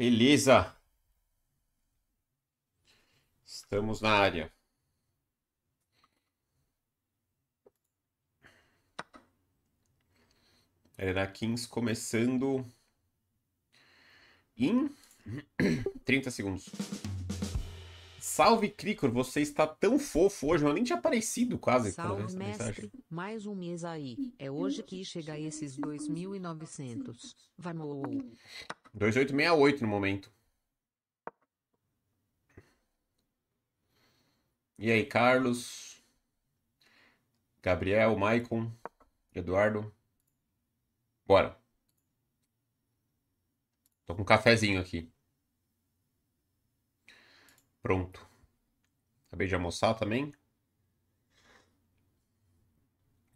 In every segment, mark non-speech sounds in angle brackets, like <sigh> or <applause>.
Beleza. Estamos na área. Kings começando em 30 <clears throat> segundos. Salve, Cricor, você está tão fofo hoje, eu nem tinha aparecido quase. Salve, mestre, mais um mês aí, é hoje que chega esses 2.900, vamos. 2868 no momento. E aí, Carlos? Gabriel, Maicon, Eduardo. Bora. Tô com um cafezinho aqui. Pronto. Acabei de almoçar também.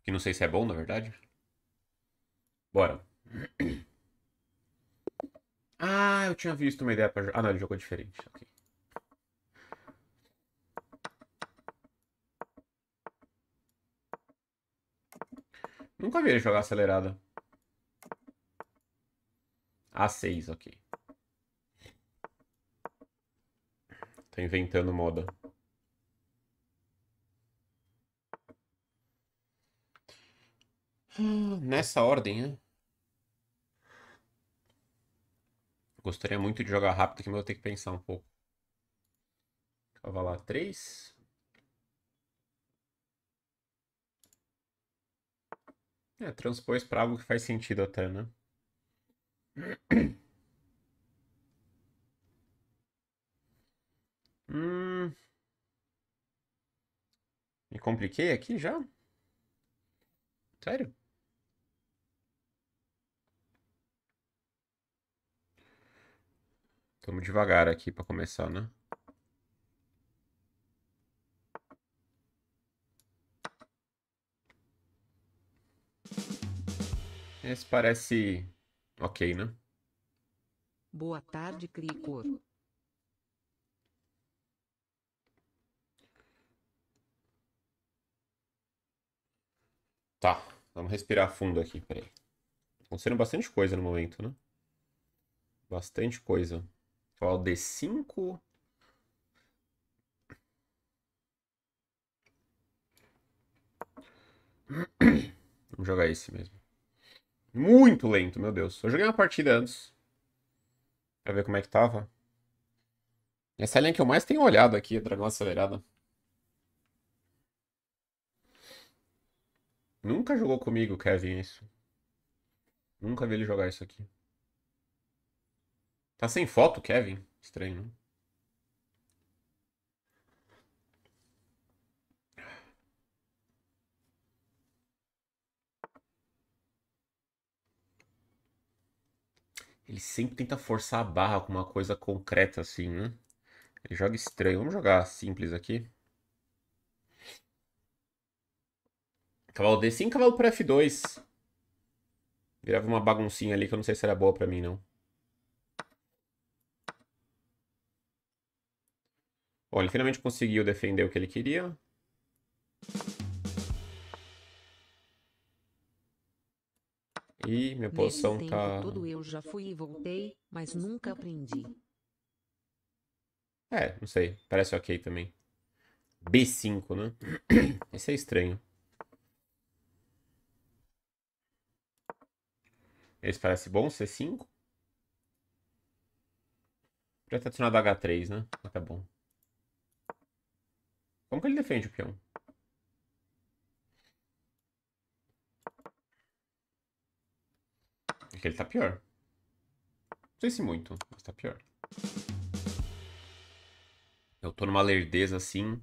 Que não sei se é bom, na verdade. Bora. <clears throat> Ah, eu tinha visto uma ideia pra jogar. Ah, não, ele jogou diferente. Nunca vi ele jogar acelerada. A6, ok. Tô inventando moda. Ah, nessa ordem, né? Gostaria muito de jogar rápido aqui, mas eu ter que pensar um pouco. Cavalar 3. É, transpôs para algo que faz sentido até, né? <clears throat> Hum... Me compliquei aqui já? Sério? Estamos devagar aqui para começar, né? Esse parece ok, né? Boa tarde, Cricor. Tá, vamos respirar fundo aqui, peraí. Tá acontecendo bastante coisa no momento, né? Bastante coisa. Qual D5? Vamos jogar esse mesmo. Muito lento, meu Deus. Eu joguei uma partida antes. Pra ver como é que tava. Essa é a linha que eu mais tenho olhado aqui, Dragão Acelerada. Nunca jogou comigo, Kevin, isso. Nunca vi ele jogar isso aqui. Tá sem foto, Kevin? Estranho, né? Ele sempre tenta forçar a barra com uma coisa concreta assim, né? Ele joga estranho. Vamos jogar simples aqui. Cavalo D5, cavalo para F2. Virava uma baguncinha ali que eu não sei se era boa para mim, não. Ó, ele finalmente conseguiu defender o que ele queria. E minha posição tá... eu já fui e voltei, mas nunca aprendi. É, não sei. Parece ok também. B5, né? <clears throat> Esse é estranho. Esse parece bom, C5. Podia ter adicionado H3, né? Tá bom. Como que ele defende o peão? Aqui é ele tá pior. Não sei se muito, mas tá pior. Eu tô numa lerdeza assim.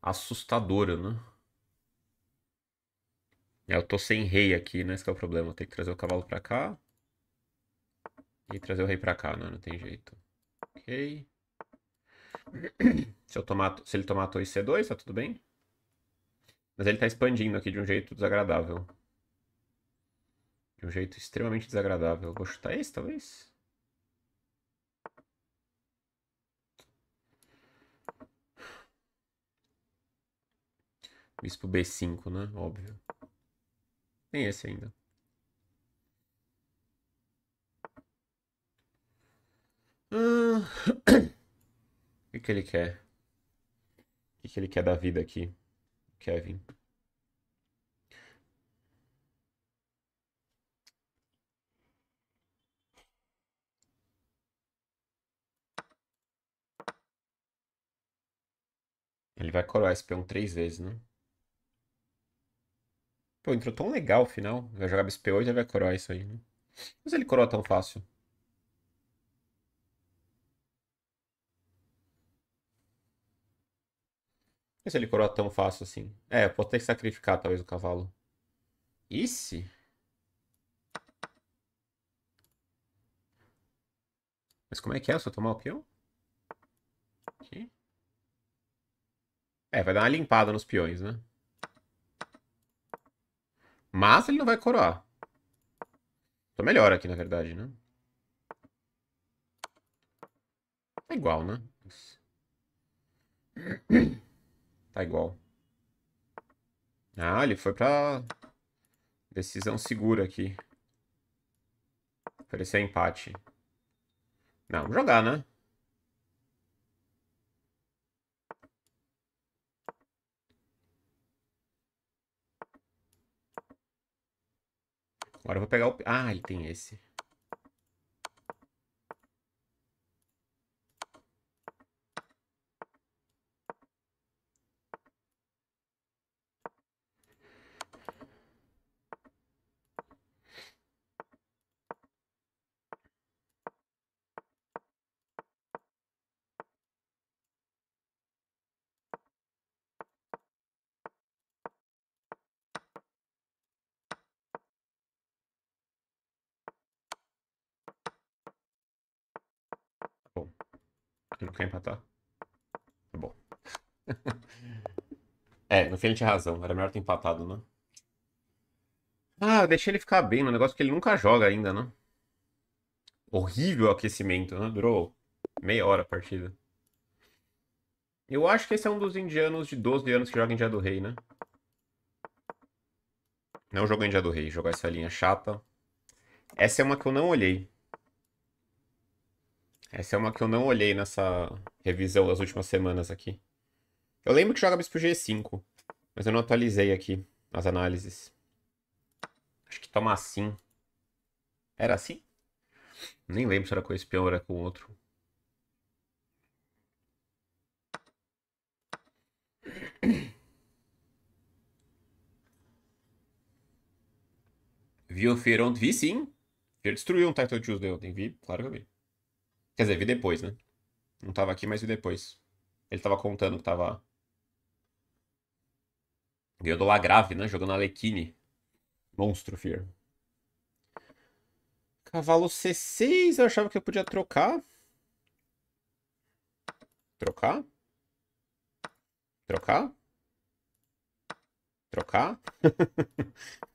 assustadora, né? Eu tô sem rei aqui, né? Esse é o problema. Tem tenho que trazer o cavalo pra cá. E trazer o rei pra cá, né? Não tem jeito. Ok. Se, eu tomar, se ele tomar a torre C2, tá tudo bem. Mas ele tá expandindo aqui de um jeito desagradável. De um jeito extremamente desagradável. vou chutar esse, talvez? Bispo B5, né? Óbvio. Tem esse ainda. Hum... <clears throat> o que ele quer? O que, ele quer da vida aqui, Kevin? Ele vai coroar esse peão três vezes, né? Pô, entrou tão legal o final. Vai jogar BSP hoje e vai coroar isso aí, né? Mas ele coroa tão fácil. E se ele coroa tão fácil assim? É, pode ter que sacrificar talvez o cavalo. Isso? Mas como é que é se eu tomar o peão? Aqui. É, vai dar uma limpada nos peões, né? Mas ele não vai coroar. Tô melhor aqui, na verdade, né? É igual, né? <clears throat> Tá igual. Ah, ele foi pra decisão segura aqui. Oferecer empate. Não, vamos jogar, né? Agora eu vou pegar o... Ah, ele tem esse. ele tinha razão. Era melhor ter empatado, né? Ah, deixei ele ficar bem no né? negócio que ele nunca joga ainda, né? Horrível aquecimento, né? Durou meia hora a partida. Eu acho que esse é um dos indianos de 12 anos que joga em Dia do Rei, né? Não jogou em Dia do Rei, Jogar essa linha chata. Essa é uma que eu não olhei. Essa é uma que eu não olhei nessa revisão das últimas semanas aqui. Eu lembro que joga Bispo G5. Mas eu não atualizei aqui as análises. Acho que toma assim. Era assim? Nem lembro se era com esse espião ou era com outro. <clears throat> Vi o Fear Vi sim. Fear destruiu um Title Tuesday ontem. Vi, claro que eu vi. Quer dizer, vi depois, né? Não tava aqui, mas vi depois. Ele tava contando que tava Ganhou do Lagrave, né? Jogando Alekine, Monstro, Fear. Cavalo C6, eu achava que eu podia trocar. Trocar? Trocar? Trocar?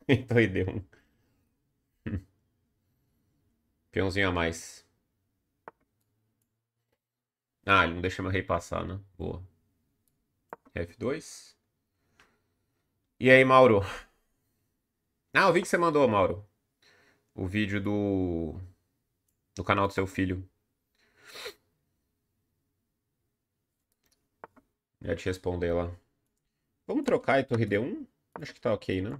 então ele deu um. Peãozinho a mais. Ah, ele não deixa meu rei passar, né? Boa. F2. E aí, Mauro? Ah, eu vi que você mandou, Mauro. O vídeo do. do canal do seu filho. Já te responder lá. Vamos trocar a torre D1? Acho que tá ok, né?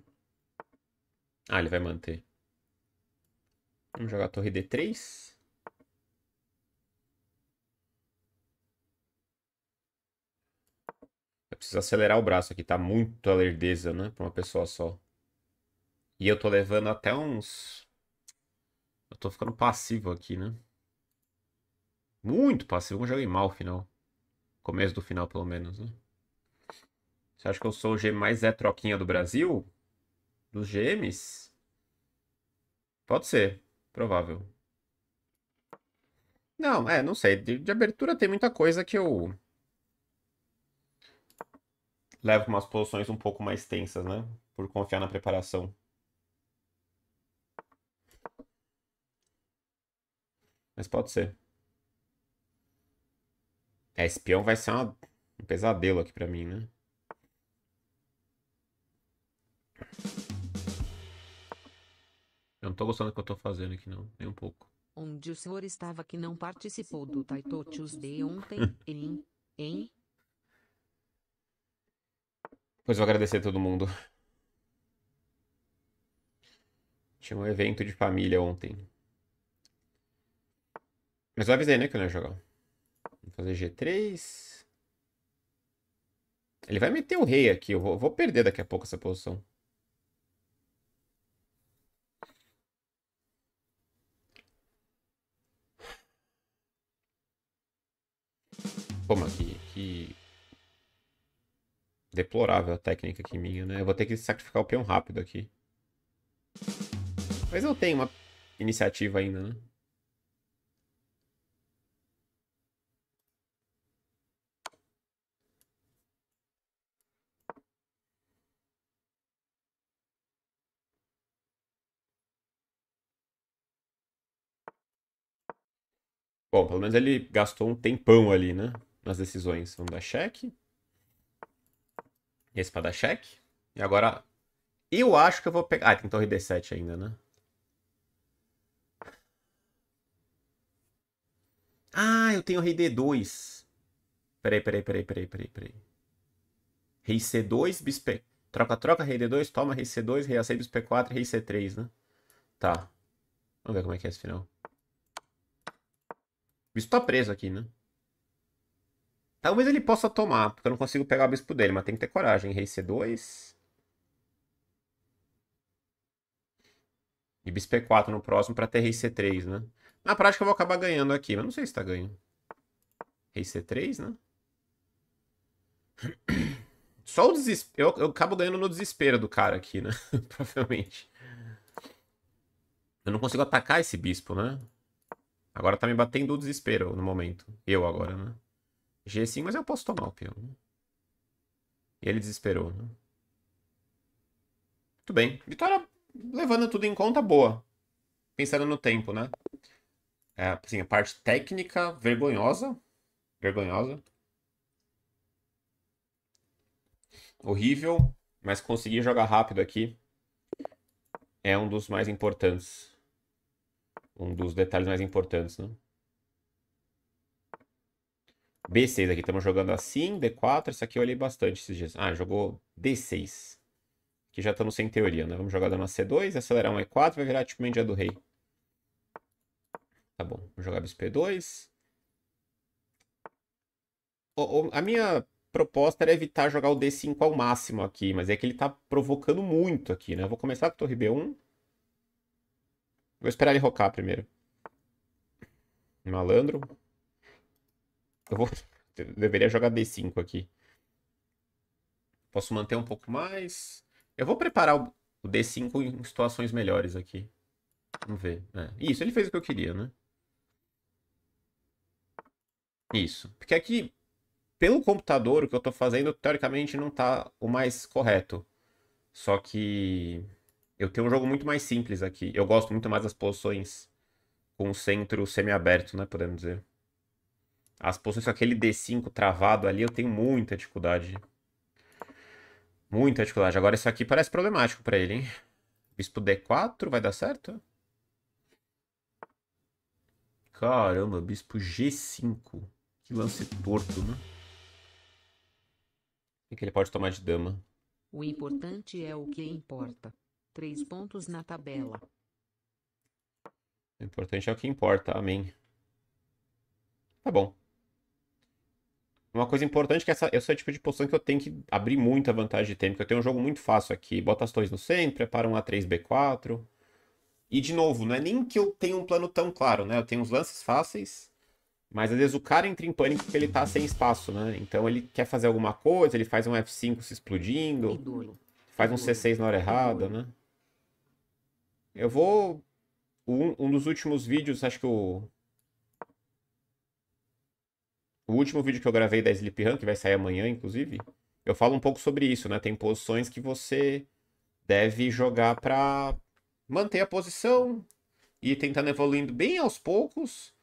Ah, ele vai manter. Vamos jogar a torre D3. Eu preciso acelerar o braço aqui, tá muito alerdeza, né? Pra uma pessoa só. E eu tô levando até uns... Eu tô ficando passivo aqui, né? Muito passivo, eu joguei mal o final. Começo do final, pelo menos, né? Você acha que eu sou o GM mais Zé Troquinha do Brasil? Dos GMs? Pode ser. Provável. Não, é, não sei. De, de abertura tem muita coisa que eu leva para umas posições um pouco mais tensas, né? Por confiar na preparação. Mas pode ser. É, espião vai ser uma... um pesadelo aqui para mim, né? Eu não tô gostando do que eu tô fazendo aqui, não. Nem um pouco. Onde o senhor estava que não participou do Taito de ontem, <laughs> em, em, Pois vou agradecer a todo mundo. Tinha um evento de família ontem. Mas eu avisei, né, que eu não ia jogar. Vou fazer G3. Ele vai meter o rei aqui. Eu vou, vou perder daqui a pouco essa posição. Como aqui? Deplorável a técnica aqui minha, né? Eu vou ter que sacrificar o peão rápido aqui. Mas eu tenho uma iniciativa ainda, né? Bom, pelo menos ele gastou um tempão ali, né? Nas decisões. Vamos dar cheque. Espada cheque. E agora. Eu acho que eu vou pegar. Ah, tem torre D7 ainda, né? Ah, eu tenho rei D2. Peraí, peraí, peraí, peraí, peraí, peraí. Rei C2, bis P... Troca, troca, rei D2, toma, rei C2, rei A6, bis P4, rei C3, né? Tá. Vamos ver como é que é esse final. Bispo tá preso aqui, né? Talvez ele possa tomar, porque eu não consigo pegar o bispo dele, mas tem que ter coragem. Rei C2. E bispo E4 no próximo para ter rei C3, né? Na prática eu vou acabar ganhando aqui, mas não sei se tá ganho. Rei C3, né? <clears throat> Só o desespero. Eu, eu acabo ganhando no desespero do cara aqui, né? <laughs> Provavelmente. Eu não consigo atacar esse bispo, né? Agora tá me batendo o desespero no momento. Eu agora, né? G5, mas eu posso tomar o peão. Né? E ele desesperou. Né? Muito bem. Vitória levando tudo em conta, boa. Pensando no tempo, né? É, assim, a parte técnica, vergonhosa. Vergonhosa. Horrível, mas conseguir jogar rápido aqui é um dos mais importantes. Um dos detalhes mais importantes, né? B6 aqui, estamos jogando assim, D4, isso aqui eu olhei bastante esses dias. Ah, jogou D6. Aqui já estamos sem teoria, né? Vamos jogar dama C2, acelerar um E4, vai virar tipo Mendia do Rei. Tá bom, vamos jogar bispo E2. O, o, a minha proposta era evitar jogar o D5 ao máximo aqui, mas é que ele tá provocando muito aqui, né? Eu vou começar com torre B1. Vou esperar ele rocar primeiro. Malandro. Eu vou... Eu deveria jogar D5 aqui. Posso manter um pouco mais. Eu vou preparar o, D5 em situações melhores aqui. Vamos ver. É. Isso, ele fez o que eu queria, né? Isso. Porque aqui, pelo computador, o que eu estou fazendo, teoricamente, não está o mais correto. Só que eu tenho um jogo muito mais simples aqui. Eu gosto muito mais das posições com o centro semi-aberto, né? Podemos dizer. As posições com aquele D5 travado ali, eu tenho muita dificuldade. Muita dificuldade. Agora isso aqui parece problemático para ele, hein? Bispo D4, vai dar certo? Caramba, bispo G5. Que lance torto, né? O que ele pode tomar de dama? O importante é o que importa. Três pontos na tabela. O importante é o que importa, amém. Tá bom. Uma coisa importante é que essa, esse é o tipo de posição que eu tenho que abrir muita vantagem de tempo, que eu tenho um jogo muito fácil aqui. Bota as torres no centro, prepara um A3, B4. E, de novo, não é nem que eu tenha um plano tão claro, né? Eu tenho uns lances fáceis, mas às vezes o cara entra em pânico porque ele tá sem espaço, né? Então ele quer fazer alguma coisa, ele faz um F5 se explodindo, faz um C6 na hora errada, né? Eu vou. Um, um dos últimos vídeos, acho que o o último vídeo que eu gravei da Sleep Run, que vai sair amanhã, inclusive, eu falo um pouco sobre isso, né? Tem posições que você deve jogar para manter a posição e tentando evoluindo bem aos poucos.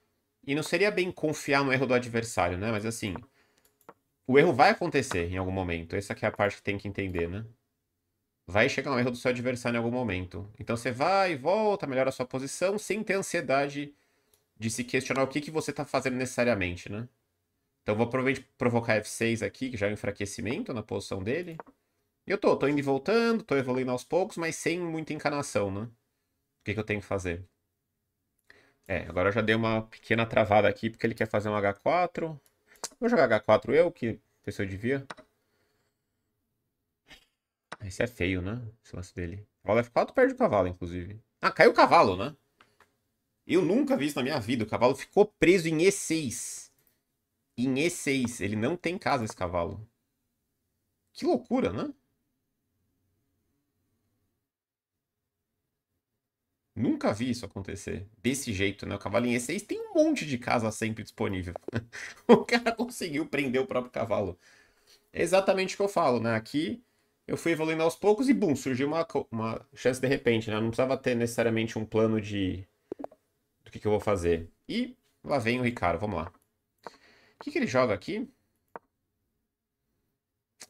E não seria bem confiar no erro do adversário, né? Mas assim, o erro vai acontecer em algum momento. Essa é a parte que tem que entender, né? Vai chegar um erro do seu adversário em algum momento. Então você vai e volta, melhora a sua posição, sem ter ansiedade de se questionar o que, que você está fazendo necessariamente, né? Então vou provavelmente provocar F6 aqui, que já é um enfraquecimento na posição dele. E eu tô, tô indo e voltando, tô evoluindo aos poucos, mas sem muita encanação, né? O que, que eu tenho que fazer? É, agora eu já dei uma pequena travada aqui, porque ele quer fazer um H4. Vou jogar H4 eu, que pessoa devia. Ah, esse é feio, né? Esse lance dele. Cavalo F4 perde o cavalo, inclusive. Ah, caiu o cavalo, né? Eu nunca vi isso na minha vida. O cavalo ficou preso em E6 em E6, ele não tem casa esse cavalo. Que loucura, né? Nunca vi isso acontecer desse jeito, né? O cavalo em E6 tem um monte de casa sempre disponível. <laughs> o cara conseguiu prender o próprio cavalo. É exatamente o que eu falo, né? Aqui eu fui evoluindo aos poucos e, bum, surgiu uma, uma chance de repente, né? Eu não precisava ter necessariamente um plano de... do que, que eu vou fazer. E lá vem o Ricardo, vamos lá que, que ele joga aqui?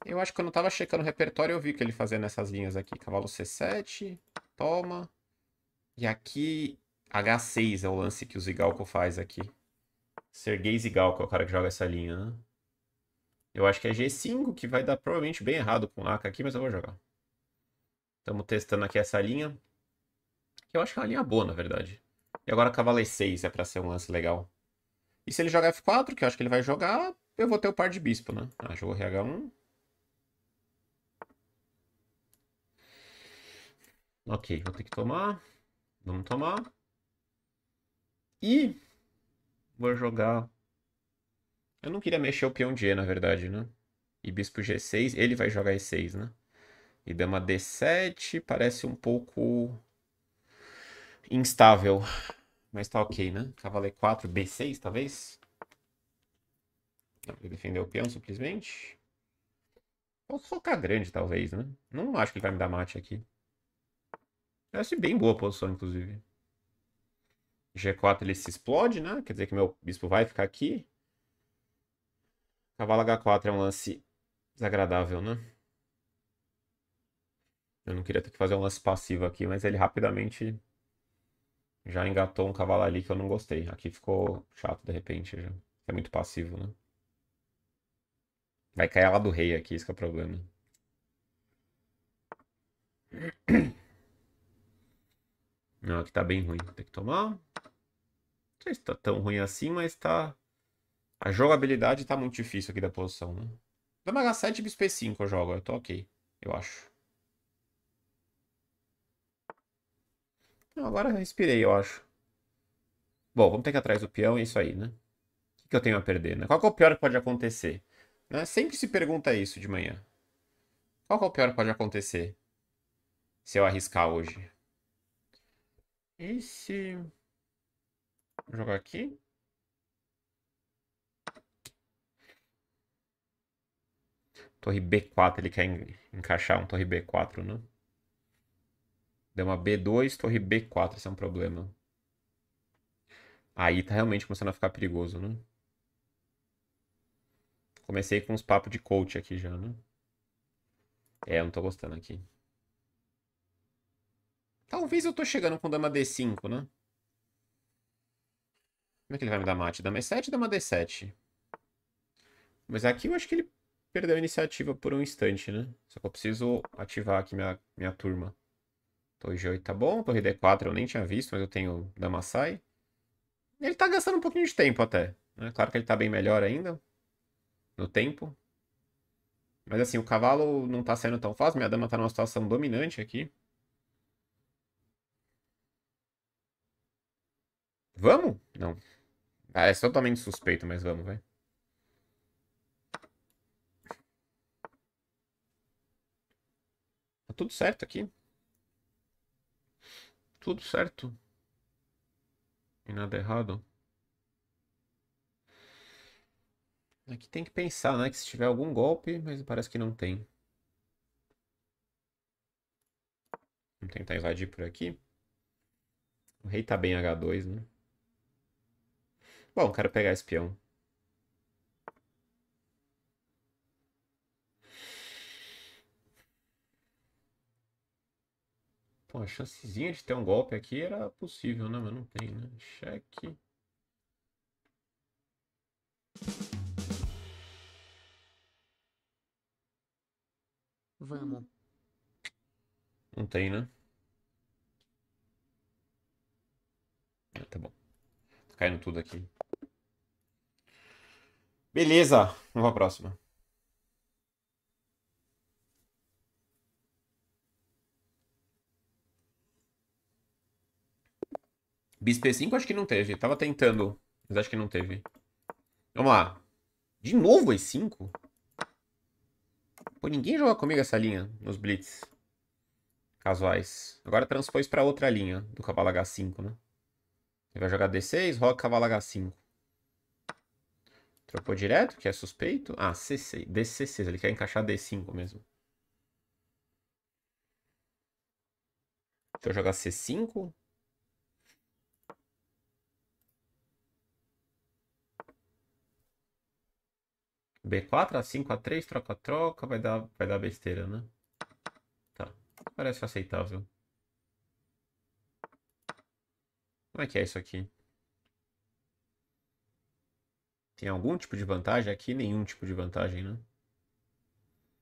Eu acho que quando eu tava checando o repertório, eu vi o que ele fazia nessas linhas aqui. Cavalo C7, toma. E aqui, H6 é o lance que o Zigalco faz aqui. Sergei Zigalco é o cara que joga essa linha, né? Eu acho que é G5, que vai dar provavelmente bem errado com o laca aqui, mas eu vou jogar. Estamos testando aqui essa linha. Que eu acho que é uma linha boa, na verdade. E agora cavalo E6 é pra ser um lance legal. E se ele jogar F4, que eu acho que ele vai jogar, eu vou ter o par de bispo, né? Ah, jogou RH1. Ok, vou ter que tomar. Vamos tomar. E vou jogar... Eu não queria mexer o peão E, na verdade, né? E bispo G6, ele vai jogar E6, né? E dama D7 parece um pouco instável. Mas tá ok, né? Cavaleiro 4, B6, talvez? Não, ele defendeu o peão, simplesmente. Posso focar grande, talvez, né? Não acho que ele vai me dar mate aqui. Parece bem boa a posição, inclusive. G4 ele se explode, né? Quer dizer que meu bispo vai ficar aqui. Cavalo H4 é um lance desagradável, né? Eu não queria ter que fazer um lance passivo aqui, mas ele rapidamente já engatou um cavalo ali que eu não gostei. Aqui ficou chato de repente já. É muito passivo, né? Vai cair ela do rei aqui, isso que é o problema. <clears throat> Não, aqui tá bem ruim. Tem que tomar. Não sei se tá tão ruim assim, mas tá... A jogabilidade tá muito difícil aqui da posição, né? Dama H7 e bisp 5 eu jogo, eu tô ok, eu acho. Agora eu respirei, eu acho. Bom, vamos ter que ir atrás do peão, é isso aí, né? O que, eu tenho a perder, né? Qual é o pior que pode acontecer? Né? Sempre se pergunta isso de manhã. Qual é o pior que pode acontecer? Se eu arriscar hoje. E se... Vou jogar aqui. Torre B4, ele quer encaixar um torre B4, né? Dama B2, torre B4, isso é um problema. Aí tá realmente começando a ficar perigoso, né? Comecei com uns papos de coach aqui já, né? É, eu não tô gostando aqui. Talvez eu tô chegando com dama D5, né? Como é que ele vai me dar mate? Dama E7 dama D7? Mas aqui eu acho que ele perdeu a iniciativa por um instante, né? Só que eu preciso ativar aqui minha, minha turma. É Torre G8 tá bom. Torre D4 eu nem tinha visto, mas eu tenho damasai Ele tá gastando um pouquinho de tempo até. Né? Claro que ele tá bem melhor ainda. No tempo. Mas assim, o cavalo não tá saindo tão fácil. Minha dama tá numa situação dominante aqui. Vamos? Não. Ah, é totalmente suspeito, mas vamos, vai. Tá tudo certo aqui. Tudo certo. E nada errado. Aqui tem que pensar, né? Que se tiver algum golpe, mas parece que não tem. Vamos tentar invadir por aqui. O rei tá bem H2, né? Bom, quero pegar espião. Pô, a chancezinha de ter um golpe aqui era possível, né? Mas não tem, né? Cheque. Vamos. Não tem, né? Ah, tá bom. Tá caindo tudo aqui. Beleza. Vamos pra próxima. Bisp 5 acho que não teve. Tava tentando, mas acho que não teve. Vamos lá. De novo E5? É Pô, ninguém joga comigo essa linha nos blitz casuais. Agora transpôs pra outra linha do cavalo H5, né? Ele vai jogar D6, roca cavalo H5. Trocou direto, que é suspeito. Ah, C6, D6, ele quer encaixar D5 mesmo. Deixa então eu jogar C5. B4, A5, A3, troca, troca, vai dar, vai dar besteira, né? Tá, parece aceitável. Como é que é isso aqui? Tem algum tipo de vantagem aqui? Nenhum tipo de vantagem, né?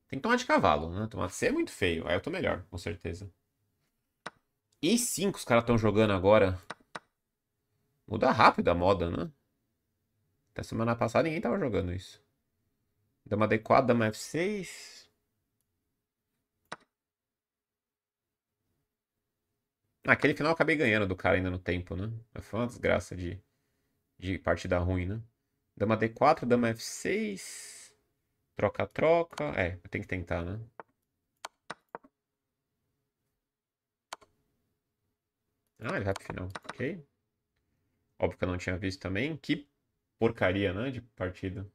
Tem que tomar de cavalo, né? Tomar C é muito feio. Aí eu tô melhor, com certeza. E 5 os caras estão jogando agora. Muda rápido a moda, né? Até semana passada ninguém tava jogando isso. Dama D4, dama F6. Naquele ah, final eu acabei ganhando do cara ainda no tempo, né? Foi uma desgraça de, de partida ruim, né? Dama D4, dama F6. Troca, troca. É, tem que tentar, né? Ah, ele vai pro final. Ok. Óbvio que eu não tinha visto também. Que porcaria, né? De partida.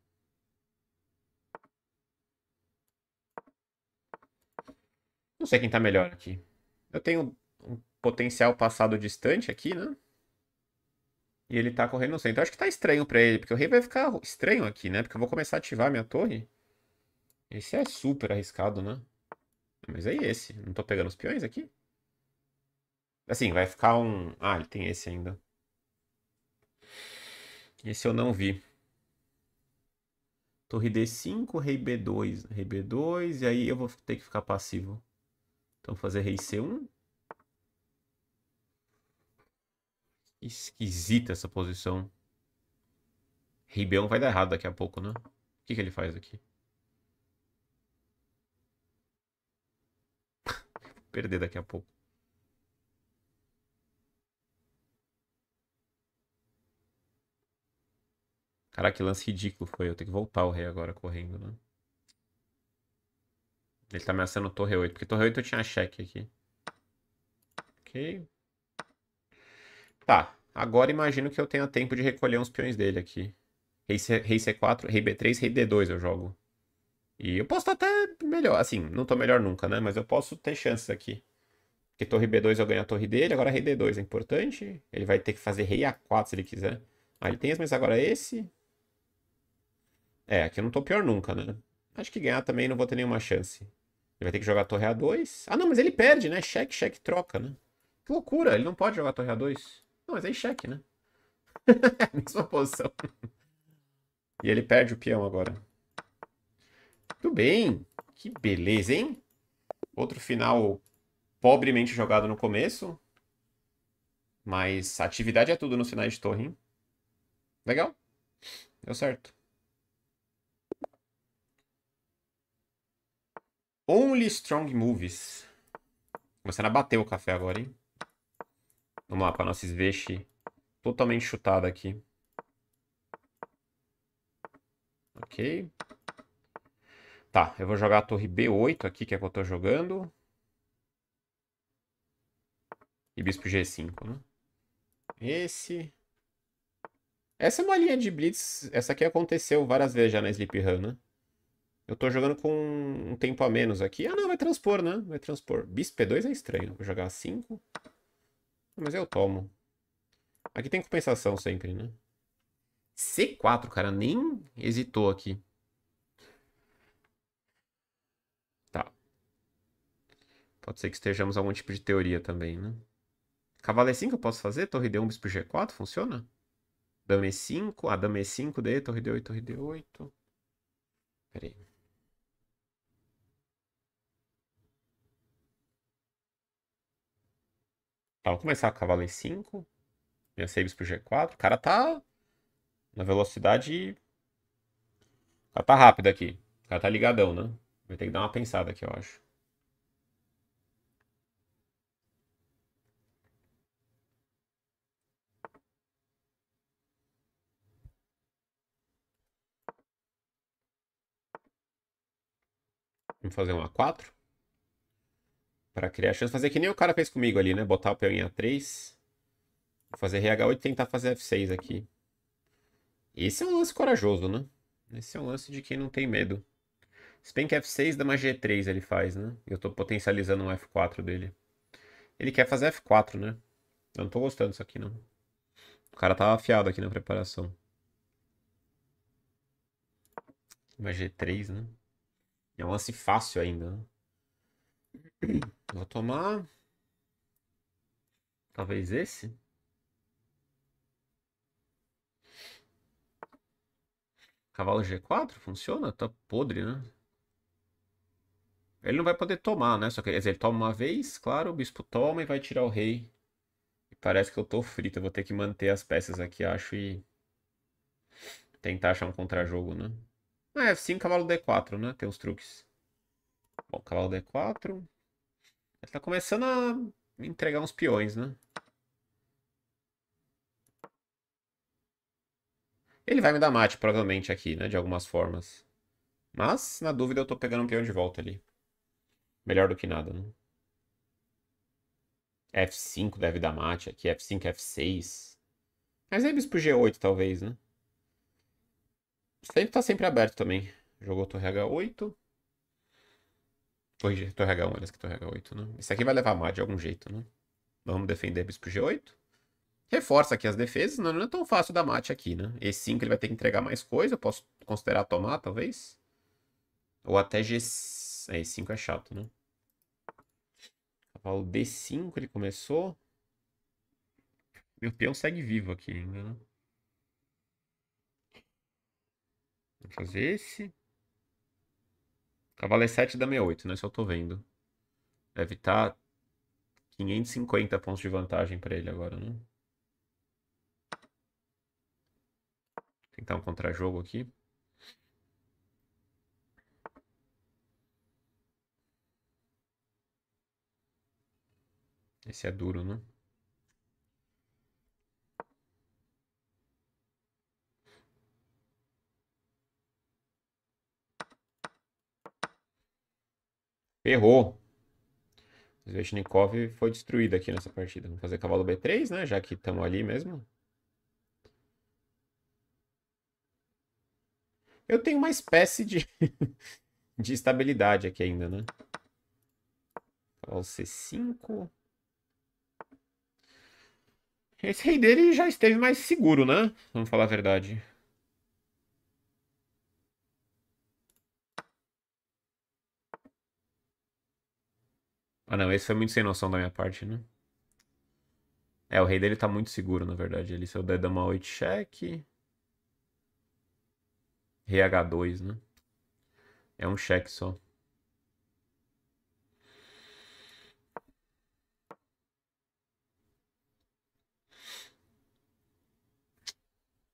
Não sei quem tá melhor aqui. Eu tenho um potencial passado distante aqui, né? E ele tá correndo no centro. Eu acho que tá estranho pra ele, porque o rei vai ficar estranho aqui, né? Porque eu vou começar a ativar minha torre. Esse é super arriscado, né? Mas é esse. Não tô pegando os peões aqui? Assim, vai ficar um... Ah, ele tem esse ainda. Esse eu não vi. Torre D5, rei B2. Rei B2, e aí eu vou ter que ficar passivo. Então fazer rei C1. Esquisita essa posição. Rei B1 vai dar errado daqui a pouco, né? O que, que ele faz aqui? <laughs> Perder daqui a pouco. Caraca, que lance ridículo foi. Eu tenho que voltar o rei agora correndo, né? Ele tá ameaçando torre 8, porque torre 8 eu tinha cheque aqui. Ok. Tá, agora imagino que eu tenha tempo de recolher uns peões dele aqui. Rei, C, rei C4, rei B3, rei D2 eu jogo. E eu posso até melhor, assim, não tô melhor nunca, né? Mas eu posso ter chances aqui. Porque torre B2 eu ganho a torre dele, agora rei D2 é importante. Ele vai ter que fazer rei A4 se ele quiser. Ah, ele tem as, mas agora esse... É, aqui eu não tô pior nunca, né? Acho que ganhar também não vou ter nenhuma chance. Ele vai ter que jogar torre A2. Ah, não, mas ele perde, né? Cheque, cheque, troca, né? Que loucura, ele não pode jogar torre A2. Não, mas aí cheque, né? <laughs> É mesma posição. E ele perde o peão agora. Tudo bem. Que beleza, hein? Outro final pobremente jogado no começo. Mas atividade é tudo nos finais de torre, hein? Legal. Deu certo. Only Strong moves. Começando a bater o café agora, hein? Vamos lá, para nossa esveche totalmente chutada aqui. Ok. Tá, eu vou jogar a torre B8 aqui, que é o que eu tô jogando. E bispo G5, né? Esse. Essa é uma linha de blitz. Essa aqui aconteceu várias vezes já na Sleep Run, né? Eu tô jogando com um tempo a menos aqui. Ah, não, vai transpor, né? Vai transpor. Bispo P2 é estranho. Vou jogar 5. Mas eu tomo. Aqui tem compensação sempre, né? C4, cara. Nem hesitou aqui. Tá. Pode ser que estejamos algum tipo de teoria também, né? Cavalo E5 eu posso fazer? Torre D1, bispo G4? Funciona? Dama E5. Ah, dama E5, D, torre D8, torre D8. Pera aí. Tá, vamos começar com cavalo E5. Minha saves pro G4. O cara tá na velocidade... O cara tá rápido aqui. O cara tá ligadão, né? Vai ter que dar uma pensada aqui, eu acho. Vamos fazer um A4. Pra criar chance. Fazer que nem o cara fez comigo ali, né? Botar o peão em A3. Fazer RH8 e tentar fazer F6 aqui. Esse é um lance corajoso, né? Esse é um lance de quem não tem medo. Se bem que F6 dá uma G3 ele faz, né? Eu tô potencializando um F4 dele. Ele quer fazer F4, né? Eu não tô gostando disso aqui, não. O cara tava afiado aqui na preparação. Uma G3, né? É um lance fácil ainda, né? Vou tomar. Talvez esse? Cavalo G4 funciona? Tá podre, né? Ele não vai poder tomar, né? Só que dizer, ele toma uma vez, claro, o bispo toma e vai tirar o rei. E parece que eu tô frito. Eu vou ter que manter as peças aqui, acho, e tentar achar um contrajogo, né? Ah, sim cavalo D4, né? Tem os truques. Bom, cavalo D4. Ele tá começando a entregar uns peões, né? Ele vai me dar mate, provavelmente, aqui, né? De algumas formas. Mas, na dúvida, eu tô pegando um peão de volta ali. Melhor do que nada, né? F5 deve dar mate aqui. F5, F6. Mas aí bispo G8, talvez, né? Sempre tá sempre aberto também. Jogou torre H8. Pois é, torre H1, aliás, que torre H8, né? Isso aqui vai levar mar de algum jeito, né? Vamos defender bispo G8. Reforça aqui as defesas, não, né? não é tão fácil dar mate aqui, né? E5 ele vai ter que entregar mais coisa, eu posso considerar tomar, talvez. Ou até G... É, E5 é chato, né? Cavalo D5 ele começou. Meu peão segue vivo aqui ainda, né? Vou fazer esse. Cavalo é 7 da 68, né? Se eu tô vendo. Deve tá 550 pontos de vantagem pra ele agora, né? Tentar um contra-jogo aqui. Esse é duro, né? Errou. Sveshnikov foi destruído aqui nessa partida. Vamos fazer cavalo B3, né? Já que estamos ali mesmo. Eu tenho uma espécie de, <laughs> de estabilidade aqui ainda, né? Cavalo C5. Esse rei dele já esteve mais seguro, né? Vamos falar a verdade. Ah não, esse foi muito sem noção da minha parte, né? É, o rei dele tá muito seguro, na verdade. Ele eu der dá uma 8 check, Rei H2, né? É um check só.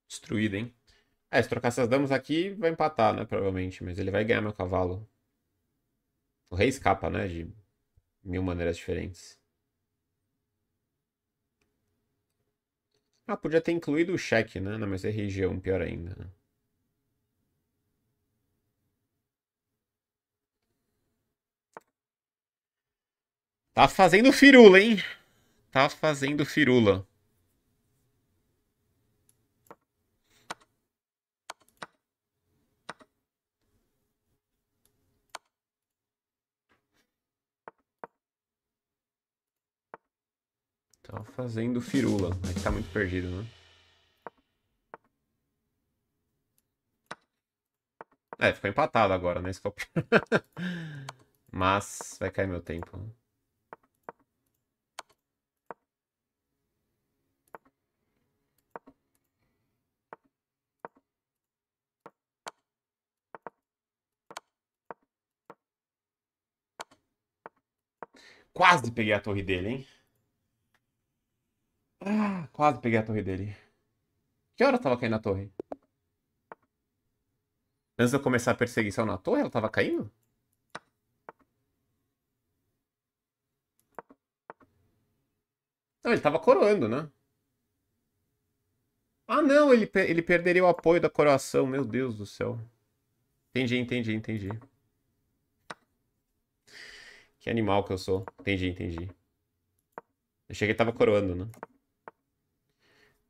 Destruído, hein? É, se trocar essas damas aqui, vai empatar, né? Provavelmente. Mas ele vai ganhar meu cavalo. O rei escapa, né, de mil maneiras diferentes. Ah, podia ter incluído o cheque, né? Não, mas é região pior ainda. Né? Tá fazendo firula, hein? Tá fazendo firula. Tá fazendo firula. É que tá muito perdido, né? É, ficou empatado agora, né? <laughs> Mas vai cair meu tempo. Né? Quase peguei a torre dele, hein? Ah, quase peguei a torre dele. Que hora tava caindo a torre? Antes de eu começar a perseguição na torre, ela tava caindo? Não, ele tava coroando, né? Ah, não, ele, ele perderia o apoio da coroação. Meu Deus do céu. Entendi, entendi, entendi. Que animal que eu sou. Entendi, entendi. Eu cheguei ele tava coroando, né?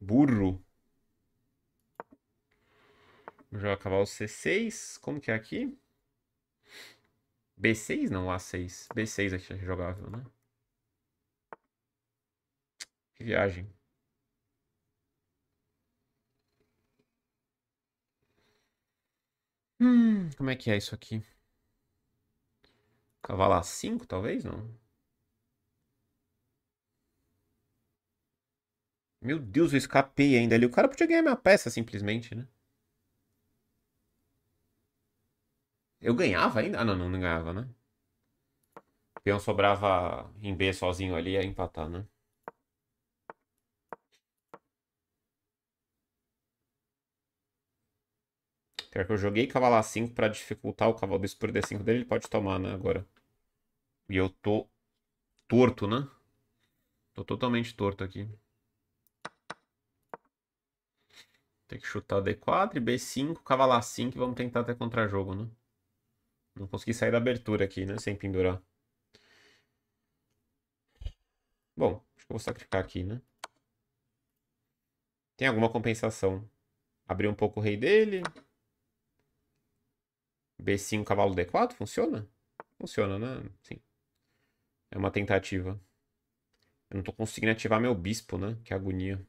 Burro. Vou jogar cavalo C6. Como que é aqui? B6? Não, A6. B6 aqui é jogável, né? Que viagem. Hum, como é que é isso aqui? Cavalo A5, talvez? Não. Meu Deus, eu escapei ainda ali. O cara podia ganhar minha peça simplesmente, né? Eu ganhava ainda? Ah, não, não, não ganhava, né? O peão sobrava em B sozinho ali, ia empatar, né? Pior que eu joguei cavalo A5 pra dificultar o cavalo bispo por D5 dele, ele pode tomar, né, agora. E eu tô torto, né? Tô totalmente torto aqui. Tem que chutar D4 e B5, cavalo a 5 e vamos tentar até contra-jogo, né? Não consegui sair da abertura aqui, né? Sem pendurar. Bom, acho que eu vou sacrificar aqui, né? Tem alguma compensação. Abrir um pouco o rei dele. B5, cavalo D4, funciona? Funciona, né? Sim. É uma tentativa. Eu não tô conseguindo ativar meu bispo, né? Que agonia.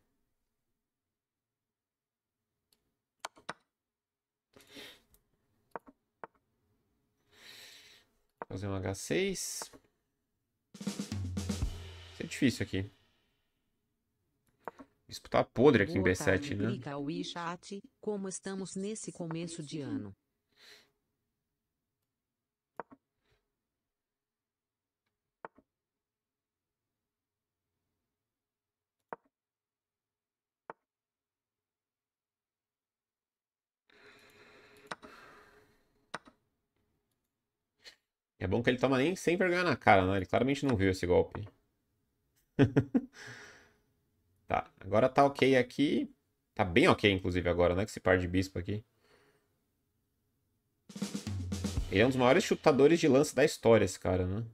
Fazer um H6. Isso é difícil aqui. Isso Disputar tá podre aqui em B7, né? Como estamos nesse começo de ano? É bom que ele toma nem sem vergonha na cara, né? Ele claramente não viu esse golpe. <laughs> tá, agora tá ok aqui. Tá bem ok, inclusive, agora, né? Com esse par de bispo aqui. Ele é um dos maiores chutadores de lance da história, esse cara, né?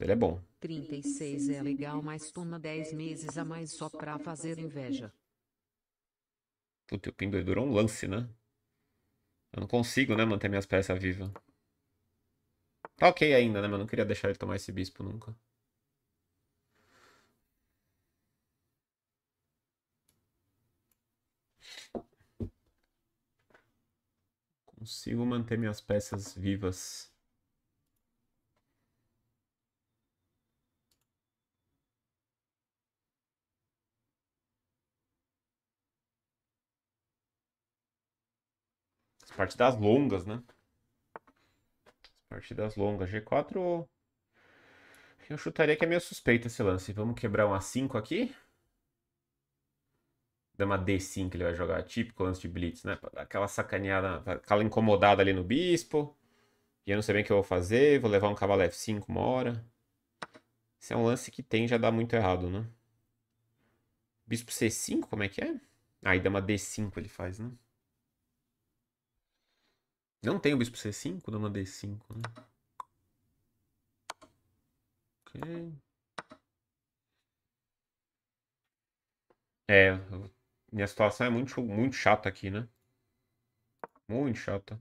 Ele é bom. 36 é legal, mas toma 10 meses a mais só pra fazer inveja. Puta, o Pimber durou um lance, né? Eu não consigo, né, manter minhas peças vivas. Tá ok ainda, né? Mas eu não queria deixar ele tomar esse bispo nunca. Consigo manter minhas peças vivas. As partidas longas, né? Partidas longas, G4. Eu chutaria que é meio suspeito esse lance. Vamos quebrar um A5 aqui. Dama D5 ele vai jogar, típico lance de blitz, né? Aquela sacaneada, aquela incomodada ali no bispo. E eu não sei bem o que eu vou fazer, vou levar um cavalo F5 uma hora. Esse é um lance que tem já dá muito errado, né? Bispo C5, como é que é? Aí ah, dama D5 ele faz, né? Não tem o bispo C5? Dama D5, né? Ok. É, minha situação é muito, muito chata aqui, né? Muito chata.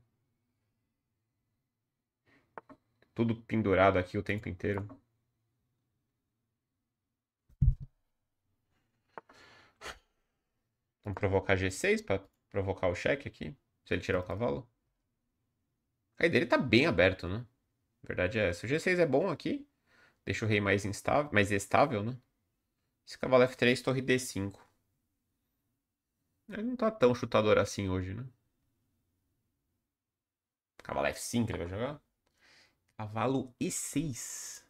Tudo pendurado aqui o tempo inteiro. Vamos provocar G6 para provocar o cheque aqui, se ele tirar o cavalo. Aí dele tá bem aberto, né? A verdade é essa. O G6 é bom aqui. Deixa o rei mais instável, mais estável, né? Esse cavalo F3, torre D5. Ele não tá tão chutador assim hoje, né? Cavalo F5 ele vai jogar. Cavalo E6.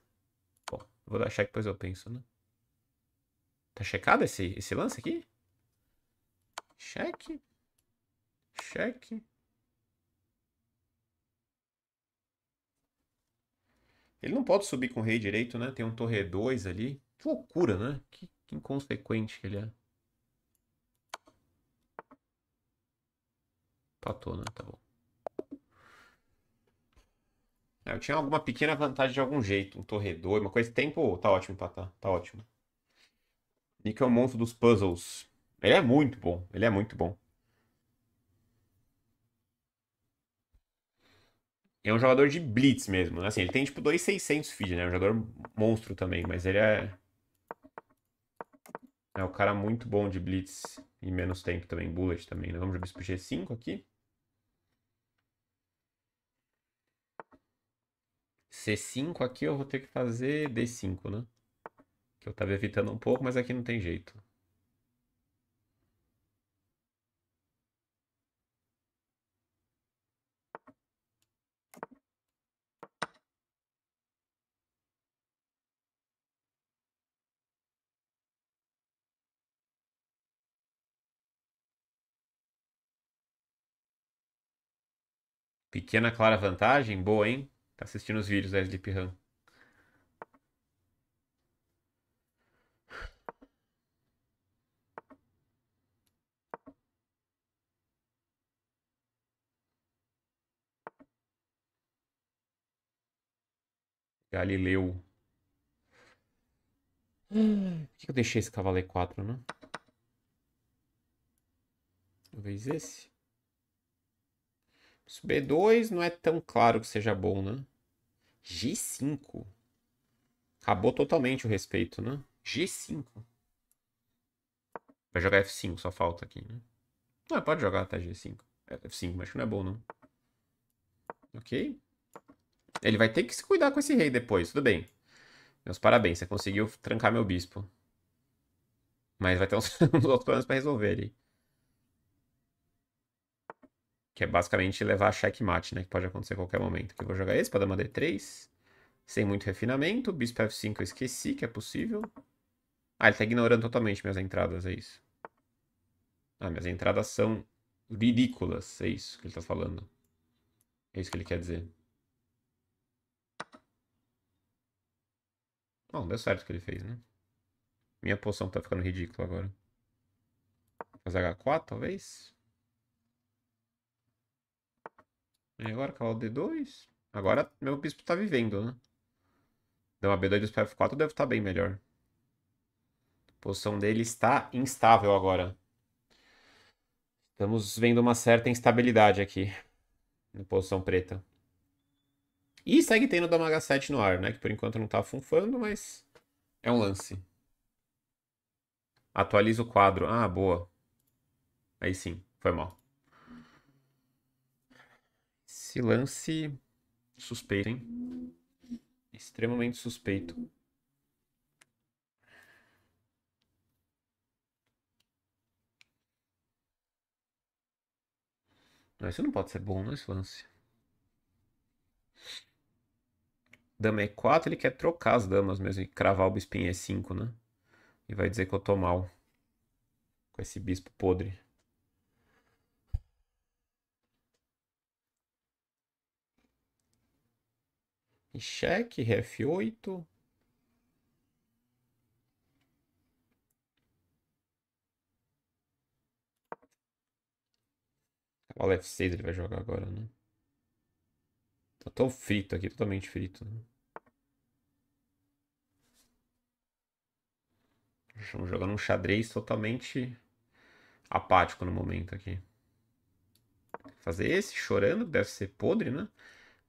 Bom, vou dar check, depois eu penso, né? Tá checado esse, esse lance aqui? Cheque. Cheque. Ele não pode subir com o rei direito, né? Tem um torre 2 ali. Que loucura, né? Que, que inconsequente que ele é. Patou, né? Tá bom. É, eu tinha alguma pequena vantagem de algum jeito. Um torre 2, uma coisa. Tempo tá ótimo empatar. Tá ótimo. Nick é o monstro dos puzzles. Ele é muito bom. Ele é muito bom. é um jogador de blitz mesmo. Assim, ele tem tipo 2,600 feed, né? É um jogador monstro também, mas ele é. É um cara muito bom de blitz e menos tempo também, bullet também. Né? vamos jogar isso pro G5 aqui. C5 aqui eu vou ter que fazer D5, né? Que eu tava evitando um pouco, mas aqui não tem jeito. Pequena clara vantagem? Boa, hein? Tá assistindo os vídeos da Sleep Run. Galileu. Por que eu deixei esse cavalo E4, né? Talvez esse. B2 não é tão claro que seja bom, né? G5. Acabou totalmente o respeito, né? G5. Vai jogar F5, só falta aqui, né? Ah, pode jogar até G5. É, F5, mas que não é bom, não. Ok. Ele vai ter que se cuidar com esse rei depois, tudo bem. Meus parabéns, você conseguiu trancar meu bispo. Mas vai ter uns, <laughs> uns outros problemas pra resolver ali. Que é basicamente levar a checkmate, né? Que pode acontecer a qualquer momento. Que eu vou jogar esse para dar uma D3. Sem muito refinamento. Bispo F5 eu esqueci, que é possível. Ah, ele está ignorando totalmente minhas entradas, é isso. Ah, minhas entradas são ridículas, é isso que ele está falando. É isso que ele quer dizer. Bom, deu certo o que ele fez, né? Minha poção tá ficando ridícula agora. Fazer H4, talvez? E agora cavalo D2. Agora meu bispo tá vivendo, né? Deu uma B2 para F4, deve estar tá bem melhor. A posição dele está instável agora. Estamos vendo uma certa instabilidade aqui. Na posição preta. E segue tendo o Dama H7 no ar, né? Que por enquanto não tá funfando, mas é um lance. Atualiza o quadro. Ah, boa. Aí sim, foi mal. Esse lance suspeito, hein? Extremamente suspeito. isso não pode ser bom, né, esse lance. Dama E4, é ele quer trocar as damas mesmo e cravar o bispinho E5, é né? E vai dizer que eu tô mal com esse bispo podre. cheque, ref 8 Cavalo F6 ele vai jogar agora, né? Tá tão frito aqui, totalmente frito. Né? Estamos jogando um xadrez totalmente apático no momento aqui. Fazer esse chorando deve ser podre, né?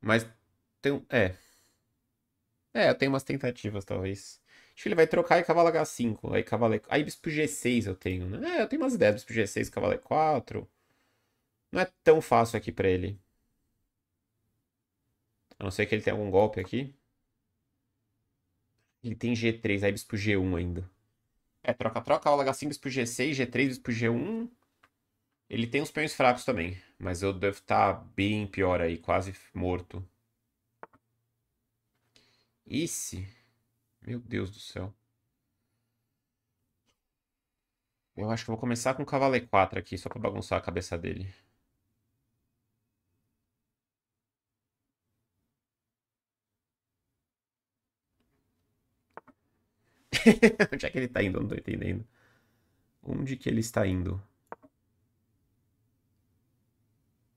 Mas tem um. É. É, eu tenho umas tentativas, talvez. Acho que ele vai trocar e cavalo H5. Aí cavalo e Aí bispo G6 eu tenho, né? É, eu tenho umas ideias. Bispo G6, cavalo E4. Não é tão fácil aqui pra ele. A não ser que ele tenha algum golpe aqui. Ele tem G3, aí bispo G1 ainda. É, troca, troca, cavalo H5, bispo G6, G3, bispo G1. Ele tem uns peões fracos também, mas eu devo estar tá bem pior aí, quase morto. Esse. Meu Deus do céu. Eu acho que vou começar com o cavalo E4 aqui, só pra bagunçar a cabeça dele. <laughs> Onde é que ele tá indo? Eu não tô entendendo. Onde que ele está indo?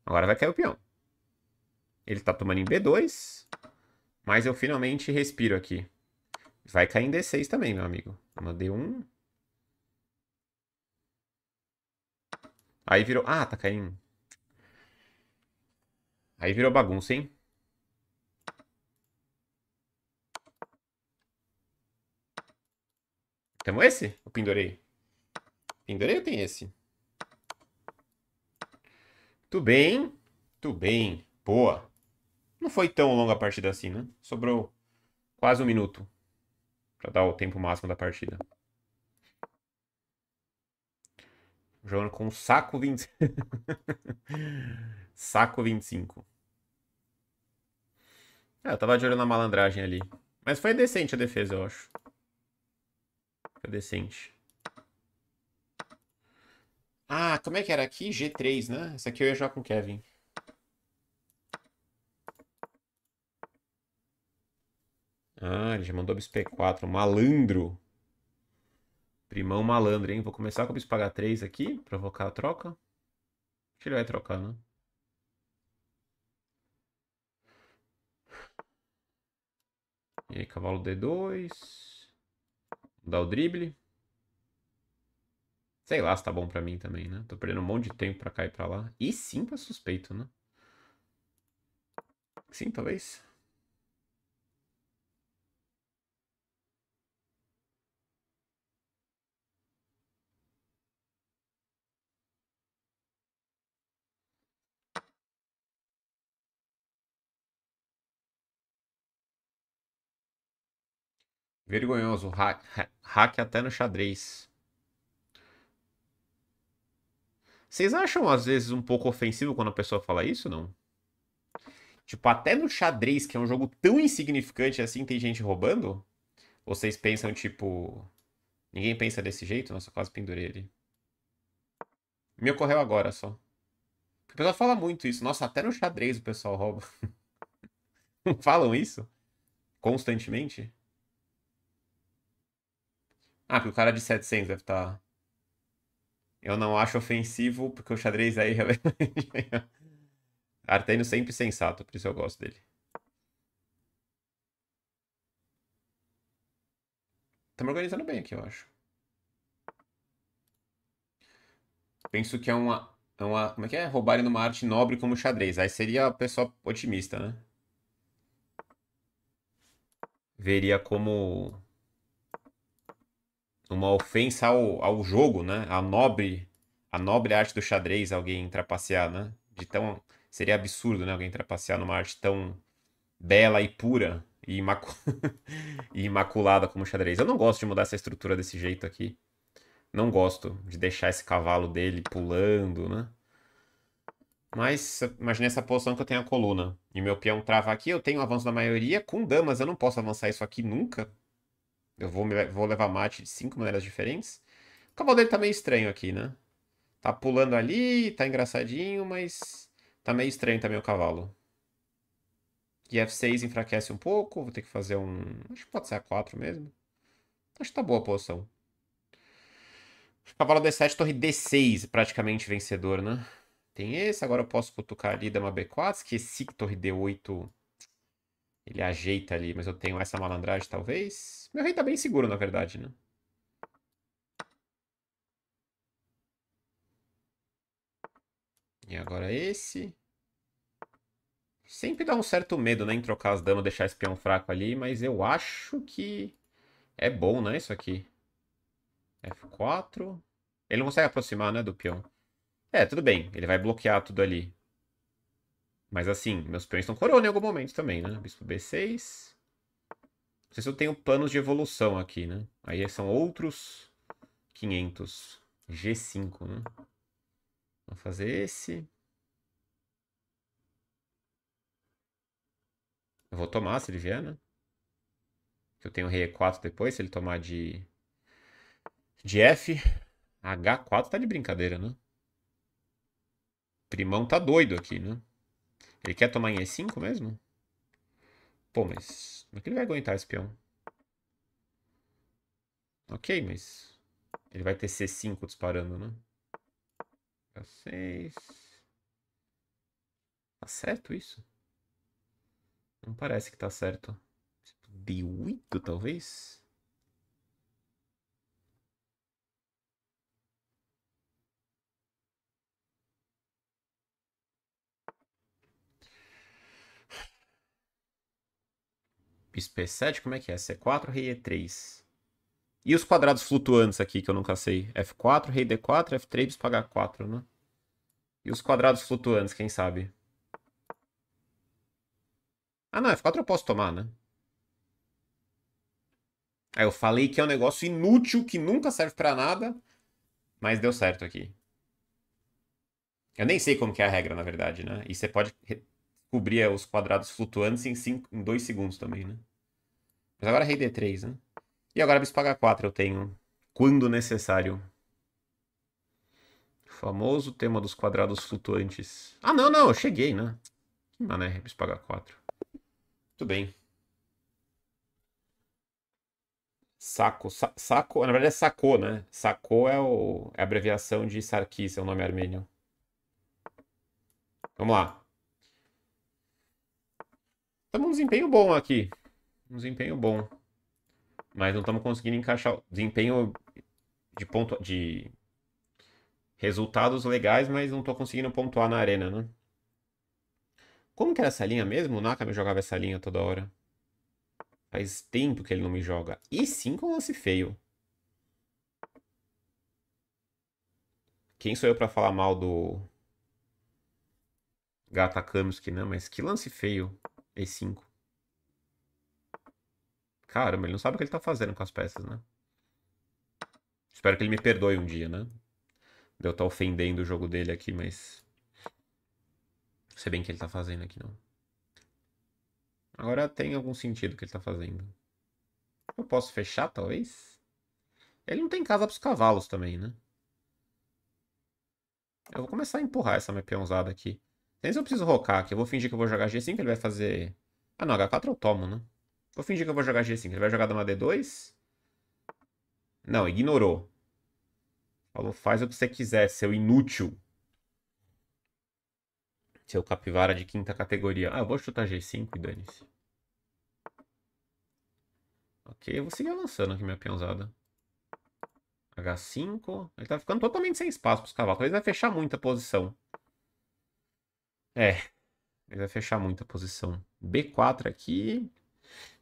Agora vai cair o peão. Ele tá tomando em B2. Mas eu finalmente respiro aqui. Vai cair em D6 também, meu amigo. Mandei um. Aí virou... Ah, tá caindo. Aí virou bagunça, hein? Temos esse? Eu pendurei. Pendurei ou tem esse? Tudo bem. Tudo bem. Boa. Não foi tão longa a partida assim, né? Sobrou quase um minuto para dar o tempo máximo da partida. Jogando com saco 25. <laughs> saco 25. É, eu tava de olho na malandragem ali. Mas foi decente a defesa, eu acho. Foi decente. Ah, como é que era aqui? G3, né? Essa aqui eu ia jogar com o Kevin. Ah, ele já mandou o P4. Malandro. Primão malandro, hein? Vou começar com o bis pagar 3 aqui, provocar a troca. Acho que ele vai trocar, né? E aí, cavalo D2. Dá o drible. Sei lá se tá bom pra mim também, né? Tô perdendo um monte de tempo pra cá e pra lá. E sim, é suspeito, né? Sim, talvez. Vergonhoso. Hack, hack até no xadrez. Vocês acham, às vezes, um pouco ofensivo quando a pessoa fala isso, não? Tipo, até no xadrez, que é um jogo tão insignificante assim, tem gente roubando? vocês pensam, tipo... Ninguém pensa desse jeito? Nossa, quase pendurei ele. Me ocorreu agora só. O pessoal fala muito isso. Nossa, até no xadrez o pessoal rouba. <laughs> Falam isso? Constantemente? Ah, porque o cara de 700 deve estar. Tá... Eu não acho ofensivo, porque o xadrez é irrelevante. <laughs> Artênio tá sempre sensato, por isso eu gosto dele. Tá Estamos organizando bem aqui, eu acho. Penso que é uma, é uma. Como é que é? Roubarem numa arte nobre como xadrez. Aí seria a pessoa otimista, né? Veria como uma ofensa ao, ao jogo, né? A nobre, a nobre arte do xadrez, alguém trapacear, né? De tão, seria absurdo, né? Alguém trapacear numa arte tão bela e pura e, imacu... <laughs> e imaculada como o xadrez. Eu não gosto de mudar essa estrutura desse jeito aqui. Não gosto de deixar esse cavalo dele pulando, né? Mas imagine essa posição que eu tenho a coluna. E meu peão trava aqui, eu tenho avanço da maioria. Com damas eu não posso avançar isso aqui nunca. Eu vou, vou levar mate de cinco maneiras diferentes. O cavalo dele tá meio estranho aqui, né? Tá pulando ali, tá engraçadinho, mas tá meio estranho também o cavalo. E F6 enfraquece um pouco, vou ter que fazer um... Acho que pode ser A4 mesmo. Acho que tá boa a posição. Cavalo D7, torre D6, praticamente vencedor, né? Tem esse, agora eu posso cutucar ali, dama B4, esqueci que torre D8 ele ajeita ali, mas eu tenho essa malandragem, talvez. Meu rei tá bem seguro, na verdade, né? E agora esse. Sempre dá um certo medo, né? Em trocar as damas, deixar esse peão fraco ali. Mas eu acho que é bom, né? Isso aqui. F4. Ele não consegue aproximar, né? Do peão. É, tudo bem. Ele vai bloquear tudo ali. Mas assim, meus peões estão coroando em algum momento também, né? Bispo B6. Não sei se eu tenho planos de evolução aqui, né? Aí são outros 500. G5, né? Vou fazer esse. Eu vou tomar se ele vier, né? Eu tenho rei E4 depois, se ele tomar de... De F. H4 tá de brincadeira, né? Primão tá doido aqui, né? Ele quer tomar em E5 mesmo? Pô, mas... Como é que ele vai aguentar esse peão? Ok, mas... Ele vai ter C5 disparando, né? K6... Tá certo isso? Não parece que tá certo. Tipo, D8, talvez? Bispo E7, como é que é? C4, rei E3. E os quadrados flutuantes aqui que eu nunca sei? F4, rei D4, F3, bispo H4, né? E os quadrados flutuantes, quem sabe? Ah, não, F4 eu posso tomar, né? Aí é, eu falei que é um negócio inútil, que nunca serve para nada, mas deu certo aqui. Eu nem sei como que é a regra, na verdade, né? E você pode cobria é, os quadrados flutuantes em dois 2 segundos também, né? Mas agora rei d3, né? E agora bispo h4 eu tenho, quando necessário. O famoso tema dos quadrados flutuantes. Ah, não, não, eu cheguei, né? Que mané, bispo h4. Muito bem. Saco, sa, saco, na verdade é sacô, né? Sacô é, o, é a abreviação de Sarkis, é o nome armênio. Vamos lá. Estamos um desempenho bom aqui. Um desempenho bom. Mas não estamos conseguindo encaixar desempenho de ponto de resultados legais, mas não estou conseguindo pontuar na arena, né? Como que era essa linha mesmo? O Naka me jogava essa linha toda hora. Faz tempo que ele não me joga. E sim com lance feio. Quem sou eu para falar mal do Gata Kamsky, né? Mas que lance feio. E5. Caramba, ele não sabe o que ele tá fazendo com as peças, né? Espero que ele me perdoe um dia, né? De eu estar tá ofendendo o jogo dele aqui, mas. Não sei bem o que ele tá fazendo aqui, não. Agora tem algum sentido o que ele tá fazendo. Eu posso fechar, talvez? Ele não tem casa pros cavalos também, né? Eu vou começar a empurrar essa minha peãozada aqui. Nem se eu preciso rocar aqui. Eu vou fingir que eu vou jogar G5, ele vai fazer... Ah, não. H4 eu tomo, né? Vou fingir que eu vou jogar G5. Ele vai jogar dama D2. Não, ignorou. Falou, faz o que você quiser, seu inútil. Seu capivara de quinta categoria. Ah, eu vou chutar G5 e dane-se. Ok, eu vou seguir avançando aqui, minha peãozada. H5. Ele tá ficando totalmente sem espaço pros cavalos. Talvez vai fechar muito a posição. É, ele vai fechar muito a posição. B4 aqui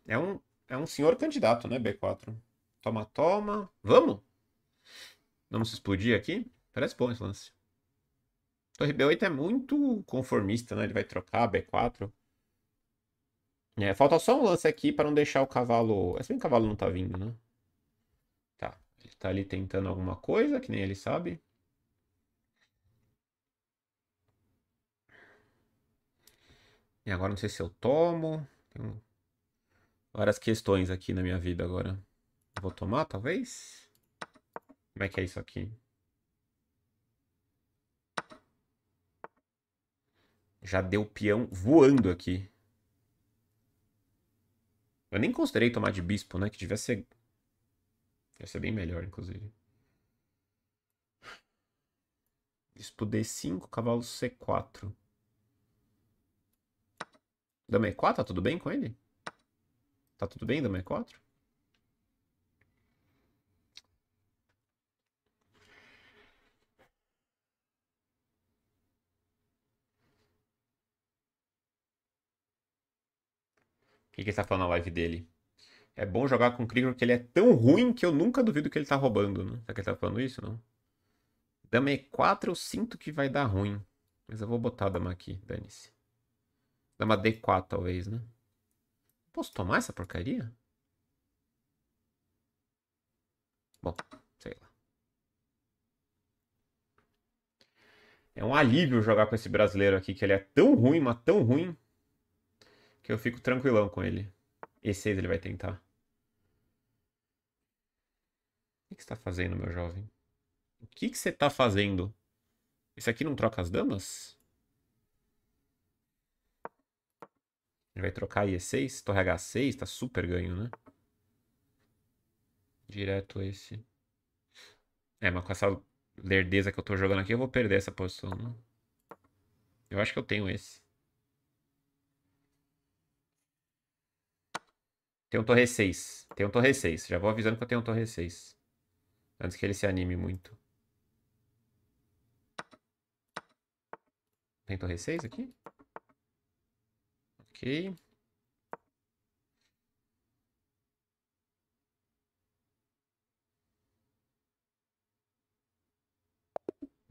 é um, é um senhor candidato, né, B4? Toma, toma. Vamos? Vamos explodir aqui? Parece bom esse lance. Torre B8 é muito conformista, né? Ele vai trocar B4. É, falta só um lance aqui para não deixar o cavalo... É se bem que o cavalo não tá vindo, né? Tá. Ele tá ali tentando alguma coisa, que nem ele sabe. E agora não sei se eu tomo. Tem várias questões aqui na minha vida agora. Vou tomar, talvez? Como é que é isso aqui? Já deu peão voando aqui. Eu nem considerei tomar de bispo, né? Que devia ser. Devia ser bem melhor, inclusive. Bispo D5, cavalo C4. Dama E4, tá tudo bem com ele? Tá tudo bem, Dama E4? O que, que ele tá falando na live dele? É bom jogar com o Krieger porque ele é tão ruim que eu nunca duvido que ele tá roubando, né? Será que ele tá falando isso, não? Dama E4 eu sinto que vai dar ruim. Mas eu vou botar a dama aqui, dane-se uma D4, talvez, né? Posso tomar essa porcaria? Bom, sei lá. É um alívio jogar com esse brasileiro aqui, que ele é tão ruim, mas tão ruim, que eu fico tranquilão com ele. E6 ele vai tentar. O que você tá fazendo, meu jovem? O que, que você tá fazendo? Esse aqui não troca as damas? Ele vai trocar e 6 torre H6, tá super ganho, né? Direto esse. É, mas com essa lerdeza que eu tô jogando aqui, eu vou perder essa posição, né? Eu acho que eu tenho esse. Tem um torre 6. Tem um torre 6. Já vou avisando que eu tenho um torre 6. Antes que ele se anime muito. Tem torre 6 aqui? Ok.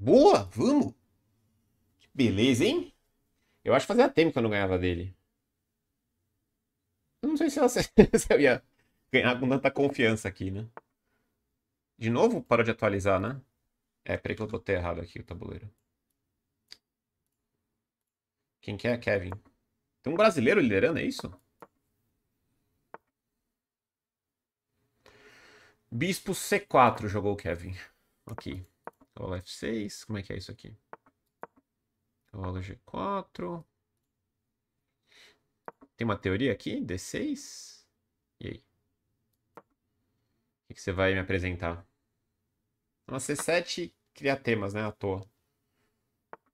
Boa, vamos! Que beleza, hein? Eu acho que fazia tempo que eu não ganhava dele. Eu não sei se, ela, <laughs> se eu ia ganhar com tanta confiança aqui, né? De novo, parou de atualizar, né? É, peraí que eu botei errado aqui o tabuleiro. Quem que é? Kevin. Tem um brasileiro liderando, é isso? Bispo C4 jogou o Kevin. Ok. Cavalo F6. Como é que é isso aqui? Cavalo G4. Tem uma teoria aqui? D6? E aí? O que você vai me apresentar? Uma C7 cria temas, né? À toa.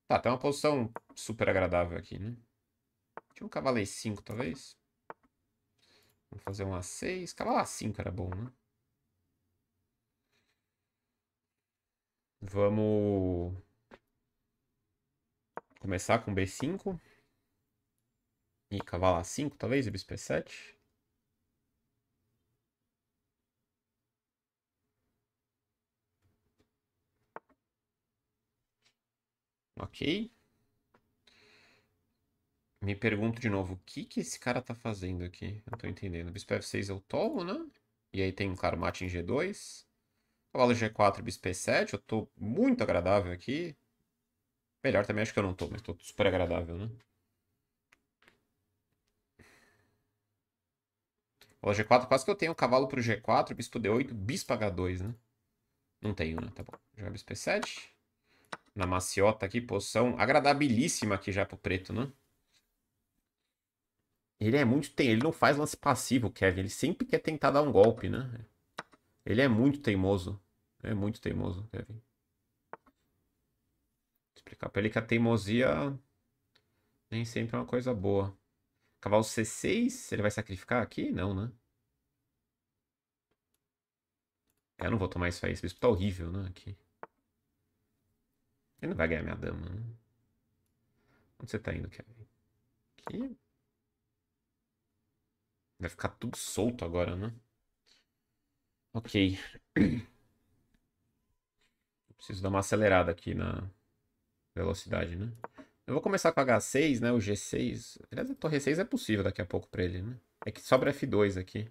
Tá, tem uma posição super agradável aqui, né? Tinha um cavalo e 5 talvez. Vamos fazer um A6. Cavalo A5 era bom, né? Vamos começar com B5. E cavalo A5, talvez, e bispo E7. Ok. Me pergunto de novo, o que que esse cara tá fazendo aqui? Não tô entendendo. Bispo F6 eu tomo, né? E aí tem, claro, mate em G2. Cavalo G4, bispo E7. Eu tô muito agradável aqui. Melhor também acho que eu não tô, mas tô super agradável, né? Cavalo G4, quase que eu tenho cavalo pro G4, bispo D8, bispo H2, né? Não tenho, né? Tá bom. Joga é bispo E7. Na maciota aqui, poção agradabilíssima aqui já pro preto, né? Ele é muito tem, ele não faz lance passivo, Kevin. Ele sempre quer tentar dar um golpe, né? Ele é muito teimoso. É muito teimoso, Kevin. Vou explicar pra ele que a teimosia nem sempre é uma coisa boa. Cavalo C6, ele vai sacrificar aqui? Não, né? É, eu não vou tomar isso aí, esse bispo tá horrível, né? Aqui. Ele não vai ganhar minha dama, né? Onde você tá indo, Kevin? Aqui. Vai ficar tudo solto agora, né? Ok. Preciso dar uma acelerada aqui na velocidade, né? Eu vou começar com o H6, né? O G6. Aliás, a torre 6 é possível daqui a pouco pra ele, né? É que sobra F2 aqui.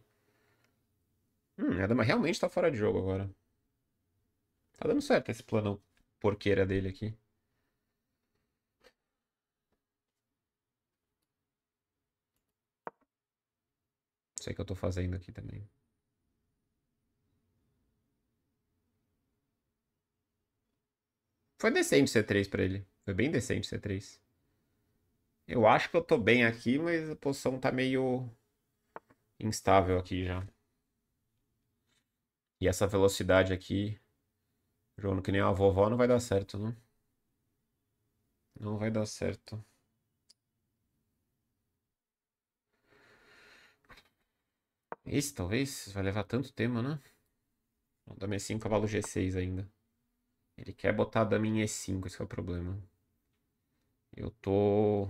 Hum, a é, dama realmente tá fora de jogo agora. Tá dando certo esse plano porqueira dele aqui. sei que eu tô fazendo aqui também. Foi decente C3 para ele. Foi bem decente C3. Eu acho que eu tô bem aqui, mas a posição tá meio instável aqui já. E essa velocidade aqui, jogando que nem a vovó, não vai dar certo, não. Né? Não vai dar certo. Esse talvez vai levar tanto tempo, né? Não, dama E5, cavalo G6 ainda. Ele quer botar a dama em E5, esse é o problema. Eu tô...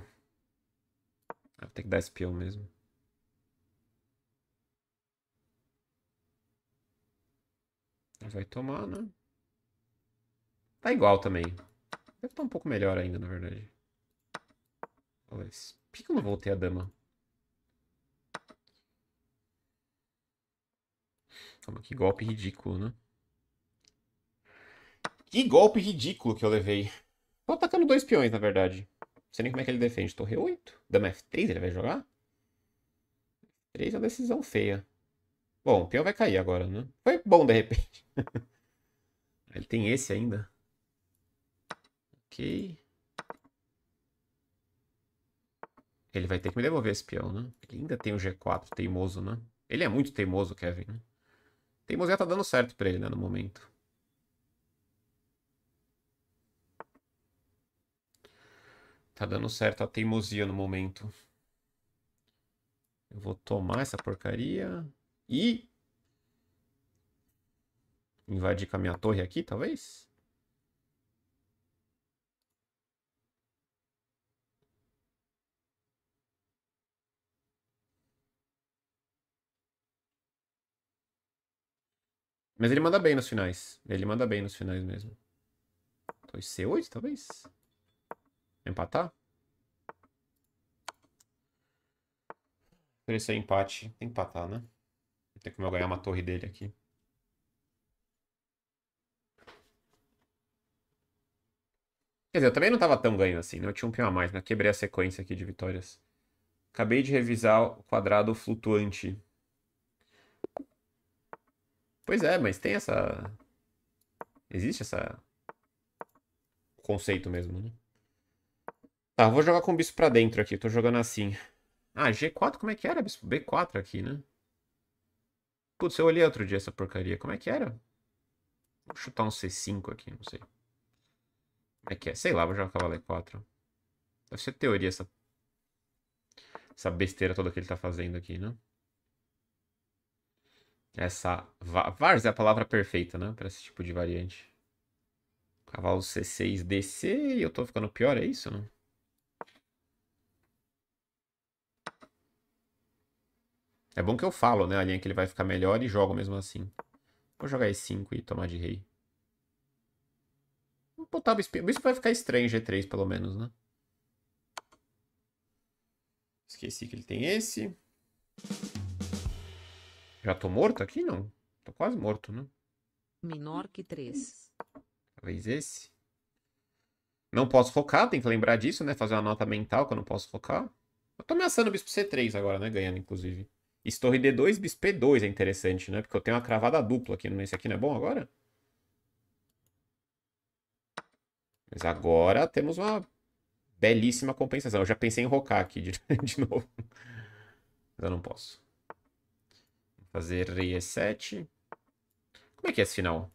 Ah, vou ter que dar peão mesmo. Vai tomar, né? Tá igual também. Deve estar tá um pouco melhor ainda, na verdade. Talvez. Por que eu não voltei a dama? Calma, que golpe ridículo, né? Que golpe ridículo que eu levei. Tô atacando dois peões, na verdade. Não sei nem como é que ele defende. Torre 8. Dama F3 ele vai jogar? F3 é uma decisão feia. Bom, o peão vai cair agora, né? Foi bom, de repente. <laughs> ele tem esse ainda. Ok. Ele vai ter que me devolver esse peão, né? Ele ainda tem o G4 teimoso, né? Ele é muito teimoso, Kevin. Né? Teimosia tá dando certo pra ele, né, no momento. Tá dando certo a teimosia no momento. Eu vou tomar essa porcaria e... Invadir com a minha torre aqui, talvez? Mas ele manda bem nos finais. Ele manda bem nos finais mesmo. 2C8, talvez? Empatar? Oferecer é empate. Tem que empatar, né? Tem como eu ganhar uma torre dele aqui. Quer dizer, eu também não estava tão ganho assim, né? Eu tinha um pinho a mais, né? quebrei a sequência aqui de vitórias. Acabei de revisar o quadrado flutuante. Pois é, mas tem essa. Existe essa. Conceito mesmo, né? Tá, vou jogar com o bispo pra dentro aqui. Tô jogando assim. Ah, G4, como é que era, bispo? B4 aqui, né? Putz, eu olhei outro dia essa porcaria. Como é que era? Vou chutar um C5 aqui, não sei. Como é que é? Sei lá, vou jogar cavalo E4. Deve ser teoria essa... Essa besteira toda que ele tá fazendo aqui, né? Essa. Vars é a palavra perfeita, né? Para esse tipo de variante. Cavalo C6, DC. E eu tô ficando pior, é isso, não? Né? É bom que eu falo, né? A linha que ele vai ficar melhor e jogo mesmo assim. Vou jogar E5 e tomar de rei. Vou botar o bispo. O bispo vai ficar estranho em G3, pelo menos, né? Esqueci que ele tem esse. Já tô morto aqui? Não. Tô quase morto, né? Menor que 3. Talvez esse. Não posso focar, tem que lembrar disso, né? Fazer uma nota mental que eu não posso focar. Eu tô ameaçando o bispo C3 agora, né? Ganhando, inclusive. Estorre D2, bispo p 2 é interessante, né? Porque eu tenho uma cravada dupla aqui. Né? Esse aqui não é bom agora? Mas agora temos uma belíssima compensação. Eu já pensei em rocar aqui de, <laughs> de novo. Mas eu não posso. Fazer reset. Como é que é esse final?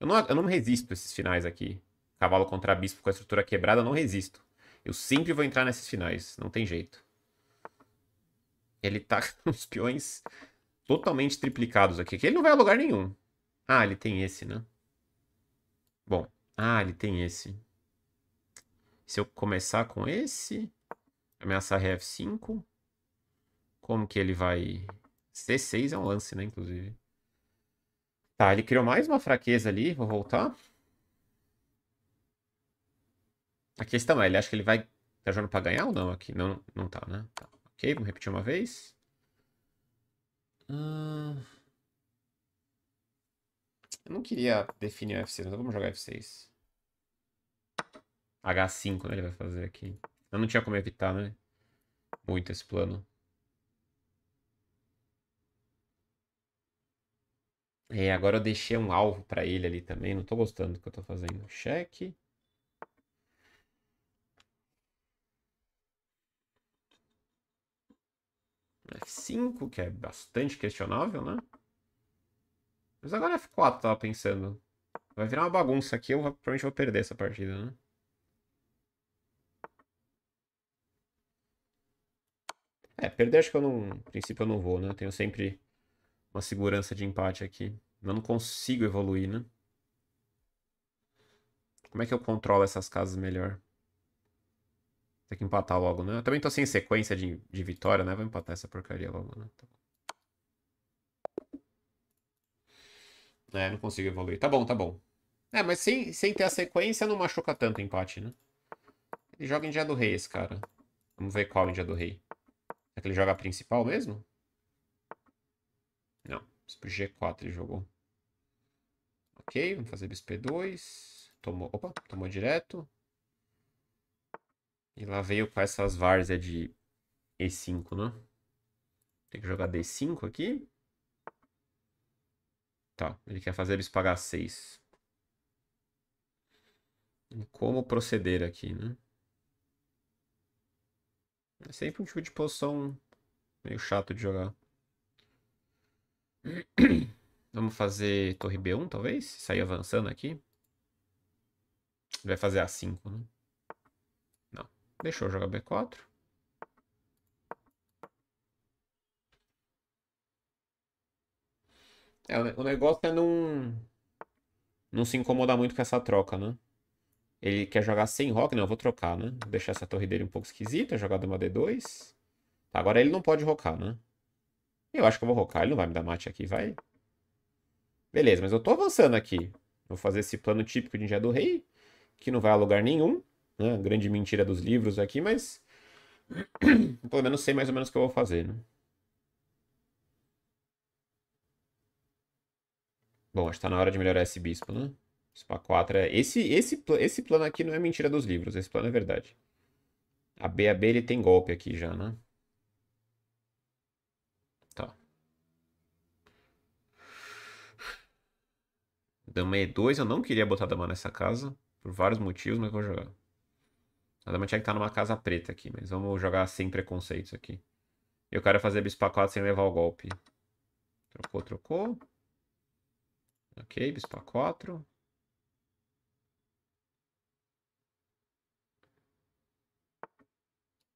Eu não, eu não resisto a esses finais aqui. Cavalo contra bispo com a estrutura quebrada, eu não resisto. Eu sempre vou entrar nesses finais, não tem jeito. Ele tá <laughs> com os peões totalmente triplicados aqui, Aqui ele não vai a lugar nenhum. Ah, ele tem esse, né? Bom, ah, ele tem esse. Se eu começar com esse, ameaçar f 5 como que ele vai C6 é um lance, né, inclusive. Tá, ele criou mais uma fraqueza ali, vou voltar. A questão é, ele acha que ele vai tá jogando pra ganhar ou não aqui? Não, não tá, né? Tá. Ok, vamos repetir uma vez. Hum... Eu não queria definir o F6, mas vamos jogar F6. H5, né, ele vai fazer aqui. Eu não tinha como evitar, né? Muito esse plano. É, agora eu deixei um alvo para ele ali também. Não tô gostando do que eu tô fazendo. Cheque. F5, que é bastante questionável, né? Mas agora é F4, tava pensando. Vai virar uma bagunça aqui, eu provavelmente vou perder essa partida, né? É, perder acho que eu não... No princípio eu não vou, né? Tenho sempre uma segurança de empate aqui. Eu não consigo evoluir, né? Como é que eu controlo essas casas melhor? Tem que empatar logo, né? Eu também tô sem sequência de, de vitória, né? Vou empatar essa porcaria logo, né? Tá é, não consigo evoluir. Tá bom, tá bom. É, mas sem, sem ter a sequência não machuca tanto empate, né? Ele joga em dia do rei, esse cara. Vamos ver qual em dia do rei. É que ele joga a principal mesmo? Não, bispo G4 ele jogou. Ok, vamos fazer bispo E2. Tomou, opa, tomou direto. E lá veio com essas várzeas de E5, né? Tem que jogar D5 aqui. Tá, ele quer fazer bispo H6. Como proceder aqui, né? É sempre um tipo de posição meio chato de jogar. <clears throat> Vamos fazer torre B1, talvez? Sair avançando aqui. Vai fazer A5, né? Não. Deixou jogar B4. É, o negócio é não... Não se incomodar muito com essa troca, né? Ele quer jogar sem rock? Não, né? eu vou trocar, né? deixar essa torre dele um pouco esquisita. Jogar de uma D2. agora ele não pode rocar, né? Eu acho que eu vou rocar. Ele não vai me dar mate aqui, vai. Beleza, mas eu tô avançando aqui. Vou fazer esse plano típico de Engenharia do Rei, que não vai a lugar nenhum. Né? Grande mentira dos livros aqui, mas... <clears throat> Pelo menos sei mais ou menos o que eu vou fazer, né? Bom, acho que tá na hora de melhorar esse bispo, né? Bispo A4 é... Esse, esse, esse plano aqui não é mentira dos livros, esse plano é verdade. A BAB ele tem golpe aqui já, né? Dama E2 eu não queria botar dama nessa casa, por vários motivos, mas vou jogar. A dama tinha que estar numa casa preta aqui, mas vamos jogar sem preconceitos aqui. Eu quero fazer bispo a 4 sem levar o golpe. Trocou, trocou. Ok, bispo a 4.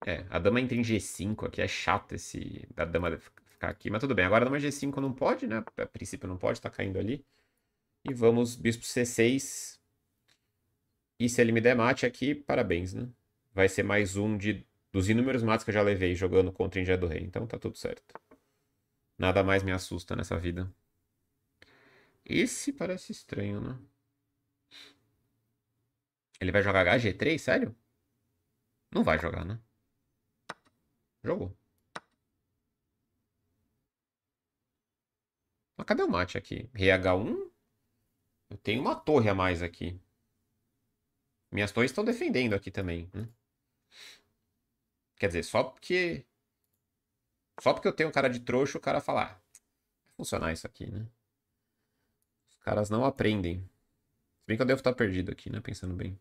É, a dama entra em G5 aqui, é chato esse da dama ficar aqui, mas tudo bem. Agora a dama G5 não pode, né? A princípio não pode, tá caindo ali. E vamos bispo C6. E se ele me der mate aqui, parabéns, né? Vai ser mais um de, dos inúmeros mates que eu já levei jogando contra o do Rei. Então tá tudo certo. Nada mais me assusta nessa vida. Esse parece estranho, né? Ele vai jogar HG3? Sério? Não vai jogar, né? Jogou. Mas cadê o mate aqui? RH1? Eu tenho uma torre a mais aqui. Minhas torres estão defendendo aqui também. Né? Quer dizer, só porque... Só porque eu tenho um cara de trouxa, o cara falar. Ah, vai funcionar isso aqui, né? Os caras não aprendem. Se bem que eu devo estar perdido aqui, né? Pensando bem.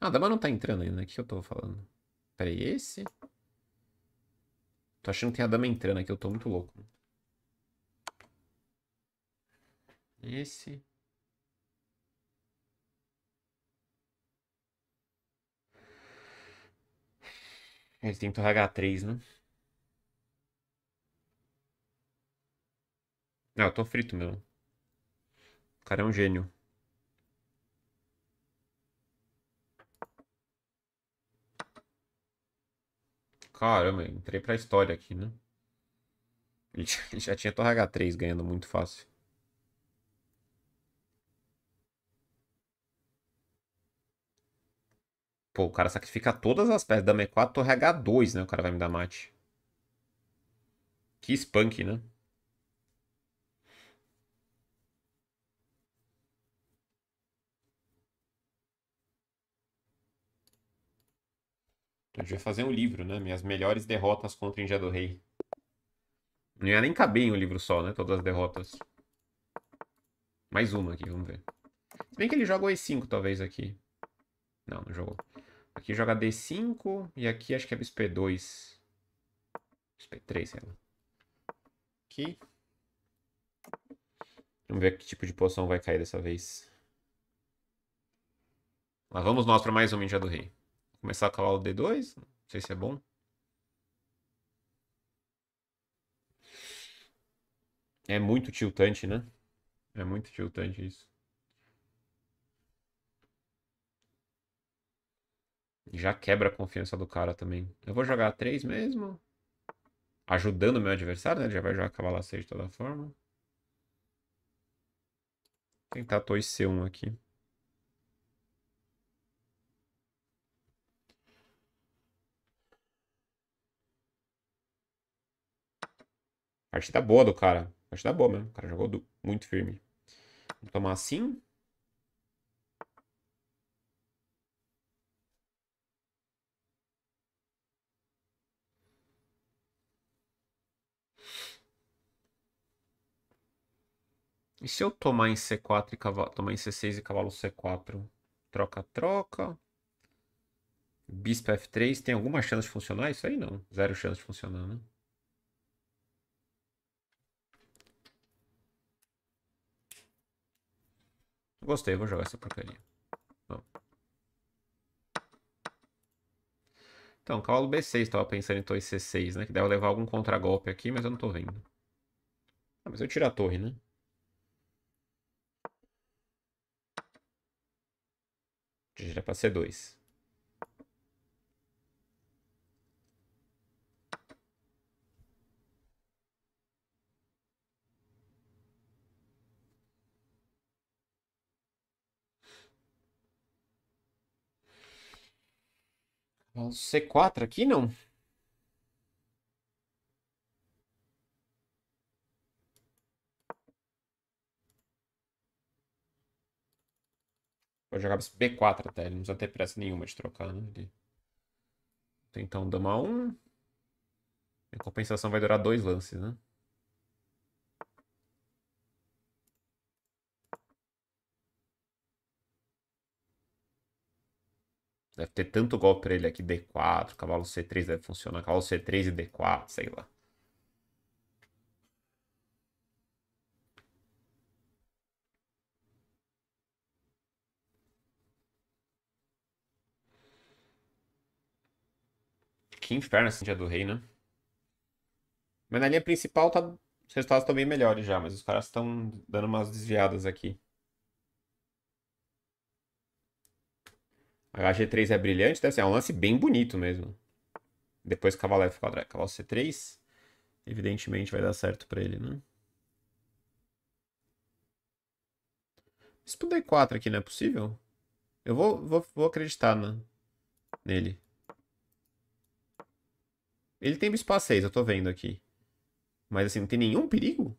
Ah, a dama não tá entrando ainda. Né? O que eu tô falando? Peraí, esse? Tô achando que tem a dama entrando aqui. Eu tô muito louco. Esse. Ele tem que H3, né? Não, ah, eu tô frito mesmo. O cara é um gênio. Caramba, entrei pra história aqui, né? <laughs> Ele já tinha Torre H3 ganhando muito fácil. Pô, o cara sacrifica todas as peças. Dama E4, torre H2, né? O cara vai me dar mate. Que spunk, né? Eu devia fazer um livro, né? Minhas melhores derrotas contra o India Rei. Não ia nem caber em um livro só, né? Todas as derrotas. Mais uma aqui, vamos ver. Se bem que ele jogou E5, talvez, aqui. Não, não jogou. Aqui joga D5 e aqui acho que é bisp 2 bisp 3 sei lá. Aqui. Vamos ver que tipo de poção vai cair dessa vez. Lá vamos nós para mais um Ninja do Rei. começar a cavalo D2. Não sei se é bom. É muito tiltante, né? É muito tiltante isso. Já quebra a confiança do cara também. Eu vou jogar 3 mesmo. Ajudando meu adversário, né? Ele já vai jogar cavalo 6 de toda forma. Tentar 2 C1 aqui. Partida boa do cara. Partida boa mesmo. O cara jogou muito firme. Vou tomar assim. E se eu tomar em C4 e cavalo, tomar em C6 e cavalo C4, troca, troca. Bispo F3, tem alguma chance de funcionar? Isso aí não, zero chance de funcionar, né? Gostei, vou jogar essa porcaria. Então, cavalo B6, estava pensando em torre C6, né? Que deve levar algum contragolpe aqui, mas eu não estou vendo. Ah, mas eu tiro a torre, né? Gira para C2. C4 aqui, não? Pode jogar B4 até, ele não precisa ter pressa nenhuma de trocar, né? Ele... Então, dama 1. A compensação vai durar dois lances, né? Deve ter tanto golpe pra ele aqui, D4, cavalo C3 deve funcionar, cavalo C3 e D4, sei lá. Que inferno esse dia do rei, né? Mas na linha principal tá... os resultados estão bem melhores já, mas os caras estão dando umas desviadas aqui. A HG3 é brilhante, deve ser é um lance bem bonito mesmo. Depois cavalo F quadrado, cavalo C3, evidentemente vai dar certo para ele, né? Bispo D4 aqui não é possível? Eu vou, vou, vou acreditar na, nele. Ele tem bispo a6, eu tô vendo aqui. Mas assim, não tem nenhum perigo?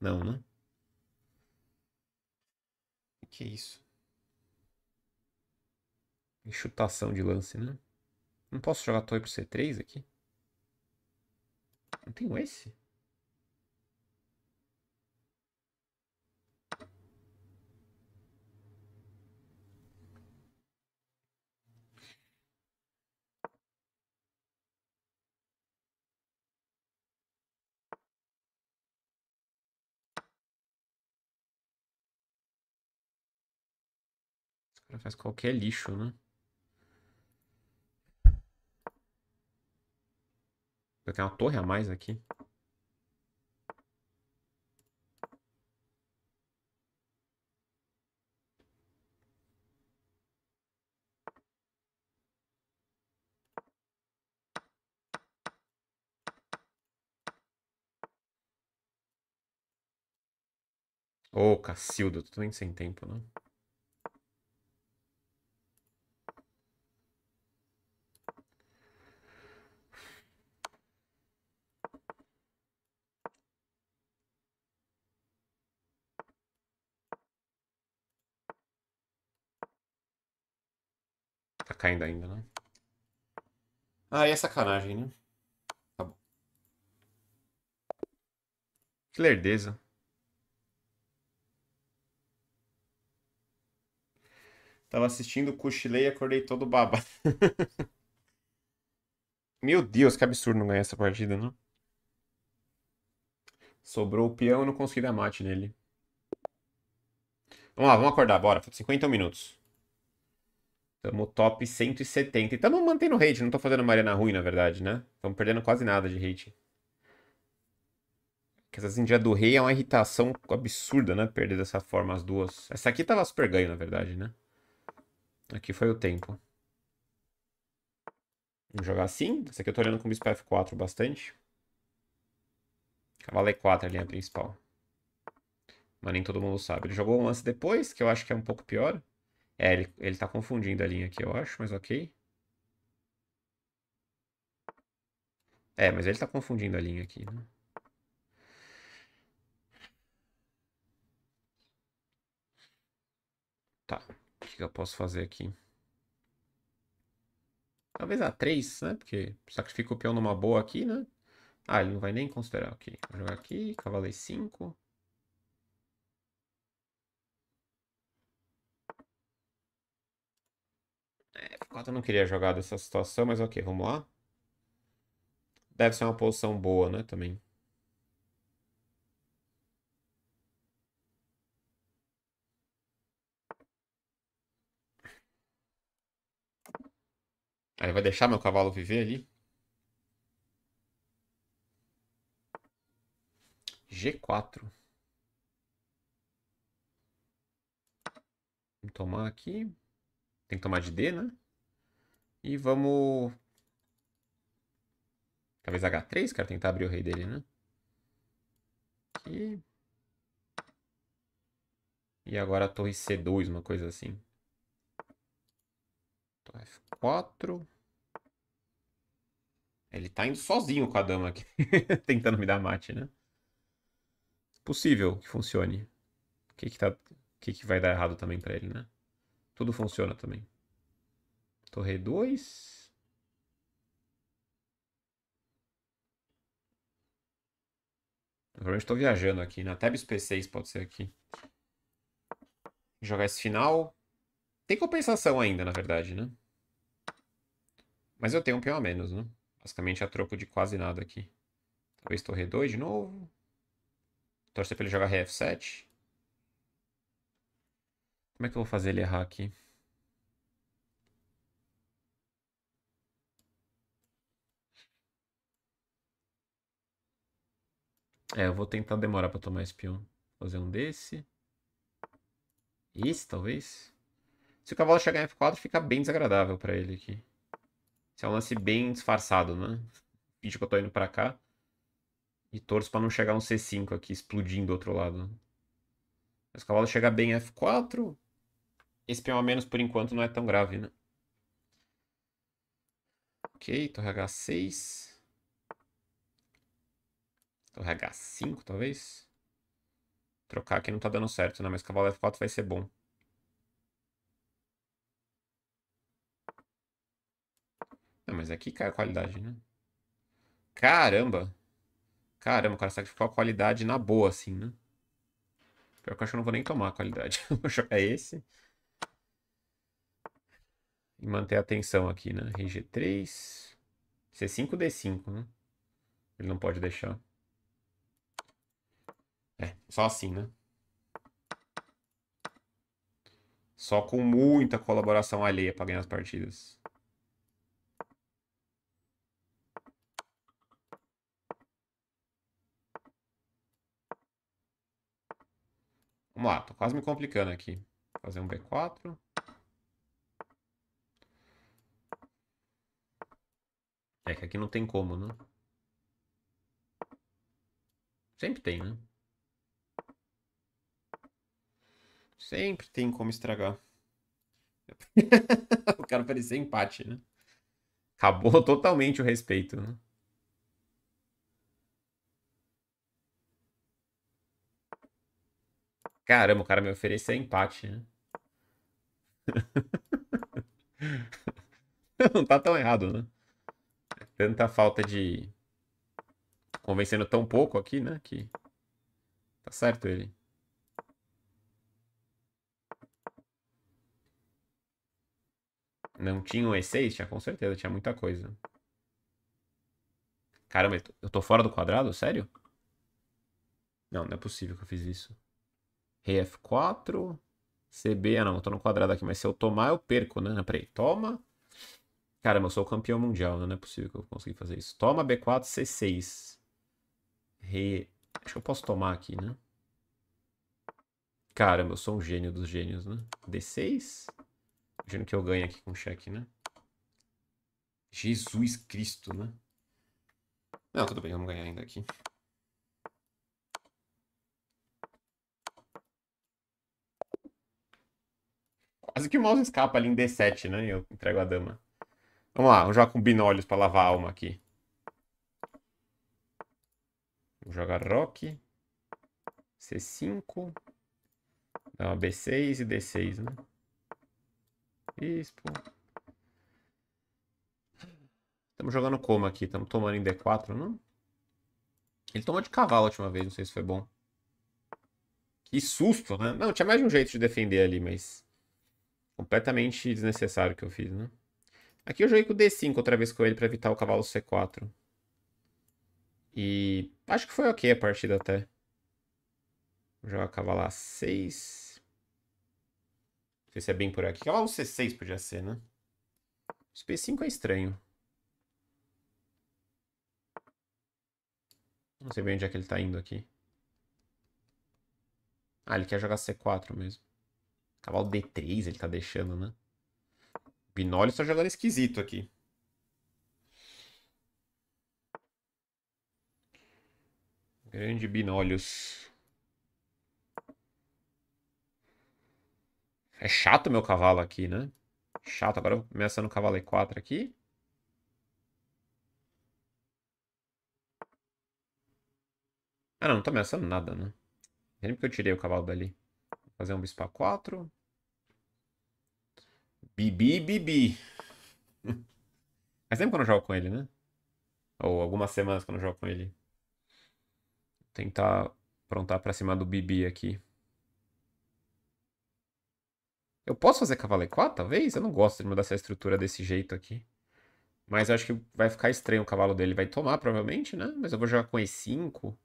Não, né? O que é isso? Enxutação de lance, né? Não posso jogar torre pro C3 aqui? Não tenho esse? cara faz qualquer lixo, né? Eu tenho uma torre a mais aqui. Ô, oh, Cacilda, totalmente sem tempo, né? caindo ainda, né? Ah, e é sacanagem, né? Tá bom. Que lerdeza. Tava assistindo, cochilei e acordei todo baba <laughs> Meu Deus, que absurdo não ganhar essa partida, não? Né? Sobrou o peão e não consegui dar mate nele. Vamos lá, vamos acordar, bora. 51 minutos. Estamos top 170. E estamos mantendo hate, não estou fazendo uma arena ruim, na verdade, né? Estamos perdendo quase nada de hate. Que essas india do Rei é uma irritação absurda, né? Perder dessa forma as duas. Essa aqui tava super ganho, na verdade, né? Aqui foi o tempo. Vamos jogar assim. Essa aqui eu tô olhando com bispo F4 bastante. Cavalo E4 a linha principal. Mas nem todo mundo sabe. Ele jogou um lance depois, que eu acho que é um pouco pior. É, ele, ele tá confundindo a linha aqui, eu acho, mas ok. É, mas ele tá confundindo a linha aqui, né? Tá, o que eu posso fazer aqui? Talvez a 3, né? Porque sacrifica o peão numa boa aqui, né? Ah, ele não vai nem considerar, ok. Vou jogar aqui, cavaleiro 5. eu não queria jogar dessa situação, mas ok, vamos lá. Deve ser uma posição boa, né, também. Aí ah, vai deixar meu cavalo viver ali? G4. Vou tomar aqui. Tem que tomar de D, né? E vamos... Talvez H3, cara, tentar abrir o rei dele, né? Aqui. E agora a torre C2, uma coisa assim. Torre F4. Ele tá indo sozinho com a dama aqui. <laughs> Tentando me dar mate, né? Possível que funcione. O que que, tá... o que, que vai dar errado também pra ele, né? Tudo funciona também. Torre 2. Provavelmente estou viajando aqui. Na tab P6 pode ser aqui. Jogar esse final. Tem compensação ainda, na verdade, né? Mas eu tenho um peão a menos, né? Basicamente a troco de quase nada aqui. Talvez torre 2 de novo. Torcer para ele jogar rf7. Como é que eu vou fazer ele errar aqui? É, eu vou tentar demorar para tomar esse peão Fazer um desse. Esse, talvez. Se o cavalo chegar em F4, fica bem desagradável para ele aqui. Esse é um lance bem disfarçado, né? Finge que eu tô indo pra cá. E torço pra não chegar um C5 aqui, explodindo do outro lado. Mas o cavalo chega bem em F4. Esse peão a menos, por enquanto, não é tão grave, né? Ok, torre H6. Então, H5, talvez? Trocar aqui não tá dando certo, né? Mas cavalo F4 vai ser bom. Não, mas aqui cai a qualidade, né? Caramba! Caramba, o cara sacrificou a qualidade na boa, assim, né? Pior que eu acho que eu não vou nem tomar a qualidade. vou <laughs> jogar é esse. E manter a tensão aqui, né? RG3. C5, D5, né? Ele não pode deixar. É, só assim, né? Só com muita colaboração alheia para ganhar as partidas. Vamos lá, tô quase me complicando aqui. fazer um B4. É que aqui não tem como, né? Sempre tem, né? Sempre tem como estragar. <laughs> o cara parecia empate, né? Acabou <laughs> totalmente o respeito, né? Caramba, o cara me ofereceu empate, né? <laughs> Não tá tão errado, né? Tanta falta de. Convencendo tão pouco aqui, né? Que. Tá certo ele. Não tinha o E6? Tinha com certeza, tinha muita coisa. Caramba, eu tô fora do quadrado? Sério? Não, não é possível que eu fiz isso. Rei F4. CB. Ah, não, eu tô no quadrado aqui, mas se eu tomar, eu perco, né? Não, peraí, toma. Caramba, eu sou campeão mundial, né? Não é possível que eu consegui fazer isso. Toma B4, C6. Rei. Acho que eu posso tomar aqui, né? Caramba, eu sou um gênio dos gênios, né? D6. Imagino que eu ganho aqui com cheque, né? Jesus Cristo, né? Não, tudo bem, vamos ganhar ainda aqui. Quase que o mouse escapa ali em D7, né? E eu entrego a dama. Vamos lá, vamos jogar com binólios pra lavar a alma aqui. Vou jogar rock. C5. Dá uma B6 e D6, né? Bispo. Estamos jogando como aqui? Estamos tomando em D4, não? Ele tomou de cavalo a última vez, não sei se foi bom. Que susto, né? Não, tinha mais um jeito de defender ali, mas... Completamente desnecessário que eu fiz, né? Aqui eu joguei com D5 outra vez com ele para evitar o cavalo C4. E acho que foi ok a partida até. Vou jogar cavalo A6. Não sei se é bem por aqui. É lá C6 podia ser, né? Esse P5 é estranho. Não sei bem onde é que ele tá indo aqui. Ah, ele quer jogar C4 mesmo. Cavalo D3 ele tá deixando, né? Binólio tá jogando esquisito aqui. Grande Binólios. É chato meu cavalo aqui, né? Chato. Agora eu começando o cavalo E4 aqui. Ah, não, não tô ameaçando nada, né? Eu que eu tirei o cavalo dali. Vou fazer um bispo A4. Bibi, bibi. Mas <laughs> sempre quando eu jogo com ele, né? Ou algumas semanas quando eu jogo com ele. Vou tentar aprontar pra cima do bibi aqui. Eu posso fazer cavalo E4, talvez? Eu não gosto de mudar essa estrutura desse jeito aqui. Mas eu acho que vai ficar estranho o cavalo dele. Vai tomar, provavelmente, né? Mas eu vou jogar com E5.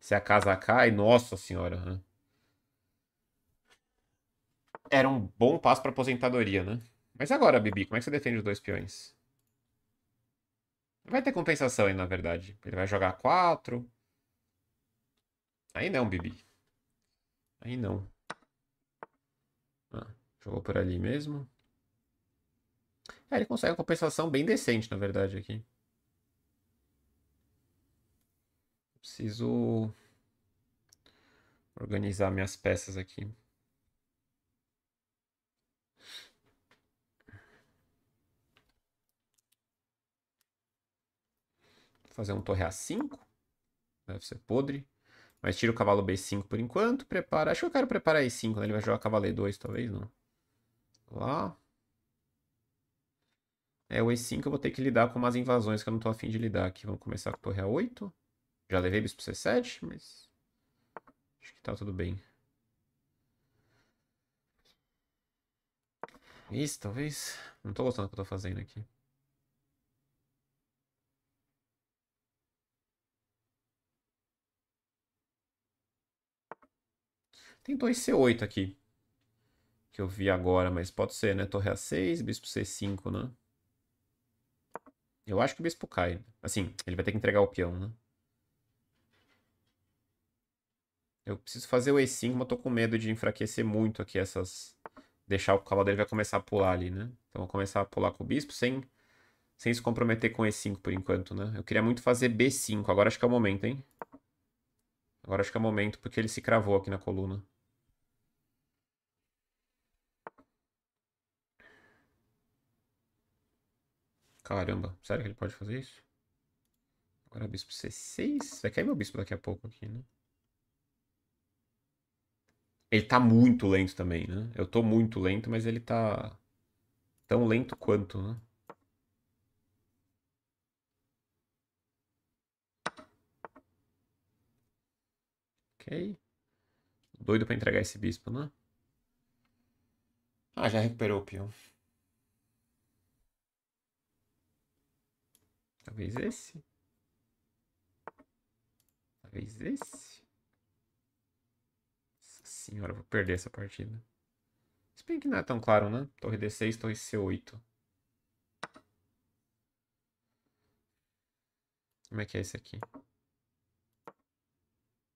Se a casa cai, nossa senhora. Né? Era um bom passo para aposentadoria, né? Mas agora, Bibi, como é que você defende os dois peões? Vai ter compensação aí, na verdade. Ele vai jogar 4. Aí não, Bibi. Aí não jogou ah, então por ali mesmo. É, ele consegue uma compensação bem decente, na verdade, aqui. Preciso organizar minhas peças aqui. Vou fazer um torre A5. Deve ser podre. Mas tira o cavalo B5 por enquanto. Prepara. Acho que eu quero preparar E5, né? Ele vai jogar cavalo E2, talvez, não. Lá. É, o E5 eu vou ter que lidar com umas invasões que eu não tô afim de lidar aqui. Vamos começar com torre A8. Já levei bispo C7, mas... Acho que tá tudo bem. Isso, talvez. Não tô gostando do que eu tô fazendo aqui. Tem 2 C8 aqui. Que eu vi agora, mas pode ser, né? Torre A6, bispo C5, né? Eu acho que o bispo cai. Assim, ele vai ter que entregar o peão, né? Eu preciso fazer o E5, mas eu tô com medo de enfraquecer muito aqui essas... Deixar o cavaleiro vai começar a pular ali, né? Então vou começar a pular com o bispo sem, sem se comprometer com E5 por enquanto, né? Eu queria muito fazer B5. Agora acho que é o momento, hein? Agora acho que é o momento, porque ele se cravou aqui na coluna. Caramba, sério que ele pode fazer isso? Agora é bispo C6. Vai cair meu bispo daqui a pouco aqui, né? Ele tá muito lento também, né? Eu tô muito lento, mas ele tá tão lento quanto, né? Ok. Doido pra entregar esse bispo, né? Ah, já recuperou o peão. Talvez esse. Talvez esse. Nossa senhora, vou perder essa partida. Se bem que não é tão claro, né? Torre D6, torre C8. Como é que é esse aqui?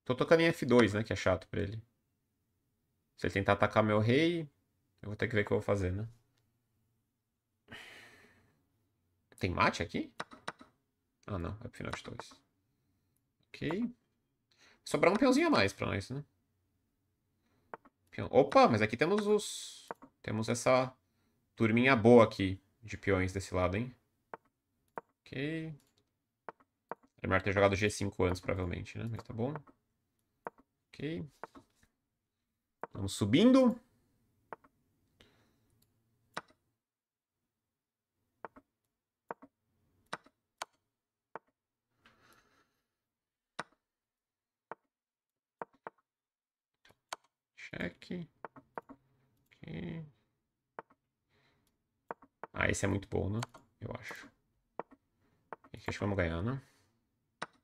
Tô tocando em F2, né? Que é chato pra ele. Se ele tentar atacar meu rei, eu vou ter que ver o que eu vou fazer, né? Tem mate aqui? Ah, não. É pro final de dois. Ok. Sobrar um peãozinho a mais pra nós, né? Peão. Opa, mas aqui temos os... Temos essa turminha boa aqui de peões desse lado, hein? Ok. É melhor ter jogado G5 antes, provavelmente, né? Mas tá bom. Ok. Vamos subindo. check. Ah, esse é muito bom, né? Eu acho. Aqui acho que vamos ganhar, né?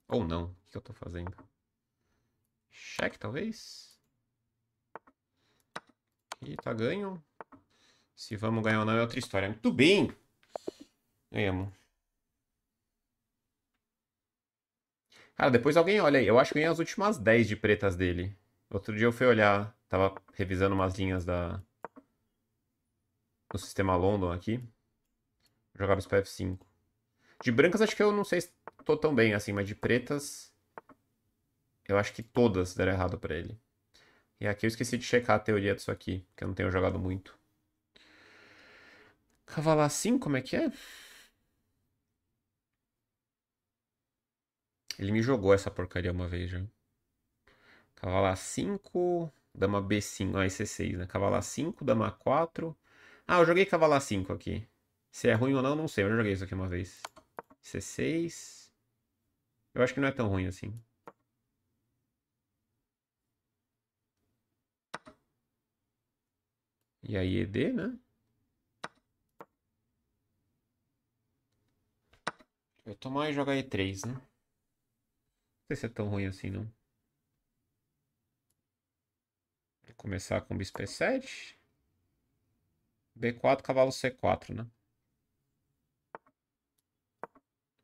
Ou não. O que eu tô fazendo? Check, talvez? E tá ganho. Se vamos ganhar ou não é outra história. Muito bem! Ganhamos. Cara, depois alguém olha aí. Eu acho que ganhei as últimas 10 de pretas dele. Outro dia eu fui olhar, tava revisando umas linhas da do sistema London aqui. Jogava isso pra F5. De brancas acho que eu não sei se tô tão bem assim, mas de pretas eu acho que todas deram errado para ele. E aqui eu esqueci de checar a teoria disso aqui, que eu não tenho jogado muito. Cavalar 5, como é que é? Ele me jogou essa porcaria uma vez já. Cavalar 5, dama B5, ah, C6, né? Cavalar 5, dama a 4. Ah, eu joguei cavalar 5 aqui. Se é ruim ou não, não sei. Eu já joguei isso aqui uma vez. C6. Eu acho que não é tão ruim assim. E aí ED, né? Eu tomar e jogar E3, né? Não sei se é tão ruim assim, não. começar com bispo e7. B4, cavalo C4, né?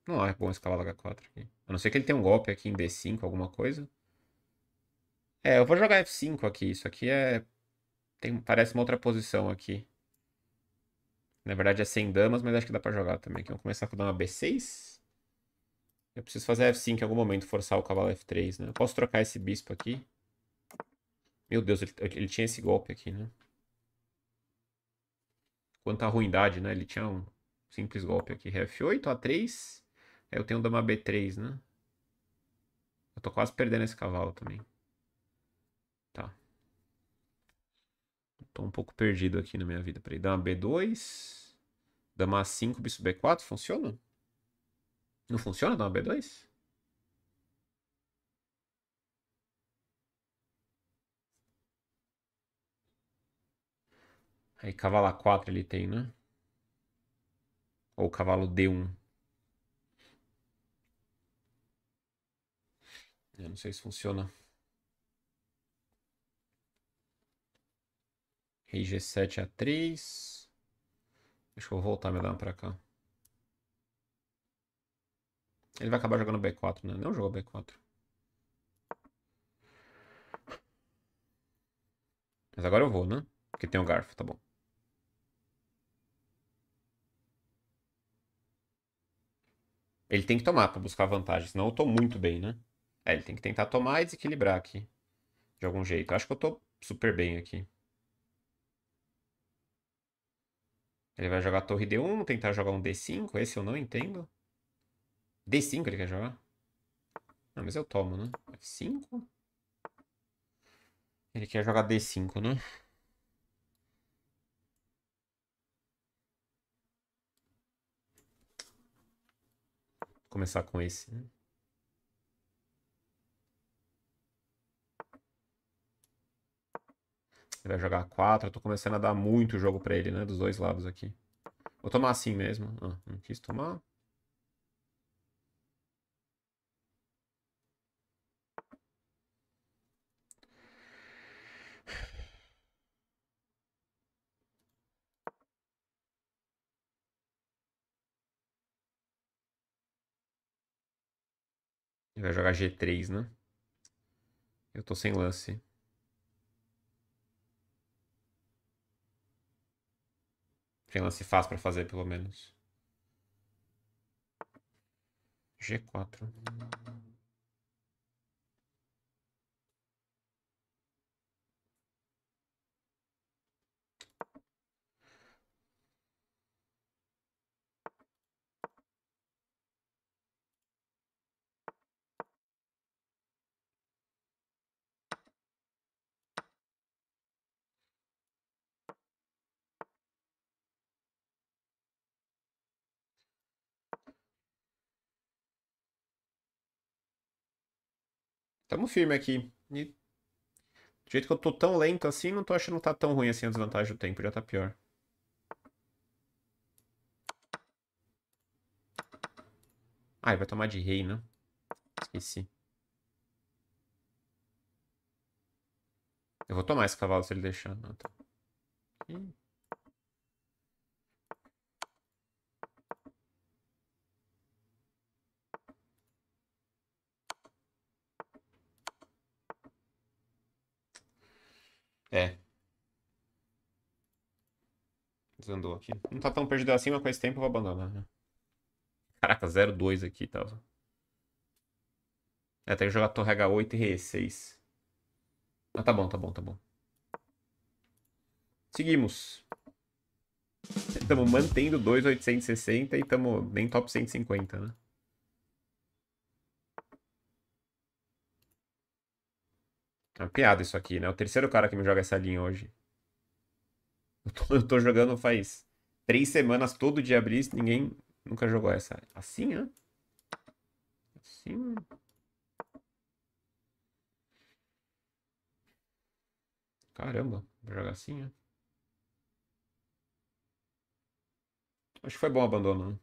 Não é bom esse cavalo H4 aqui. A não ser que ele tenha um golpe aqui em D5, alguma coisa. É, eu vou jogar F5 aqui. Isso aqui é... Tem... Parece uma outra posição aqui. Na verdade é sem damas, mas acho que dá pra jogar também. Aqui vamos começar com dama B6. Eu preciso fazer F5 em algum momento, forçar o cavalo F3, né? Eu posso trocar esse bispo aqui. Meu Deus, ele, ele tinha esse golpe aqui, né? Quanta ruindade, né? Ele tinha um simples golpe aqui. F8, A3. Aí eu tenho dama B3, né? Eu tô quase perdendo esse cavalo também. Tá. Tô um pouco perdido aqui na minha vida. Peraí, dama B2. Dama A5, bicho B4. Funciona? Não funciona dama B2? Aí cavalo A4 ele tem, né? Ou cavalo D1. Eu não sei se funciona. Rei G7 A3. Deixa eu voltar minha dama pra cá. Ele vai acabar jogando B4, né? Não jogou B4. Mas agora eu vou, né? Porque tem o um garfo, tá bom. Ele tem que tomar para buscar vantagem, senão eu tô muito bem, né? É, ele tem que tentar tomar e desequilibrar aqui. De algum jeito. Eu acho que eu tô super bem aqui. Ele vai jogar torre D1, tentar jogar um D5. Esse eu não entendo. D5 ele quer jogar? Não, ah, mas eu tomo, né? F5? Ele quer jogar D5, né? começar com esse. Né? Ele vai jogar 4. Eu tô começando a dar muito jogo pra ele, né? Dos dois lados aqui. Vou tomar assim mesmo. Ah, não quis tomar. Ele vai jogar G3, né? Eu tô sem lance. Tem lance fácil pra fazer, pelo menos. G4. Tamo firme aqui. E do jeito que eu tô tão lento assim, não tô achando que tá tão ruim assim a desvantagem do tempo, já tá pior. Ah, ele vai tomar de rei, né? Esqueci. Eu vou tomar esse cavalo se ele deixar. Não, ah, tá. É. Desandou aqui. Não tá tão perdido assim, mas com esse tempo eu vou abandonar, né? Caraca, 0-2 aqui e tá? É, tem que jogar torre H8 e R6. Ah, tá bom, tá bom, tá bom. Seguimos. Estamos mantendo 2,860 e estamos nem top 150, né? É uma piada isso aqui, né? É o terceiro cara que me joga essa linha hoje. Eu tô, eu tô jogando faz três semanas, todo dia abri ninguém nunca jogou essa. Assim, né? Assim. Caramba, vou jogar assim, né? Acho que foi bom o abandono, né?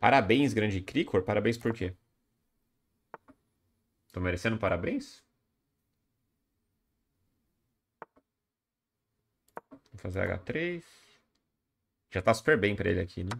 Parabéns, grande Cricor. Parabéns por quê? Tô merecendo parabéns? Vou fazer H3. Já tá super bem pra ele aqui, né?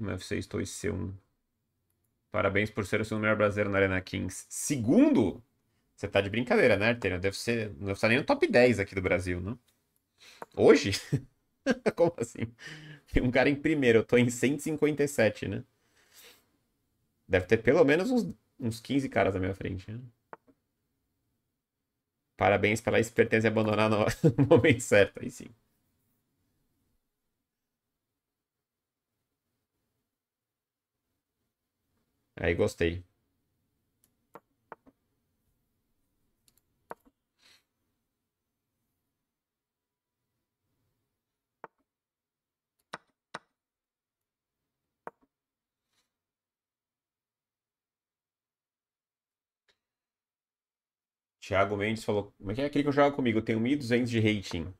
no F6 em C1. Parabéns por ser o seu melhor brasileiro na Arena Kings. Segundo? Você tá de brincadeira, né, Artênio? Deve ser, não deve estar nem no top 10 aqui do Brasil, não? Hoje? <laughs> Como assim? Tem um cara em primeiro, eu tô em 157, né? Deve ter pelo menos uns, uns 15 caras na minha frente, né? Parabéns pela esperteza em abandonar no <laughs> momento certo, aí sim. Aí gostei. Thiago Mendes falou. Como é que é aquele que joga comigo? Eu tenho 1.200 de rating.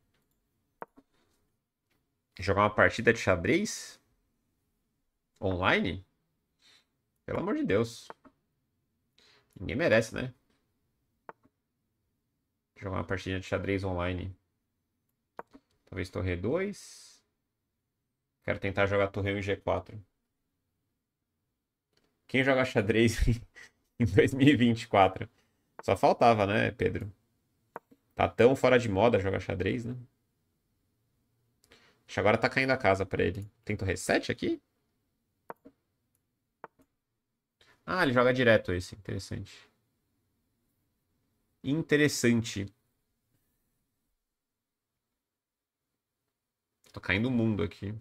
Jogar uma partida de xadrez? Online? Pelo amor de Deus. Ninguém merece, né? Jogar uma partida de xadrez online. Talvez torre 2. Quero tentar jogar torre 1 e G4. Quem joga xadrez <laughs> em 2024? Só faltava, né, Pedro? Tá tão fora de moda jogar xadrez, né? Acho que agora tá caindo a casa pra ele. Tem torre 7 aqui? Ah, ele joga direto esse. Interessante. Interessante. Tô caindo o mundo aqui.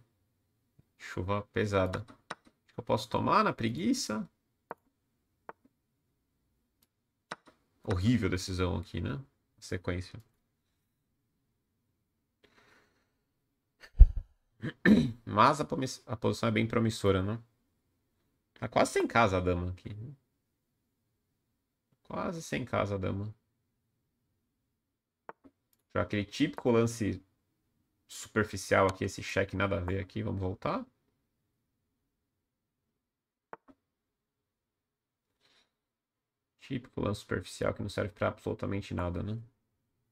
Chuva pesada. Acho que eu posso tomar na preguiça. Horrível decisão aqui, né? sequência. <clears throat> Mas a, a posição é bem promissora, né? Tá quase sem casa a dama aqui. Quase sem casa a dama. Já aquele típico lance superficial aqui, esse cheque nada a ver aqui. Vamos voltar. Típico lance superficial que não serve para absolutamente nada, né?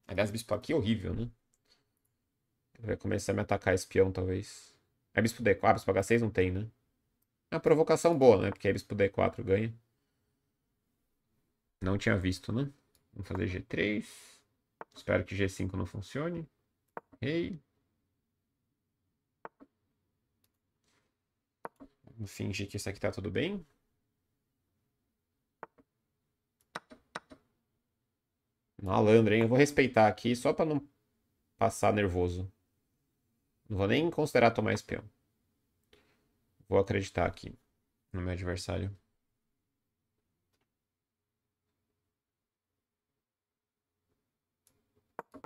Aliás, bispo aqui é horrível, né? Vai começar a me atacar espião, talvez. É bispo D4. Ah, bispo H6 não tem, né? É uma provocação boa, né? Porque eles por D4 ganha. Não tinha visto, né? Vamos fazer G3. Espero que G5 não funcione. Rei. Vamos fingir que isso aqui tá tudo bem. Malandro, hein? Eu vou respeitar aqui só para não passar nervoso. Não vou nem considerar tomar peão. Vou acreditar aqui no meu adversário.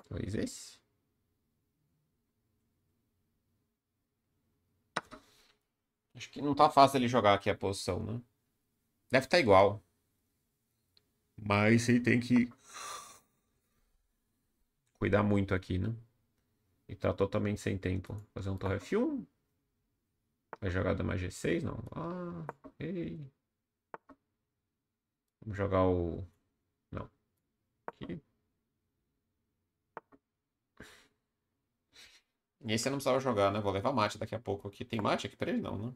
Talvez esse. Acho que não tá fácil ele jogar aqui a posição, né? Deve estar tá igual. Mas ele tem que cuidar muito aqui, né? E tá totalmente sem tempo. Fazer um torre F1. Vai jogar mais G6? Não. Ah, ei. Vamos jogar o... Não. Aqui. E esse eu não precisava jogar, né? Vou levar mate daqui a pouco aqui. Tem mate aqui pra ele? Não, né?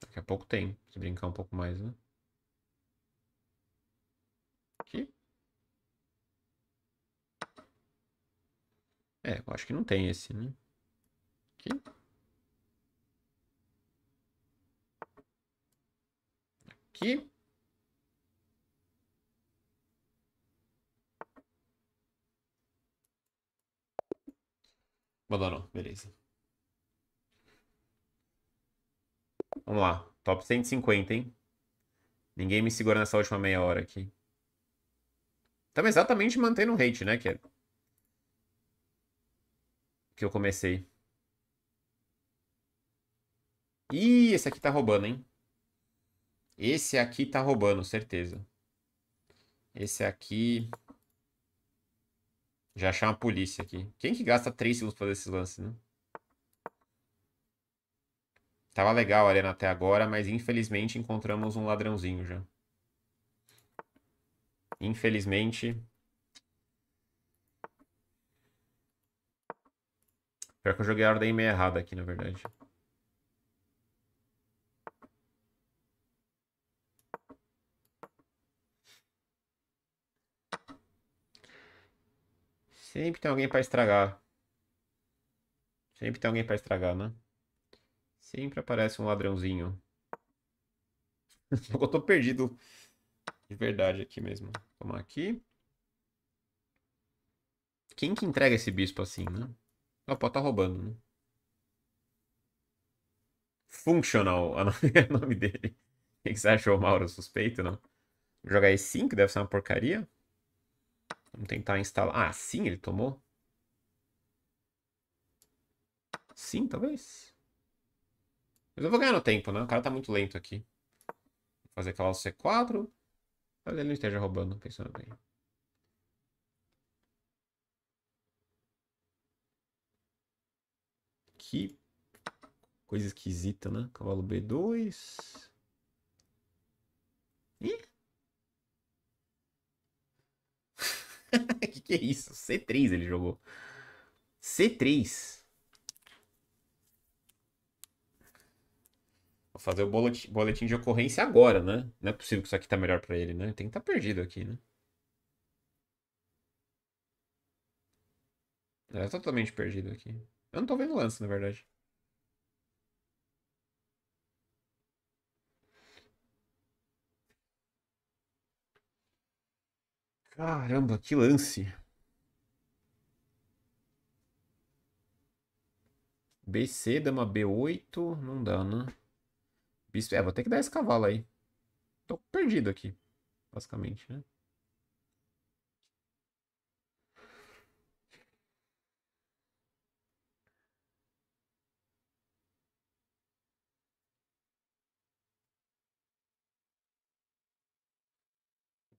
Daqui a pouco tem. Se brincar um pouco mais, né? Aqui. É, eu acho que não tem esse, né? Aqui. Aqui. Abandonou, beleza. Vamos lá. Top 150, hein? Ninguém me segura nessa última meia hora aqui. Estamos exatamente mantendo o rate, né? Que é que eu comecei. Ih, esse aqui tá roubando, hein? Esse aqui tá roubando, certeza. Esse aqui... Já achar uma polícia aqui. Quem que gasta 3 segundos pra fazer esse lance, né? Tava legal a arena até agora, mas infelizmente encontramos um ladrãozinho já. Infelizmente, Pior que eu joguei a ordem meio errada aqui, na verdade. Sempre tem alguém para estragar. Sempre tem alguém para estragar, né? Sempre aparece um ladrãozinho. <laughs> eu tô perdido de verdade aqui mesmo. Vou tomar aqui. Quem que entrega esse bispo assim, né? Ela pode estar tá roubando, né? Functional, <laughs> o nome, é o nome dele. O que você achou, Mauro? Suspeito, não? Vou jogar E5, deve ser uma porcaria. Vamos tentar instalar. Ah, sim, ele tomou? Sim, talvez. Mas eu vou ganhar no tempo, né? O cara tá muito lento aqui. Vou fazer aquela C4. Talvez ele não esteja roubando, pensando bem. aqui. Coisa esquisita, né? Cavalo B2. Ih! <laughs> que que é isso? C3 ele jogou. C3. Vou fazer o boletim, boletim de ocorrência agora, né? Não é possível que isso aqui tá melhor pra ele, né? Tem que estar tá perdido aqui, né? É totalmente perdido aqui. Eu não tô vendo lance, na verdade. Caramba, que lance. BC, dama B8. Não dá, né? Bispo. É, vou ter que dar esse cavalo aí. Tô perdido aqui, basicamente, né?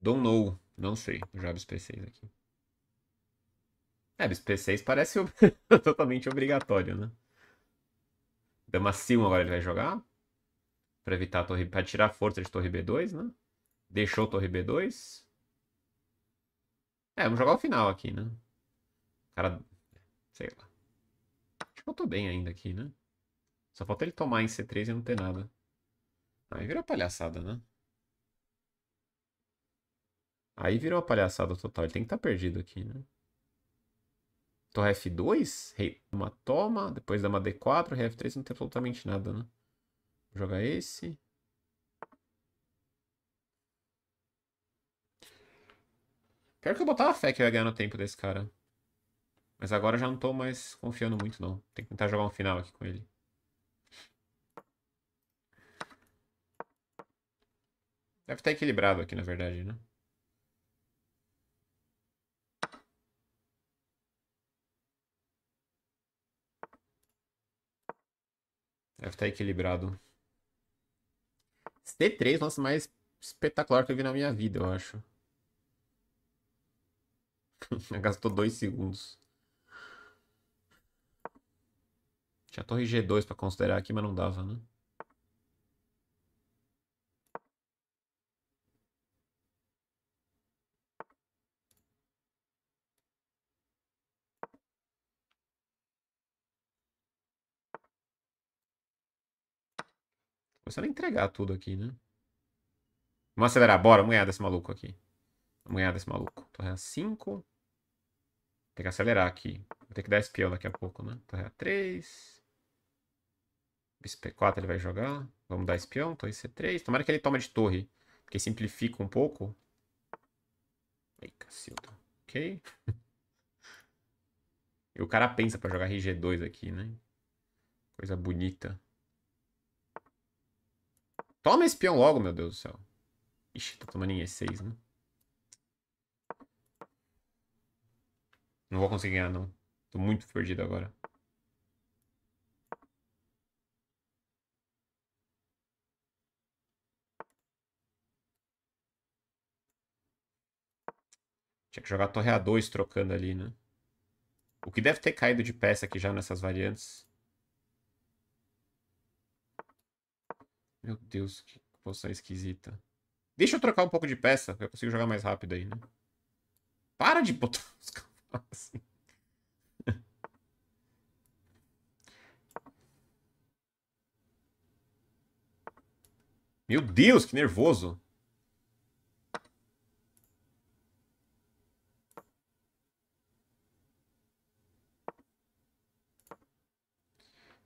Don't know. Não sei. Jobs P6 aqui. É, P6 parece <laughs> totalmente obrigatório, né? Dama C1 agora ele vai jogar. Pra evitar a torre... Pra tirar a força de torre B2, né? Deixou torre B2. É, vamos jogar o final aqui, né? Cara... Sei lá. Acho que eu tô bem ainda aqui, né? Só falta ele tomar em C3 e não ter nada. Aí virou palhaçada, né? Aí virou uma palhaçada total. Ele tem que estar tá perdido aqui, né? Torre então, F2, rei uma toma, depois dama D4, rei F3, não tem absolutamente nada, né? Vou jogar esse. Pior que eu botava fé que eu ia ganhar no tempo desse cara. Mas agora já não tô mais confiando muito, não. Tem que tentar jogar um final aqui com ele. Deve estar tá equilibrado aqui, na verdade, né? Deve estar tá equilibrado. C3, nossa, mais espetacular que eu vi na minha vida, eu acho. <laughs> Gastou 2 segundos. Tinha torre G2 pra considerar aqui, mas não dava, né? começando entregar tudo aqui, né? Vamos acelerar, bora, vamos ganhar desse maluco aqui. Vamos ganhar desse maluco. Torre a 5. Tem que acelerar aqui. Vou ter que dar espião daqui a pouco, né? Torre 3. Bispo P4 ele vai jogar. Vamos dar espião, torre C3. Tomara que ele tome de torre, porque simplifica um pouco. Ei, cacilda. Ok. <laughs> e o cara pensa pra jogar RG2 aqui, né? Coisa bonita. Toma esse peão logo, meu Deus do céu. Ixi, tá tomando em E6, né? Não vou conseguir ganhar, não. Tô muito perdido agora. Tinha que jogar torre A2 trocando ali, né? O que deve ter caído de peça aqui já nessas variantes. Meu Deus, que poção esquisita. Deixa eu trocar um pouco de peça, eu consigo jogar mais rápido aí, né? Para de botar <laughs> os cavalos assim. Meu Deus, que nervoso.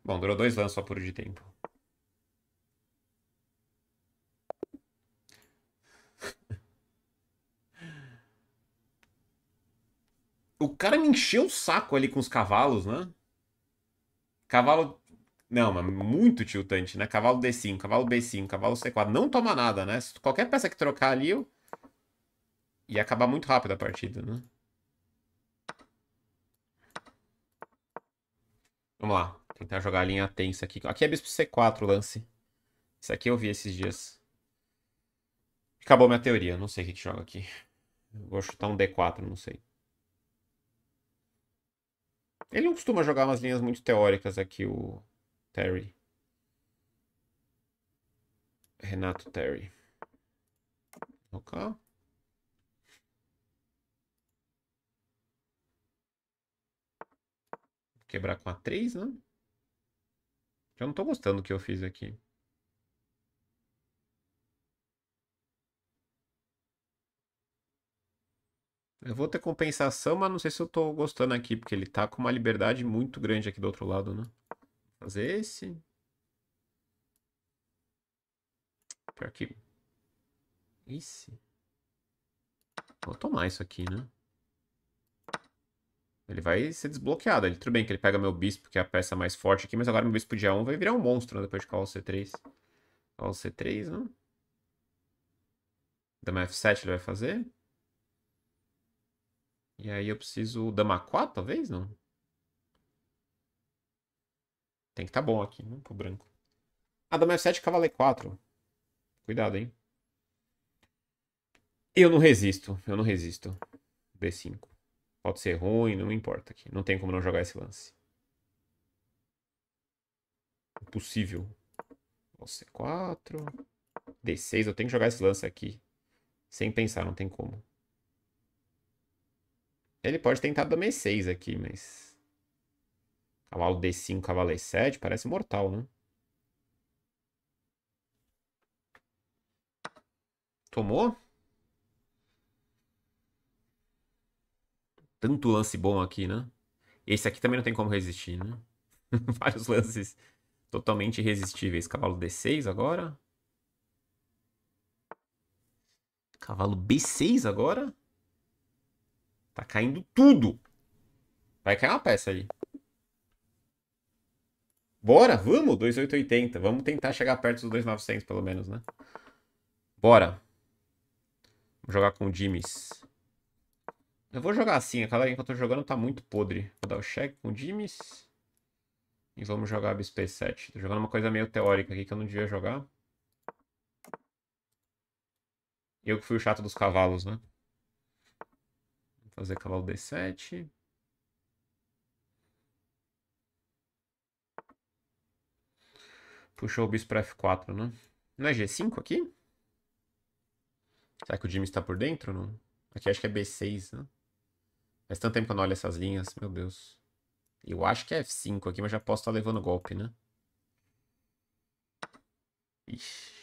Bom, durou dois lanços só por de tempo. o cara me encheu o saco ali com os cavalos, né? Cavalo. Não, mas muito tiltante, né? Cavalo D5, cavalo B5, cavalo C4. Não toma nada, né? Qualquer peça que trocar ali, eu... ia acabar muito rápido a partida, né? Vamos lá. Tentar jogar a linha tensa aqui. Aqui é bispo C4 o lance. Isso aqui eu vi esses dias. Acabou minha teoria. Não sei o que, que joga aqui. Vou chutar um D4, não sei. Ele não costuma jogar umas linhas muito teóricas aqui, o Terry. Renato Terry. Ok. quebrar com a 3, né? Eu não tô gostando do que eu fiz aqui. Eu vou ter compensação, mas não sei se eu tô gostando aqui, porque ele tá com uma liberdade muito grande aqui do outro lado, né? Fazer esse. Pior que... Esse. Vou tomar isso aqui, né? Ele vai ser desbloqueado. Ele, tudo bem que ele pega meu bispo, que é a peça mais forte aqui, mas agora meu bispo de A1 vai virar um monstro, né? Depois de call C3. Call C3, né? Dama F7 ele vai fazer. E aí eu preciso dama 4, talvez? Não. Tem que estar tá bom aqui, né? Pro branco. Ah, dama F7, cavalo E4. Cuidado, hein? Eu não resisto. Eu não resisto. B5. Pode ser ruim, não importa aqui. Não tem como não jogar esse lance. Impossível. C4. É D6, eu tenho que jogar esse lance aqui. Sem pensar, não tem como. Ele pode tentar dama E6 aqui, mas... Cavalo D5, cavalo E7, parece mortal, né? Tomou? Tanto lance bom aqui, né? Esse aqui também não tem como resistir, né? <laughs> Vários lances totalmente irresistíveis. Cavalo D6 agora. Cavalo B6 agora. Tá caindo tudo. Vai cair uma peça aí. Bora, vamos, 2880. Vamos tentar chegar perto dos 2900, pelo menos, né? Bora. Vamos jogar com o Jimmy's. Eu vou jogar assim, aquela que eu tô jogando tá muito podre. Vou dar o check com o Jimmy's. E vamos jogar a BSP7. Tô jogando uma coisa meio teórica aqui que eu não devia jogar. Eu que fui o chato dos cavalos, né? fazer cavalo D7. Puxou o bispo para F4, né? Não é G5 aqui? Será que o Jimmy está por dentro? Não? Aqui acho que é B6, né? Faz tanto tempo que eu não olho essas linhas, meu Deus. Eu acho que é F5 aqui, mas já posso estar tá levando golpe, né? Ixi.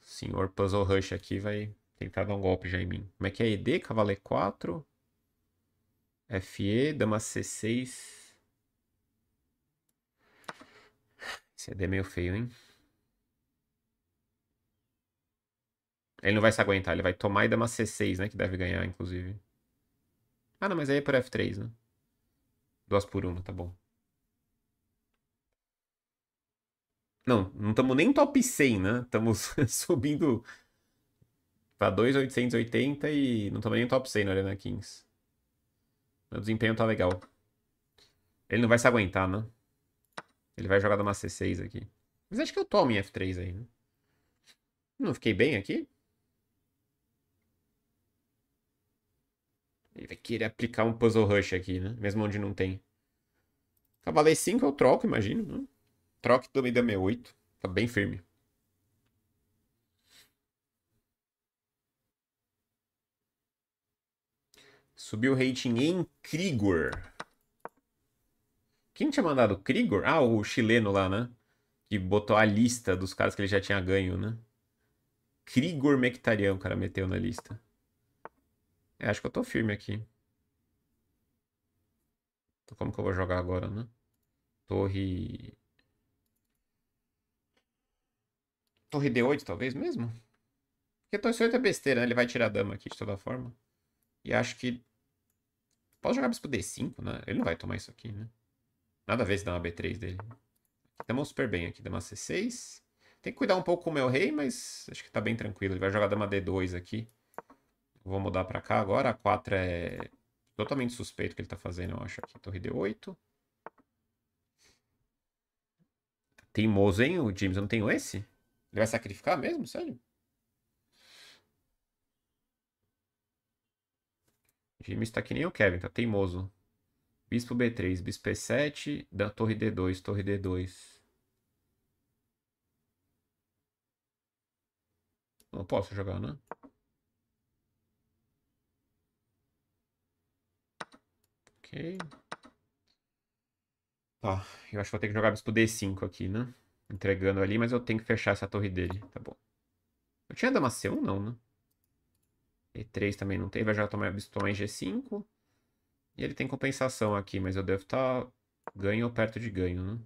Senhor Puzzle Rush aqui vai Tentar dar um golpe já em mim. Como é que é? ED, cavaleiro 4. FE, dama C6. Esse ED é meio feio, hein? Ele não vai se aguentar, ele vai tomar e dama C6, né? Que deve ganhar, inclusive. Ah, não, mas aí é por F3, né? Duas por uma, tá bom. Não, não estamos nem top 100, né? Estamos <laughs> subindo Tá 2,880 e não tomei nem top 100 na Arena Kings. Meu desempenho tá legal. Ele não vai se aguentar, né? Ele vai jogar de C6 aqui. Mas acho que eu tomo em F3 aí, né? Não fiquei bem aqui? Ele vai querer aplicar um puzzle rush aqui, né? Mesmo onde não tem. Cavalei 5 eu troco, imagino. Né? Troque também dama 68. Tá bem firme. Subiu o rating em Krigor. Quem tinha mandado Krigor? Ah, o chileno lá, né? Que botou a lista dos caras que ele já tinha ganho, né? Krigor Mectarian, o cara meteu na lista. É, acho que eu tô firme aqui. Então como que eu vou jogar agora, né? Torre... Torre D8, talvez mesmo? Porque torre 8 é besteira, né? Ele vai tirar a dama aqui de toda forma. E acho que Posso jogar bispo D5, né? Ele não vai tomar isso aqui, né? Nada a ver se dá uma B3 dele. Estamos super bem aqui. Dama C6. Tem que cuidar um pouco com o meu rei, mas acho que tá bem tranquilo. Ele vai jogar dama D2 aqui. Vou mudar pra cá agora. A 4 é totalmente suspeito o que ele tá fazendo, eu acho. Aqui, torre D8. Teimoso, hein, o James? Eu não tenho esse? Ele vai sacrificar mesmo? Sério? Jimmy está que nem o Kevin, tá teimoso. Bispo B3, Bispo E7, da Torre D2, Torre D2. Não posso jogar, né? Ok. Tá, eu acho que vou ter que jogar Bispo D5 aqui, né? Entregando ali, mas eu tenho que fechar essa torre dele, tá bom. Eu tinha Dama C1 não, né? E3 também não teve vai já também a Biston em G5. E ele tem compensação aqui, mas eu devo estar tá ganho ou perto de ganho, né?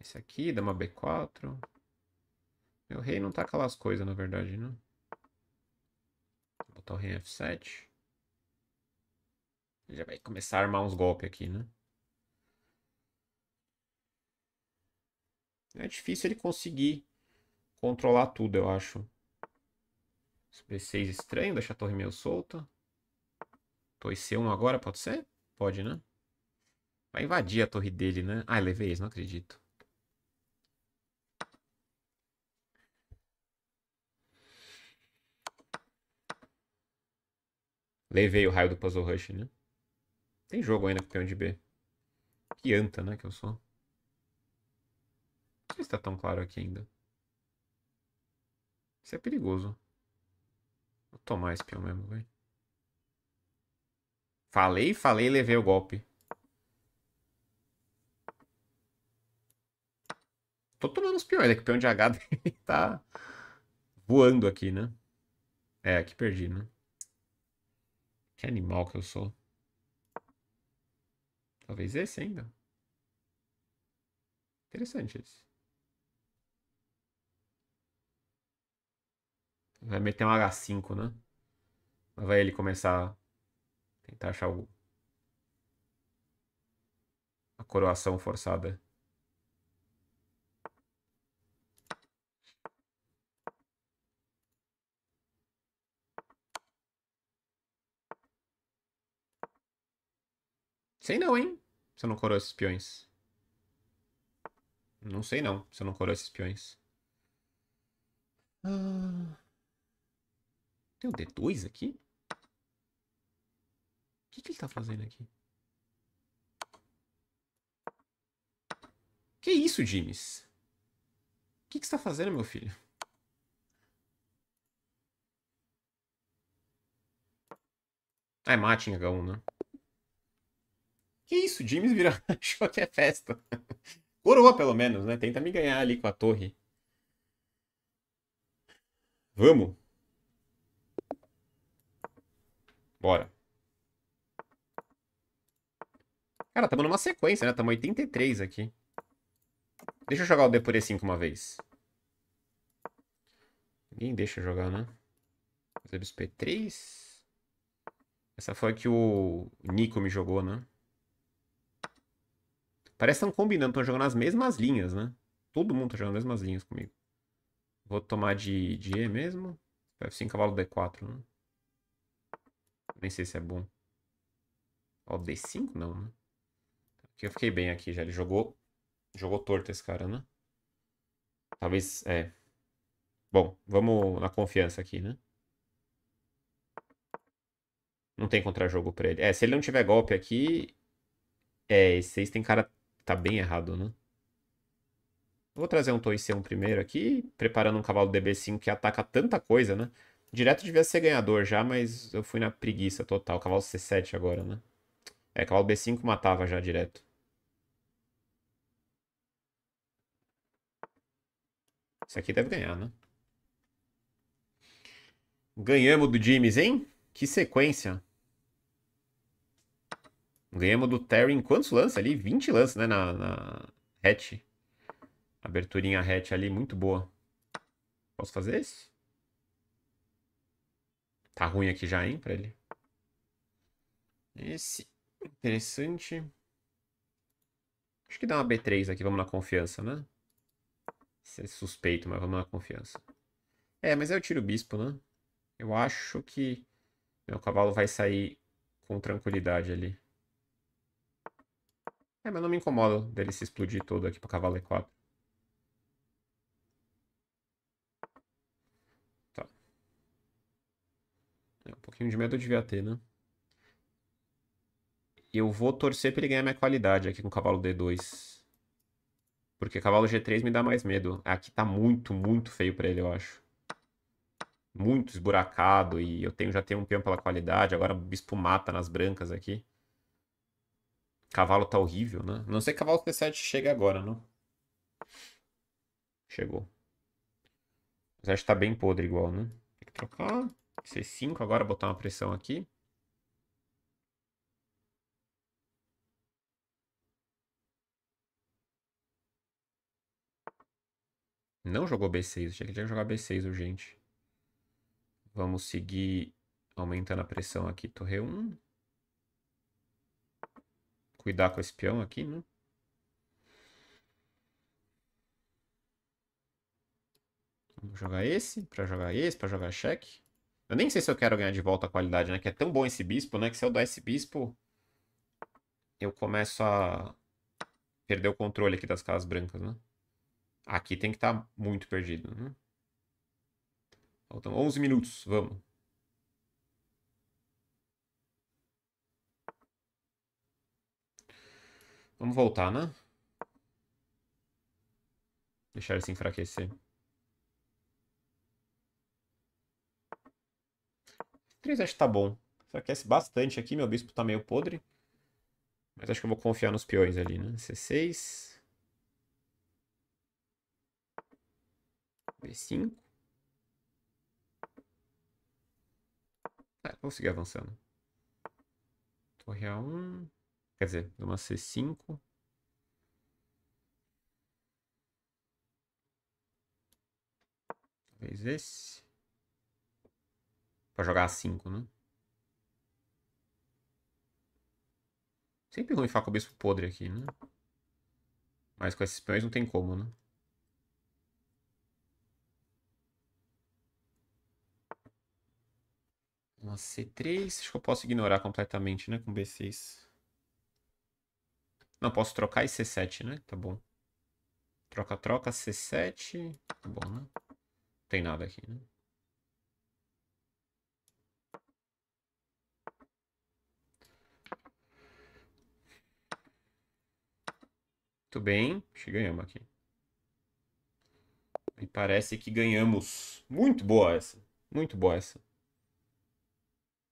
Esse aqui, dá uma B4. Meu rei não tá aquelas coisas, na verdade, né? Vou botar o rei em F7. Ele já vai começar a armar uns golpes aqui, né? É difícil ele conseguir controlar tudo, eu acho. B6 estranho, deixa a torre meio solta. Torre C1 agora, pode ser? Pode, né? Vai invadir a torre dele, né? Ah, levei isso, não acredito. Levei o raio do Puzzle Rush, né? Tem jogo ainda com o peão de B. Que anta, né, que eu sou. Não sei se tá tão claro aqui ainda. Isso é perigoso. Vou tomar esse peão mesmo, velho. Falei, falei, levei o golpe. Tô tomando os peões, é que o peão de H <laughs> tá voando aqui, né? É, aqui perdi, né? Que animal que eu sou. Talvez esse ainda. Interessante esse. Vai meter um H5, né? Mas vai ele começar a tentar achar o... a coroação forçada. Sei não, hein? Se eu não coroa esses peões. Não sei não, se eu não coroa esses peões. Ah... Tem o um D2 aqui? O que, que ele tá fazendo aqui? Que isso, James? O que, que você tá fazendo, meu filho? Ah, é mate em H1, né? Que isso, James? vira... achou que <laughs> é festa. Coroa, pelo menos, né? Tenta me ganhar ali com a torre. Vamos. Bora. Cara, tamo numa sequência, né? Tamo 83 aqui. Deixa eu jogar o D por E5 uma vez. Ninguém deixa jogar, né? Fazer bis P3. Essa foi a que o Nico me jogou, né? Parece que estão combinando, estão jogando as mesmas linhas, né? Todo mundo tá jogando as mesmas linhas comigo. Vou tomar de, de E mesmo. F5, cavalo D4, né? Nem sei se é bom. Ó, D5 não, né? Aqui eu fiquei bem aqui já. Ele jogou. Jogou torto esse cara, né? Talvez. É. Bom, vamos na confiança aqui, né? Não tem contra-jogo pra ele. É, se ele não tiver golpe aqui. É, esse 6 tem cara. Tá bem errado, né? Vou trazer um Toy C1 primeiro aqui, preparando um cavalo DB5 que ataca tanta coisa, né? Direto devia ser ganhador já, mas eu fui na preguiça total. Cavalo C7 agora, né? É, cavalo B5 matava já direto. Isso aqui deve ganhar, né? Ganhamos do James, hein? Que sequência. Ganhamos do Terry em quantos lances ali? 20 lances, né? Na, na hatch. Aberturinha hatch ali, muito boa. Posso fazer isso? Tá ruim aqui já, hein, pra ele. Esse. Interessante. Acho que dá uma B3 aqui, vamos na confiança, né? Isso é suspeito, mas vamos na confiança. É, mas aí é eu tiro o bispo, né? Eu acho que meu cavalo vai sair com tranquilidade ali. É, mas não me incomoda dele se explodir todo aqui para cavalo E4. pouquinho de medo eu devia ter, né? eu vou torcer pra ele ganhar minha qualidade aqui com o cavalo D2. Porque cavalo G3 me dá mais medo. Aqui tá muito, muito feio pra ele, eu acho. Muito esburacado e eu tenho, já tenho um peão pela qualidade. Agora o bispo mata nas brancas aqui. Cavalo tá horrível, né? Não sei que cavalo C7 chega agora, não. Chegou. acho que tá bem podre igual, né? Tem que trocar. C5 agora, botar uma pressão aqui. Não jogou B6, achei que ele ia jogar B6 urgente. Vamos seguir aumentando a pressão aqui, torre 1. Cuidar com o espião aqui, né? Vamos jogar esse, pra jogar esse, pra jogar cheque. Eu nem sei se eu quero ganhar de volta a qualidade, né? Que é tão bom esse bispo, né? Que se eu dar esse bispo, eu começo a perder o controle aqui das casas brancas, né? Aqui tem que estar tá muito perdido, né? Faltam 11 minutos, vamos. Vamos voltar, né? Deixar ele se enfraquecer. 3 acho que tá bom. Isso aquece bastante aqui, meu bispo tá meio podre. Mas acho que eu vou confiar nos peões ali, né? C6. B5. É, vou seguir avançando. Torre A1. Quer dizer, uma C5. Talvez esse. Pra jogar a 5, né? Sempre ruim ficar com o bispo podre aqui, né? Mas com esses peões não tem como, né? Uma C3. Acho que eu posso ignorar completamente, né? Com B6. Não, posso trocar e C7, né? Tá bom. Troca, troca, C7. Tá bom, né? Não tem nada aqui, né? Muito bem. Acho que ganhamos aqui. E parece que ganhamos. Muito boa essa. Muito boa essa.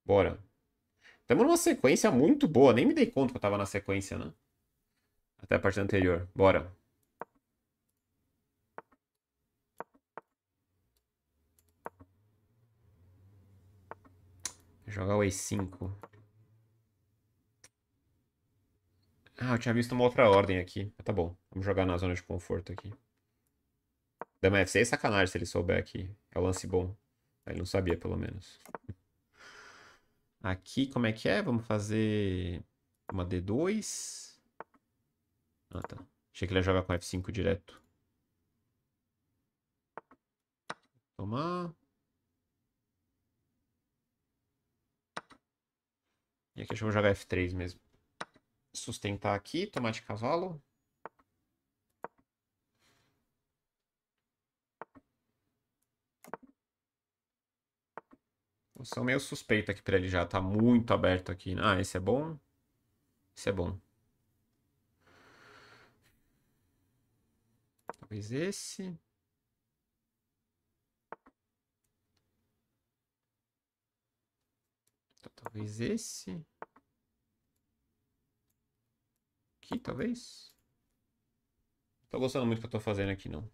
Bora. Estamos numa sequência muito boa. Nem me dei conta que eu estava na sequência, né? Até a parte anterior. Bora. Jogar o E5. Ah, eu tinha visto uma outra ordem aqui. Ah, tá bom, vamos jogar na zona de conforto aqui. Dama FC é sacanagem se ele souber aqui. É o lance bom. Ele não sabia, pelo menos. Aqui, como é que é? Vamos fazer uma D2. Ah, tá. Achei que ele ia jogar com F5 direto. Tomar. E aqui eu vou jogar F3 mesmo sustentar aqui, tomate cavalo. São meio suspeita aqui para ele já, tá muito aberto aqui. Ah, esse é bom. Esse é bom. Talvez esse. Então, talvez esse. Aqui, talvez. Não tô gostando muito do que eu tô fazendo aqui, não.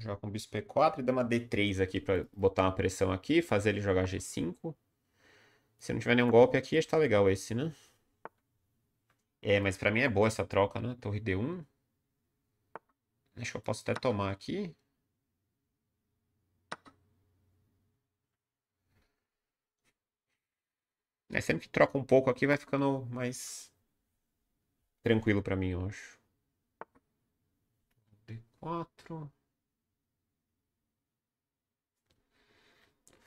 Joga um bispo E4 e dá uma D3 aqui para botar uma pressão aqui, fazer ele jogar G5. Se não tiver nenhum golpe aqui, está legal esse, né? É, mas pra mim é boa essa troca, né? Torre D1. Acho que eu posso até tomar aqui. É, sempre que troca um pouco aqui, vai ficando mais tranquilo pra mim, eu acho. D4.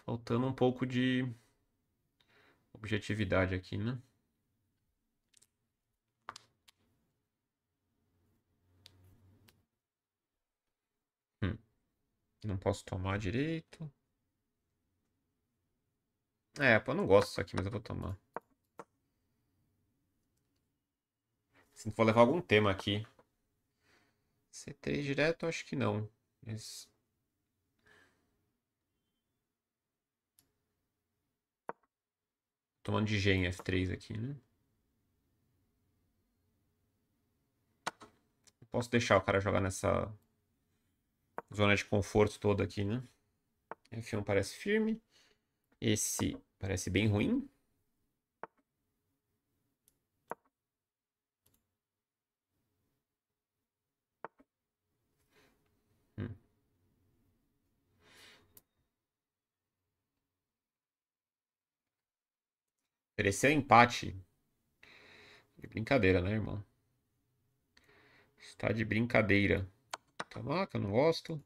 Faltando um pouco de objetividade aqui, né? Hum. Não posso tomar direito. É, pô, eu não gosto disso aqui, mas eu vou tomar. Se não for levar algum tema aqui. C3 direto, acho que não. Mas Tomando de G em F3 aqui, né? Posso deixar o cara jogar nessa zona de conforto toda aqui, né? F1 parece firme. Esse parece bem ruim. Ofereceu empate. De brincadeira, né, irmão? Está de brincadeira. Calma, tá que eu não gosto.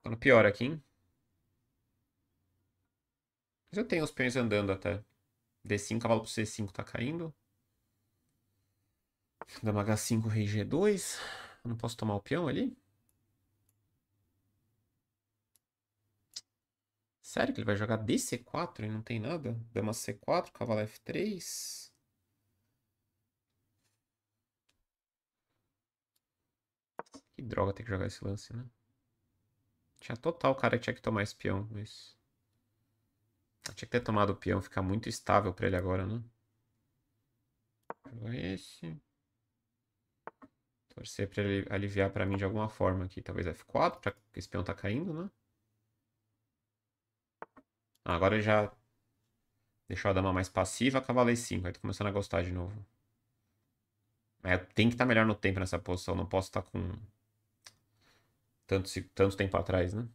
Tá no pior aqui, hein? Mas eu tenho os peões andando até. D5, cavalo pro C5 tá caindo. Dama H5, rei G2. Eu não posso tomar o peão ali? Sério que ele vai jogar dc 4 e não tem nada? Dama C4, cavalo F3. Que droga ter que jogar esse lance, né? Tinha total cara que tinha que tomar esse peão, mas... tinha que ter tomado o peão, ficar muito estável pra ele agora, né? Jogar esse. Torcer pra ele aliviar pra mim de alguma forma aqui. Talvez F4, pra... porque esse peão tá caindo, né? agora já deixou a dama mais passiva, cavaleiro 5. Aí tô começando a gostar de novo. É, tem que estar tá melhor no tempo nessa posição. Não posso estar tá com tanto, tanto tempo atrás, né?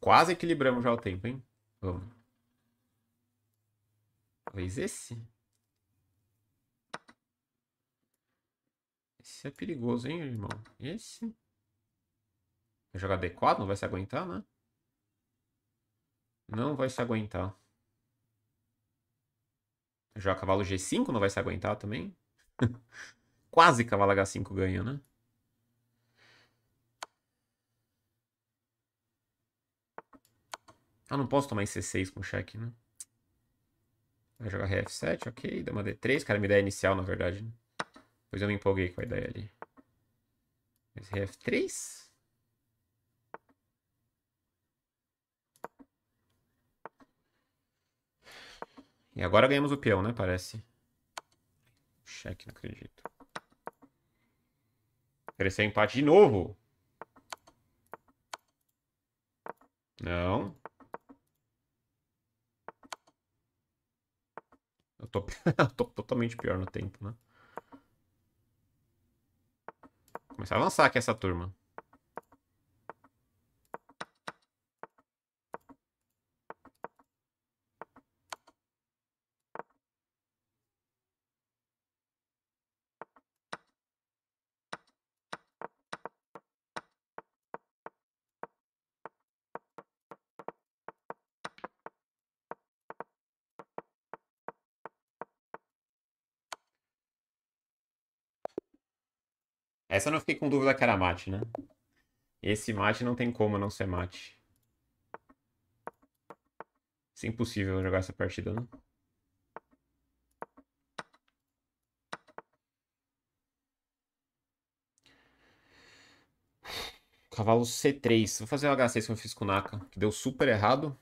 Quase equilibramos já o tempo, hein? Vamos. Talvez esse? Esse é perigoso, hein, irmão? Esse? Vai jogar D4? Não vai se aguentar, né? Não vai se aguentar. Jogar cavalo G5? Não vai se aguentar também? <laughs> Quase cavalo H5 ganha, né? Ah, não posso tomar em C6 com cheque, né? Vai jogar RF7, ok. Dá uma D3. Cara, minha ideia inicial, na verdade. Né? Pois eu me empolguei com a ideia ali. Mas RF3? E agora ganhamos o peão, né? Parece. Cheque, não acredito. Cresceu empate de novo. Não. Eu tô, <laughs> eu tô totalmente pior no tempo, né? Começar a avançar aqui essa turma. Essa eu não fiquei com dúvida que era mate, né? Esse mate não tem como não ser mate. É impossível jogar essa partida, né? Cavalo C3. Vou fazer o H6 que eu fiz com o Naka, que deu super errado.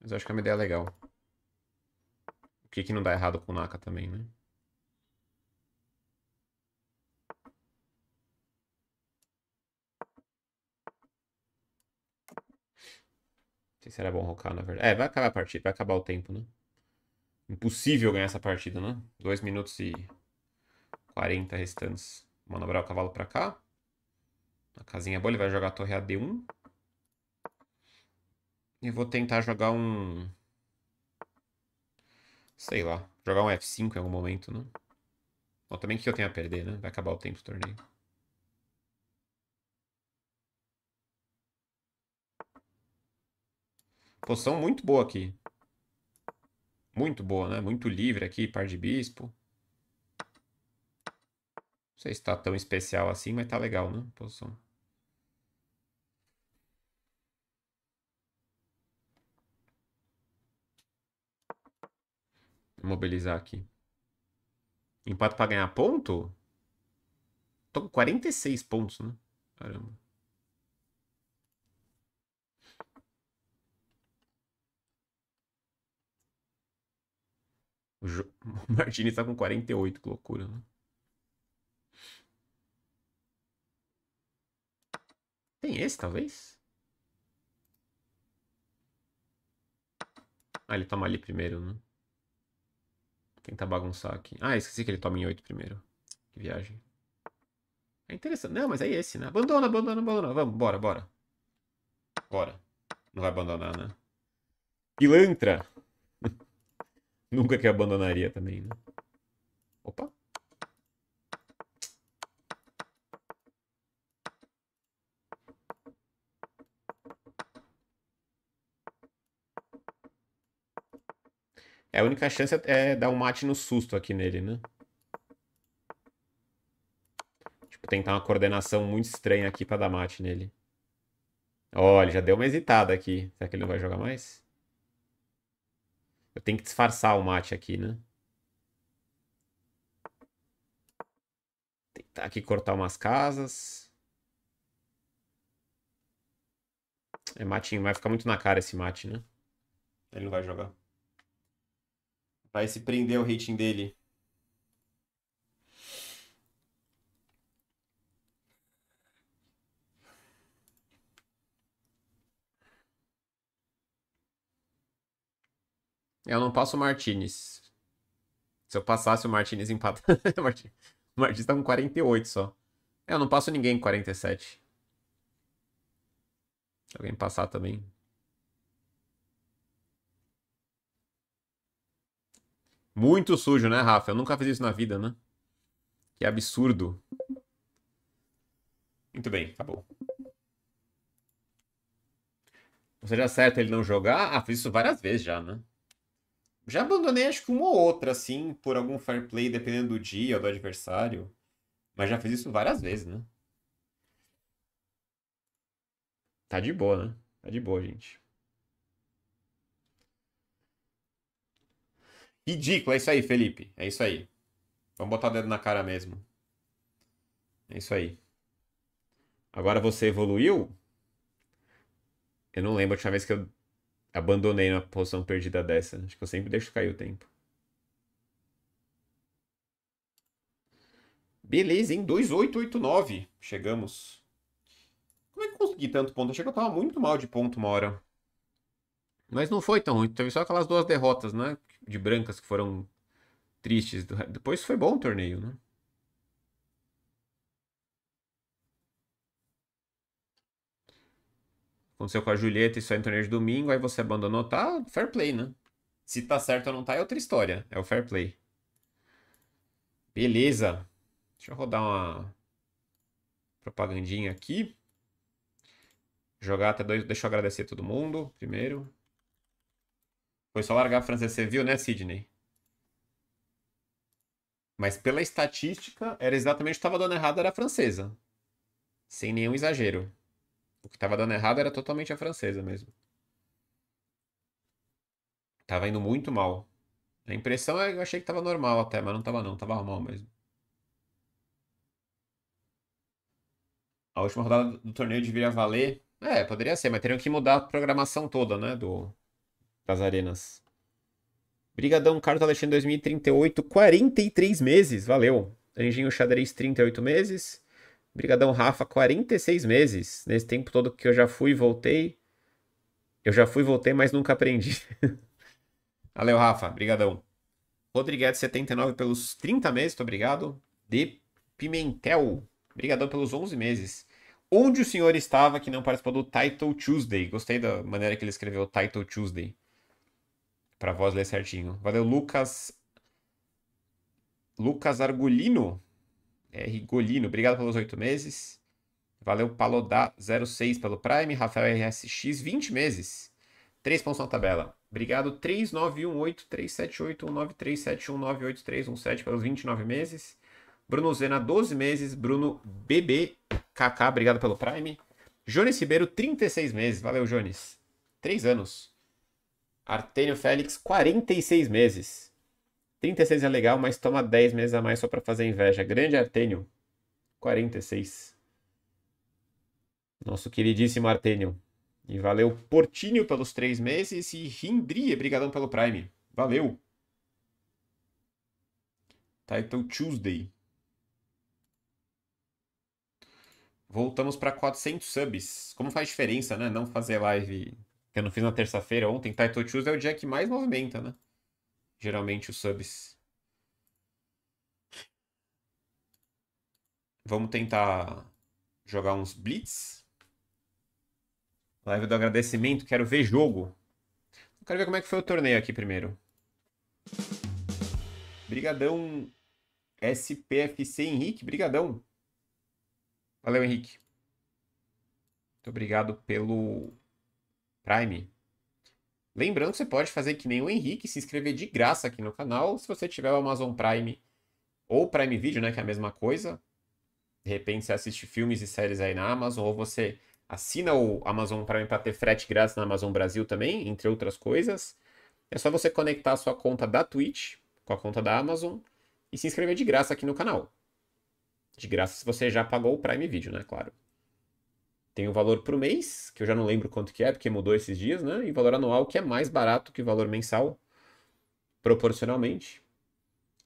Mas eu acho que é uma ideia legal. O que que não dá errado com o Naka também, né? sei se era bom rocar, na verdade. É, vai acabar a partida, vai acabar o tempo, né? Impossível ganhar essa partida, né? 2 minutos e 40 restantes. Manobrar o cavalo pra cá. A casinha é boa, ele vai jogar a torre AD1. E vou tentar jogar um... Sei lá. Jogar um F5 em algum momento, né? Bom, também o que eu tenho a perder, né? Vai acabar o tempo do torneio. Posição muito boa aqui. Muito boa, né? Muito livre aqui, par de bispo. Não sei se tá tão especial assim, mas tá legal, né? Posição. Vou mobilizar aqui. Empate para ganhar ponto? Tô com 46 pontos, né? Caramba. O, jo... <laughs> o Martinez tá com 48, que loucura, né? Tem esse, talvez? Ah, ele toma ali primeiro, né? Tentar bagunçar aqui. Ah, esqueci que ele toma em 8 primeiro. Que viagem. É interessante. Não, mas é esse, né? Abandona, abandona, abandona. Vamos, bora, bora. Bora. Não vai abandonar, né? Pilantra! Nunca que abandonaria também, né? Opa! É, a única chance é, é dar um mate no susto aqui nele, né? Tipo, tentar uma coordenação muito estranha aqui pra dar mate nele. Olha, já deu uma hesitada aqui. Será que ele não vai jogar mais? Eu tenho que disfarçar o mate aqui, né? Tentar aqui cortar umas casas. É matinho, vai ficar muito na cara esse mate, né? Ele não vai jogar. Vai se prender o rating dele. Eu não passo o Martinez. Se eu passasse o Martinez <laughs> empata. o Martinez tá com 48 só. Eu não passo ninguém com 47. Se alguém passar também. Muito sujo, né, Rafa? Eu nunca fiz isso na vida, né? Que absurdo. Muito bem, acabou. Você Ou seja, ele não jogar? Ah, fiz isso várias vezes já, né? Já abandonei acho que uma ou outra, assim, por algum fair play, dependendo do dia ou do adversário. Mas já fiz isso várias vezes, né? Tá de boa, né? Tá de boa, gente. Ridículo, é isso aí, Felipe. É isso aí. Vamos botar o dedo na cara mesmo. É isso aí. Agora você evoluiu? Eu não lembro a última vez que eu Abandonei uma posição perdida dessa. Né? Acho que eu sempre deixo cair o tempo. Beleza, em 2889. Chegamos. Como é que eu consegui tanto ponto? Achei que eu tava muito mal de ponto uma hora. Mas não foi tão ruim. Teve só aquelas duas derrotas, né? De brancas que foram tristes. Depois foi bom o torneio, né? Aconteceu com a Julieta e só no dia de domingo, aí você abandonou, tá fair play, né? Se tá certo ou não tá, é outra história. É o fair play. Beleza. Deixa eu rodar uma propagandinha aqui. Jogar até dois. Deixa eu agradecer todo mundo primeiro. Foi só largar a França, você viu, né, Sidney? Mas pela estatística, era exatamente o que estava dando errado, era a francesa. Sem nenhum exagero. O que tava dando errado era totalmente a francesa mesmo. Tava indo muito mal. A impressão é que eu achei que tava normal até, mas não tava não, tava mal mesmo. A última rodada do torneio deveria valer. É, poderia ser, mas teriam que mudar a programação toda, né? Do, das arenas. Brigadão, Carlos Alexandre 2038, 43 meses, valeu. Anjinho Xadrez, 38 meses. Brigadão, Rafa, 46 meses. Nesse tempo todo que eu já fui e voltei. Eu já fui e voltei, mas nunca aprendi. <laughs> Valeu, Rafa. Brigadão. Rodrigues, 79 pelos 30 meses, muito obrigado. De Pimentel, obrigadão pelos 11 meses. Onde o senhor estava que não participou do Title Tuesday? Gostei da maneira que ele escreveu Title Tuesday. Pra voz ler certinho. Valeu, Lucas. Lucas Argulino, é, R. Golino, obrigado pelos oito meses. Valeu, Palodá06 pelo Prime. Rafael RSX, 20 meses. Três pontos na tabela. Obrigado, sete pelos 29 meses. Bruno Zena, 12 meses. Bruno BBKK, obrigado pelo Prime. Jones Ribeiro, 36 meses. Valeu, Jones. Três anos. Artênio Félix, 46 meses. 36 é legal, mas toma 10 meses a mais só para fazer inveja. Grande Artênio. 46. Nosso queridíssimo Artênio. E valeu Portinho pelos 3 meses e rindria brigadão pelo Prime. Valeu. Title Tuesday. Voltamos para 400 subs. Como faz diferença, né? Não fazer live que eu não fiz na terça-feira ontem. Title Tuesday é o dia que mais movimenta, né? geralmente os subs. Vamos tentar jogar uns blitz. Live do agradecimento, quero ver jogo. Quero ver como é que foi o torneio aqui primeiro. Brigadão SPFC Henrique, brigadão. Valeu, Henrique. Muito obrigado pelo Prime. Lembrando que você pode fazer que nem o Henrique, se inscrever de graça aqui no canal, se você tiver o Amazon Prime ou Prime Video, né, que é a mesma coisa. De repente você assiste filmes e séries aí na Amazon, ou você assina o Amazon Prime para ter frete grátis na Amazon Brasil também, entre outras coisas. É só você conectar a sua conta da Twitch com a conta da Amazon e se inscrever de graça aqui no canal. De graça se você já pagou o Prime Video, né, claro. Tem o valor por mês, que eu já não lembro quanto que é, porque mudou esses dias, né? E valor anual, que é mais barato que o valor mensal, proporcionalmente.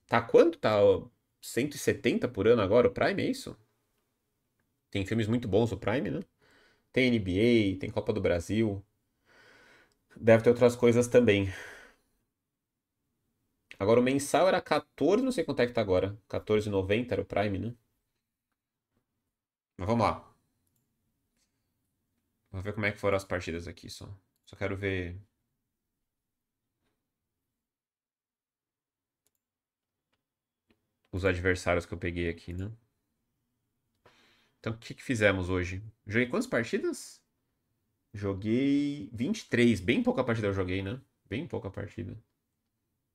Tá quanto? Tá 170 por ano agora o Prime, é isso? Tem filmes muito bons o Prime, né? Tem NBA, tem Copa do Brasil. Deve ter outras coisas também. Agora o mensal era 14, não sei quanto é que tá agora. 14,90 era o Prime, né? Mas vamos lá. Vou ver como é que foram as partidas aqui só. Só quero ver. Os adversários que eu peguei aqui, né? Então, o que, que fizemos hoje? Joguei quantas partidas? Joguei 23. Bem pouca partida eu joguei, né? Bem pouca partida.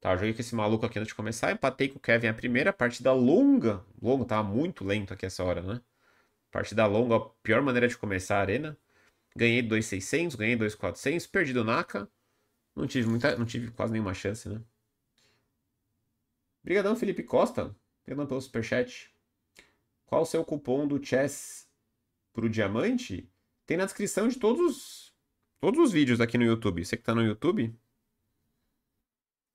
Tá, joguei com esse maluco aqui antes de começar. Empatei com o Kevin a primeira partida longa. Longo, tava muito lento aqui essa hora, né? Partida longa, a pior maneira de começar a arena. Ganhei 2,600, ganhei 2,400, perdi do Naka. Não tive, muita, não tive quase nenhuma chance, né? Obrigadão, Felipe Costa. Obrigadão pelo superchat. Qual o seu cupom do Chess pro Diamante? Tem na descrição de todos os, todos os vídeos aqui no YouTube. Você que tá no YouTube...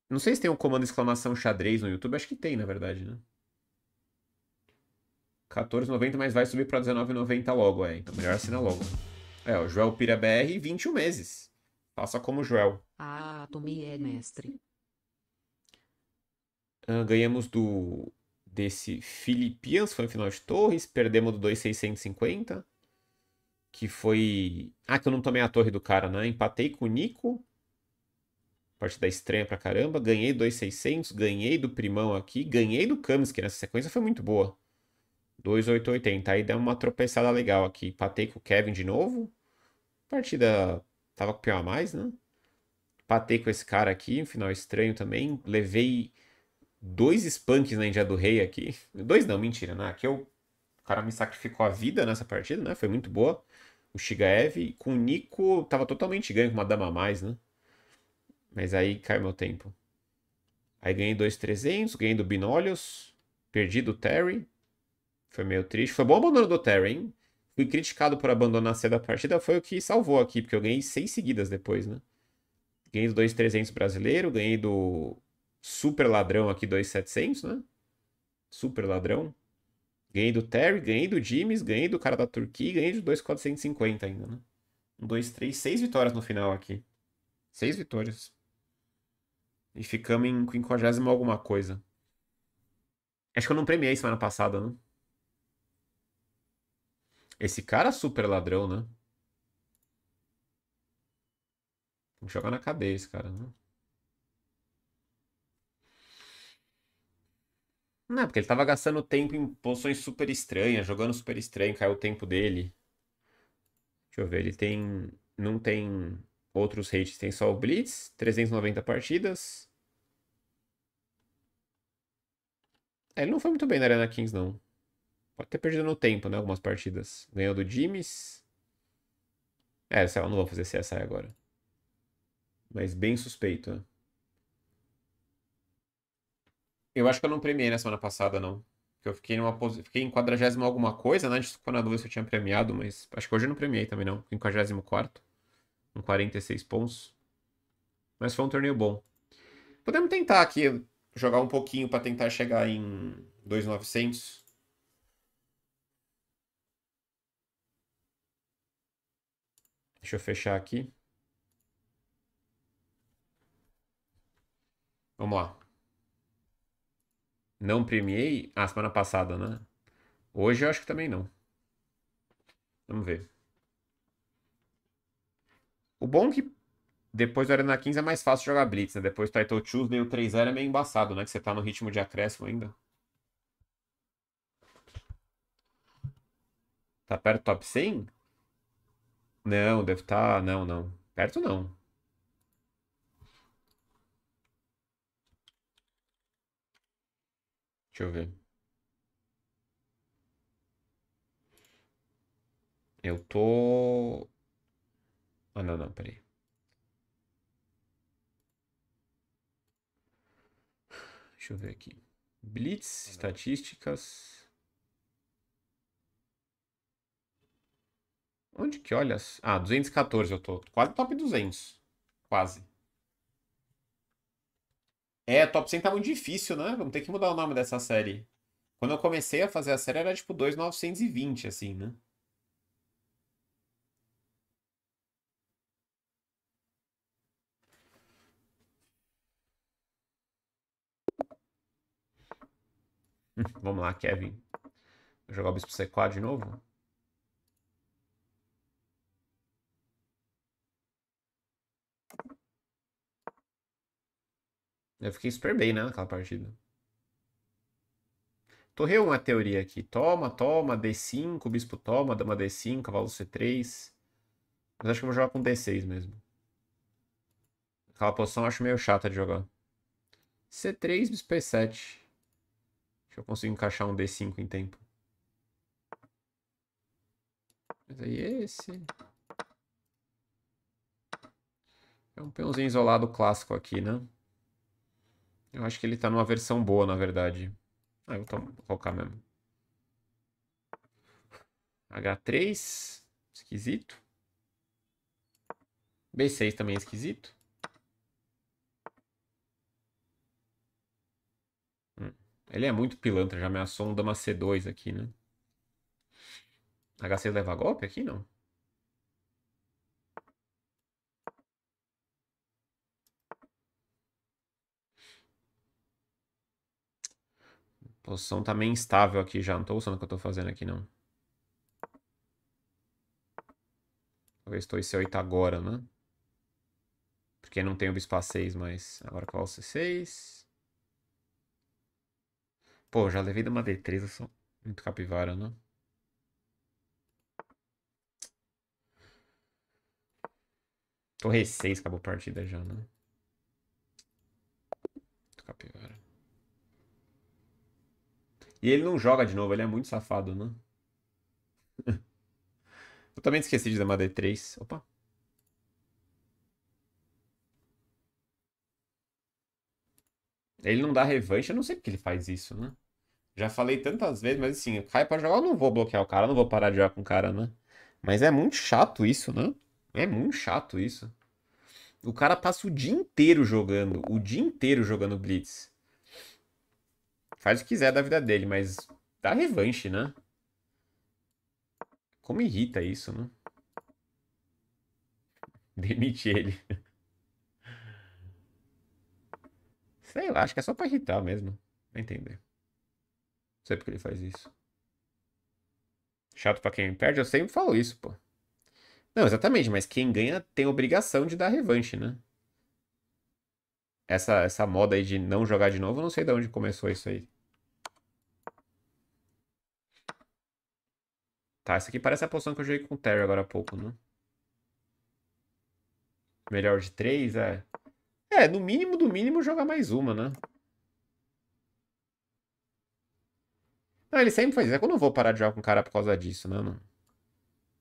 Não sei se tem um comando exclamação xadrez no YouTube. Acho que tem, na verdade, né? 14,90, mas vai subir para 19,90 logo, é. Então melhor assinar logo. É, o Joel Pira BR, 21 meses. Passa como Joel. Ah, Tomi é mestre. Uh, ganhamos do desse Filipinas, foi no final de Torres. Perdemos do 2650. Que foi. Ah, que eu não tomei a torre do cara, né? Empatei com o Nico. Partida estranha pra caramba. Ganhei 2600, ganhei do Primão aqui, ganhei do que Essa sequência foi muito boa. 2,880. Aí deu uma tropeçada legal aqui. patei com o Kevin de novo. Partida tava com o pior a mais, né? patei com esse cara aqui. Um final estranho também. Levei dois spanks na Índia do Rei aqui. Dois não, mentira, né? Aqui eu... É o cara me sacrificou a vida nessa partida, né? Foi muito boa. O Shigaev. Com o Nico, tava totalmente ganho com uma dama a mais, né? Mas aí caiu meu tempo. Aí ganhei 2,300, ganhei do Binólios, perdi do Terry, foi meio triste. Foi bom o abandono do Terry, hein? Fui criticado por abandonar cedo a partida. Foi o que salvou aqui, porque eu ganhei seis seguidas depois, né? Ganhei do 2.300 brasileiro, ganhei do super ladrão aqui, 2.700, né? Super ladrão. Ganhei do Terry, ganhei do James ganhei do cara da Turquia e ganhei de 2.450 ainda, né? Um, dois, três, seis vitórias no final aqui. Seis vitórias. E ficamos em quinquagésimo alguma coisa. Acho que eu não premiei semana passada, né? Esse cara é super ladrão, né? Tem que jogar na cadeia esse cara, né? Não, porque ele tava gastando tempo em posições super estranhas, jogando super estranho, caiu o tempo dele. Deixa eu ver, ele tem. Não tem outros hates, tem só o Blitz, 390 partidas. É, ele não foi muito bem na Arena Kings, não. Pode ter perdido no tempo, né? Algumas partidas. Ganhou do Dimis. É, eu não vou fazer CSI agora. Mas bem suspeito, né? Eu acho que eu não premiei na semana passada, não. Porque eu fiquei numa pos... fiquei em 40 alguma coisa, né? A gente ficou na dúvida se eu tinha premiado, mas acho que hoje eu não premiei também, não. 54 com 46 pontos. Mas foi um torneio bom. Podemos tentar aqui jogar um pouquinho para tentar chegar em 2.900. Deixa eu fechar aqui. Vamos lá. Não premiei a ah, semana passada, né? Hoje eu acho que também não. Vamos ver. O bom é que depois do Arena 15 é mais fácil jogar Blitz, né? Depois do Title Tuesday o 3-0 é meio embaçado, né? Que você tá no ritmo de acréscimo ainda. Tá perto do top 100? Não, deve estar. Tá... Não, não. Perto não. Deixa eu ver. Eu tô. Ah, não, não, peraí. Deixa eu ver aqui. Blitz, estatísticas. Onde que olha? Ah, 214 eu tô. Quase top 200. Quase. É, top 100 tá muito difícil, né? Vamos ter que mudar o nome dessa série. Quando eu comecei a fazer a série era tipo 2,920, assim, né? Hum, vamos lá, Kevin. Vou jogar o Bispo C4 de novo. Eu fiquei super bem, né, naquela partida. Torreu uma teoria aqui. Toma, toma, D5, bispo toma, dama D5, cavalo C3. Mas acho que eu vou jogar com D6 mesmo. Aquela posição eu acho meio chata de jogar. C3, bispo E7. Deixa eu conseguir encaixar um D5 em tempo. Mas aí esse... É um peãozinho isolado clássico aqui, né? Eu acho que ele tá numa versão boa, na verdade. Ah, eu vou colocar mesmo. H3, esquisito. B6 também é esquisito. Hum, ele é muito pilantra, já ameaçou um dama C2 aqui, né? H6 leva golpe aqui, não? Posição tá meio instável aqui já. Não tô usando o que eu tô fazendo aqui, não. Talvez estou C8 agora, né? Porque não tem o bispo A6, mas... Agora qual é C6? Pô, já levei de uma D3, eu sou muito capivara, né? Torre 6 acabou a partida já, né? Muito capivara. E ele não joga de novo, ele é muito safado, né? <laughs> Eu também esqueci de chamar D3. Opa. Ele não dá revanche, eu não sei porque ele faz isso, né? Já falei tantas vezes, mas assim, cai pra jogar, eu não vou bloquear o cara, não vou parar de jogar com o cara, né? Mas é muito chato isso, né? É muito chato isso. O cara passa o dia inteiro jogando, o dia inteiro jogando Blitz. Faz o que quiser da vida dele, mas dá revanche, né? Como irrita isso, né? <laughs> Demite ele. Sei lá, acho que é só pra irritar mesmo. Pra entender. Não sei porque ele faz isso. Chato pra quem perde, eu sempre falo isso, pô. Não, exatamente, mas quem ganha tem obrigação de dar revanche, né? Essa, essa moda aí de não jogar de novo, eu não sei de onde começou isso aí. Tá, essa aqui parece a poção que eu joguei com o Terry agora há pouco, né? Melhor de três, é. É, no mínimo, do mínimo, jogar mais uma, né? Não, ele sempre faz isso. É que eu não vou parar de jogar com o cara por causa disso, né? Não,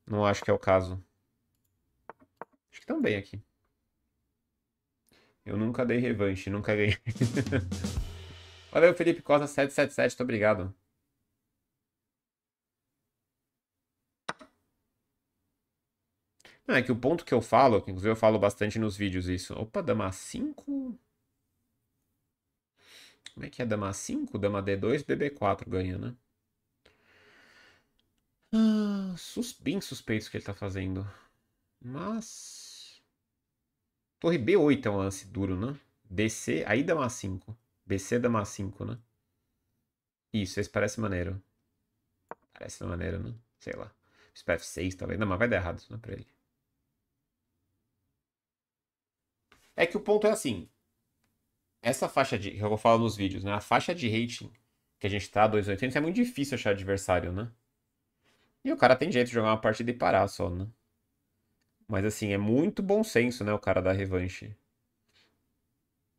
não acho que é o caso. Acho que estão bem aqui. Eu nunca dei revanche, nunca ganhei. <laughs> Valeu, Felipe Costa 777, muito obrigado. Não, é que o ponto que eu falo, que inclusive eu falo bastante nos vídeos isso. Opa, dama 5. Como é que é dama 5? Dama D2, BB4 ganha, né? Ah, sus... bem suspeito o que ele tá fazendo. Mas. Torre B8 é um lance duro, né? BC, aí dama 5. BC dama 5, né? Isso, esse parece maneiro. Parece maneiro, né? Sei lá. Esse F6 talvez. Não, mas vai dar errado né, pra ele. É que o ponto é assim. Essa faixa de. que eu falo nos vídeos, né? A faixa de rating que a gente tá, 2,80, é muito difícil achar adversário, né? E o cara tem jeito de jogar uma partida e parar só, né? Mas assim, é muito bom senso, né? O cara da revanche.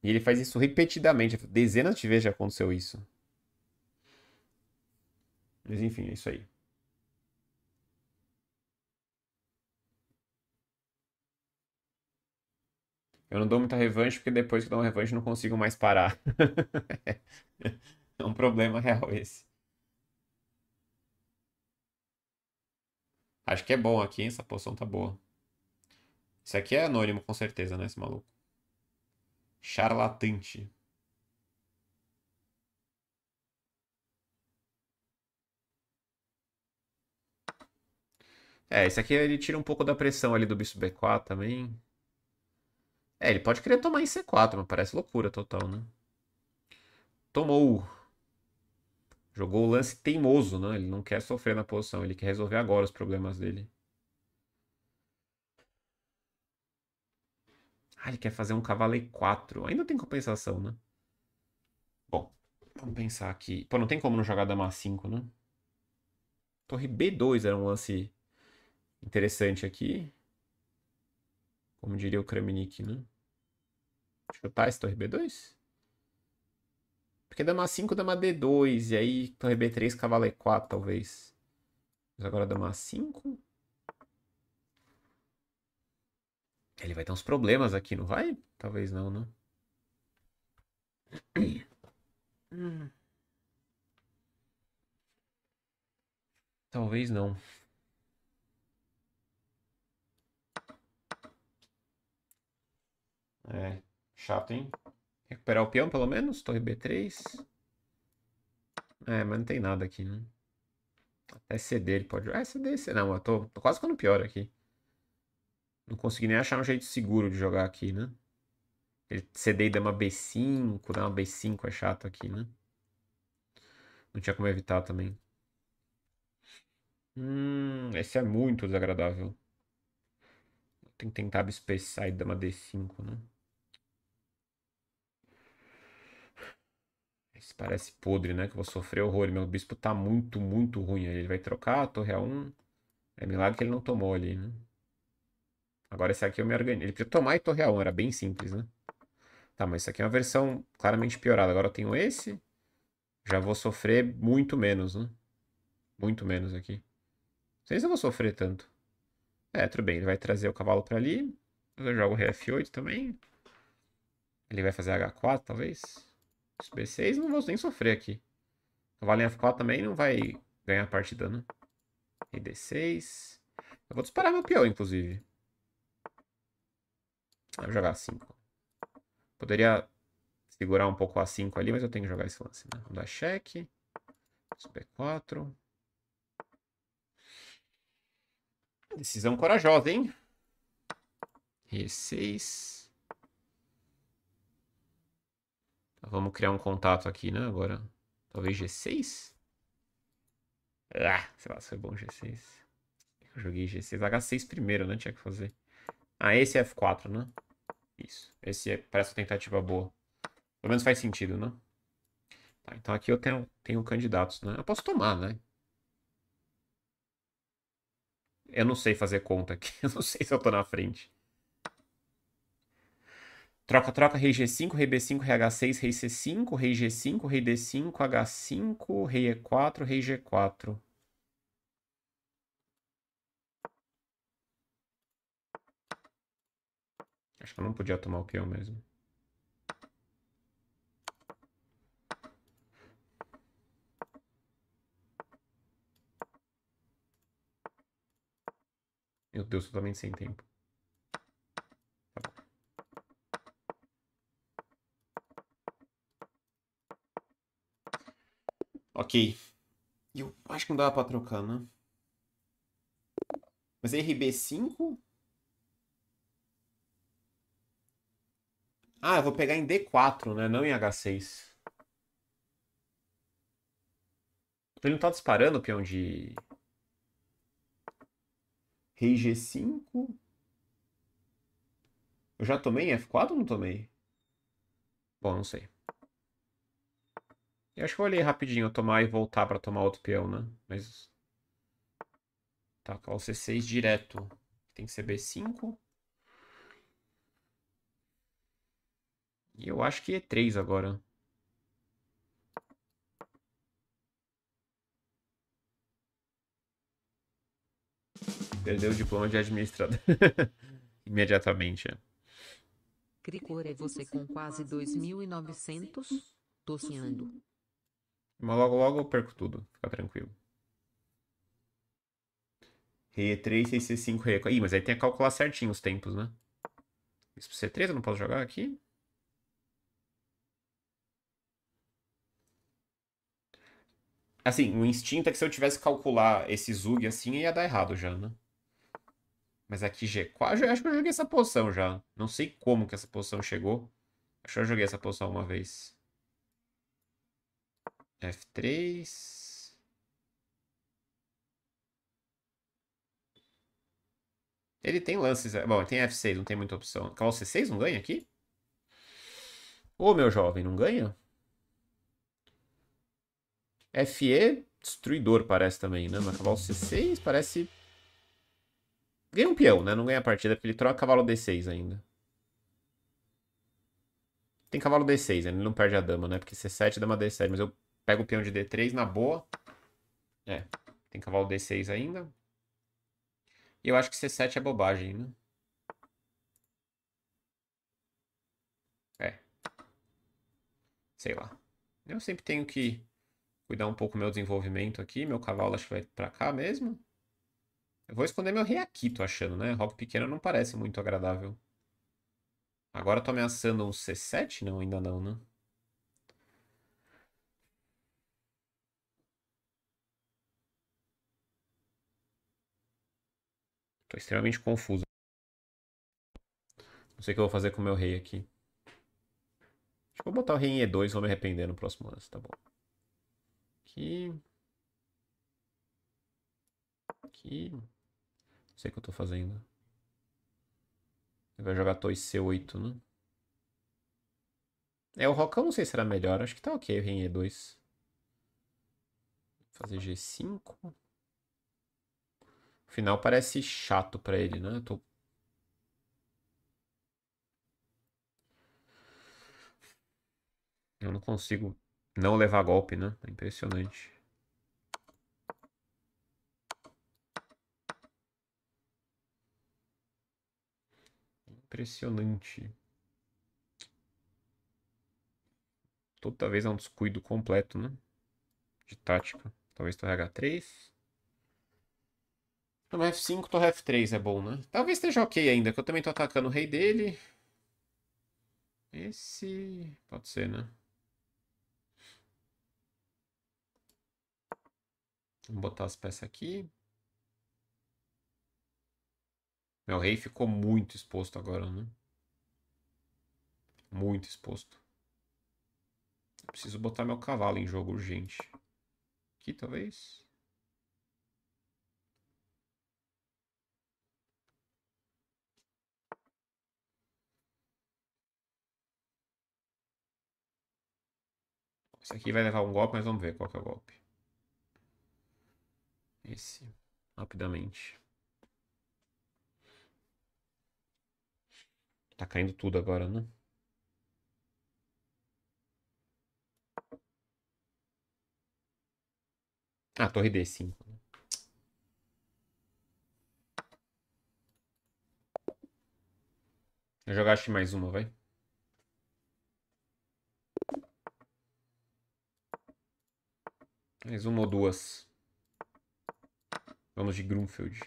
E ele faz isso repetidamente. Dezenas de vezes já aconteceu isso. Mas enfim, é isso aí. Eu não dou muita revanche porque depois que dou uma revanche não consigo mais parar. <laughs> é um problema real esse. Acho que é bom aqui, Essa poção tá boa. Isso aqui é anônimo, com certeza, né? Esse maluco. Charlatante. É, esse aqui ele tira um pouco da pressão ali do bicho B4 também. É, ele pode querer tomar em C4, mas parece loucura total, né? Tomou. Jogou o lance teimoso, né? Ele não quer sofrer na posição, ele quer resolver agora os problemas dele. Ah, ele quer fazer um cavalo E4. Ainda tem compensação, né? Bom, vamos pensar aqui. Pô, não tem como não jogar dama A5, né? Torre B2 era um lance interessante aqui. Como diria o Kramnik, né? Chutar esse torre B2? Porque dama 5, dama D2, e aí torre B3, cavalo E4, é talvez. Mas agora dama 5. Ele vai ter uns problemas aqui, não vai? Talvez não, né? Talvez não. É. Chato, hein? Recuperar o peão, pelo menos? Torre B3. É, mas não tem nada aqui, né? Até CD ele pode... Ah, CD, CD... Não, eu tô, tô quase ficando pior aqui. Não consegui nem achar um jeito seguro de jogar aqui, né? Ele CD e dama B5. Dama B5 é chato aqui, né? Não tinha como evitar também. Hum, esse é muito desagradável. Tem que tentar abspace e dama D5, né? Esse parece podre, né? Que eu vou sofrer horror. Meu bispo tá muito, muito ruim. Ele vai trocar a torre A1. É milagre que ele não tomou ali, né? Agora esse aqui eu me organizo. Ele podia tomar e torre A1. Era bem simples, né? Tá, mas isso aqui é uma versão claramente piorada. Agora eu tenho esse. Já vou sofrer muito menos, né? Muito menos aqui. Não sei se eu vou sofrer tanto. É, tudo bem. Ele vai trazer o cavalo pra ali. Eu jogo Rf8 também. Ele vai fazer H4, talvez. Os b 6 não vão nem sofrer aqui. Cavalo F4 também não vai ganhar parte de dano. E D6. Eu vou disparar meu peão, inclusive. vou jogar A5. Poderia segurar um pouco o A5 ali, mas eu tenho que jogar esse lance. Né? Vamos dar cheque. B4. Decisão corajosa, hein? E6. vamos criar um contato aqui, né? Agora. Talvez G6? Ah, sei lá se foi bom G6. Eu joguei G6. H6 primeiro, né? Tinha que fazer. Ah, esse é F4, né? Isso. Esse é, parece uma tentativa boa. Pelo menos faz sentido, né? Tá, então aqui eu tenho, tenho candidatos, né? Eu posso tomar, né? Eu não sei fazer conta aqui. <laughs> Eu não sei se eu tô na frente. Troca, troca, rei G5, rei B5, rei H6, rei C5, rei G5, rei D5, H5, rei E4, rei G4. Acho que eu não podia tomar o peão mesmo. Meu Deus, totalmente sem tempo. Ok. Eu acho que não dava pra trocar, né? Mas RB5? Ah, eu vou pegar em D4, né? Não em H6. Ele não tá disparando o peão de... Rei G5? Eu já tomei em F4 ou não tomei? Bom, não sei. Eu acho que eu olhei rapidinho tomar e voltar para tomar outro peão, né? Mas. Tacar o C6 direto. Tem que ser B5. E eu acho que E3 é agora. Perdeu o diploma de administrador. <laughs> Imediatamente. É. Cricor é você com quase 2.900? Tosseando. Mas logo logo eu perco tudo, fica tranquilo. Rei E3, 6 C5, Rei E4. Ih, mas aí tem que calcular certinho os tempos, né? Bispo C3 eu não posso jogar aqui? Assim, o instinto é que se eu tivesse que calcular esse Zug assim, ia dar errado já, né? Mas aqui G4, eu acho que eu joguei essa poção já. Não sei como que essa poção chegou. Acho que eu joguei essa poção uma vez. F3. Ele tem lances. É, bom, ele tem F6, não tem muita opção. Cavalo C6 não ganha aqui? Ô, meu jovem, não ganha? FE, destruidor parece também, né? Mas cavalo C6 parece... Ganha um peão, né? Não ganha a partida, porque ele troca cavalo D6 ainda. Tem cavalo D6, né, ele não perde a dama, né? Porque C7 dá uma D7, mas eu Pega o peão de D3 na boa. É, tem cavalo D6 ainda. E eu acho que C7 é bobagem, né? É. Sei lá. Eu sempre tenho que cuidar um pouco do meu desenvolvimento aqui. Meu cavalo acho que vai pra cá mesmo. Eu vou esconder meu rei aqui, tô achando, né? Rock pequeno não parece muito agradável. Agora eu tô ameaçando um C7? Não, ainda não, né? Tô extremamente confuso. Não sei o que eu vou fazer com o meu rei aqui. Acho que vou botar o rei em E2 vou me arrepender no próximo lance, tá bom. Aqui. Aqui. Não sei o que eu tô fazendo. Ele vai jogar torre C8, né? É, o Rocão não sei se será melhor. Acho que tá ok o rei em E2. Vou fazer G5. O final parece chato para ele, né? Eu tô... Eu não consigo não levar golpe, né? É impressionante. Impressionante. Toda vez é um descuido completo, né? De tática. Talvez torre H3. Toma F5, torre F3 é bom, né? Talvez esteja ok ainda, que eu também tô atacando o rei dele. Esse... pode ser, né? Vamos botar as peças aqui. Meu rei ficou muito exposto agora, né? Muito exposto. Eu preciso botar meu cavalo em jogo urgente. Aqui, talvez. Isso aqui vai levar um golpe, mas vamos ver qual que é o golpe. Esse. Rapidamente. Tá caindo tudo agora, né? Ah, torre D5. Eu jogar acho mais uma, vai. Mais uma ou duas. Vamos de Grunfeld.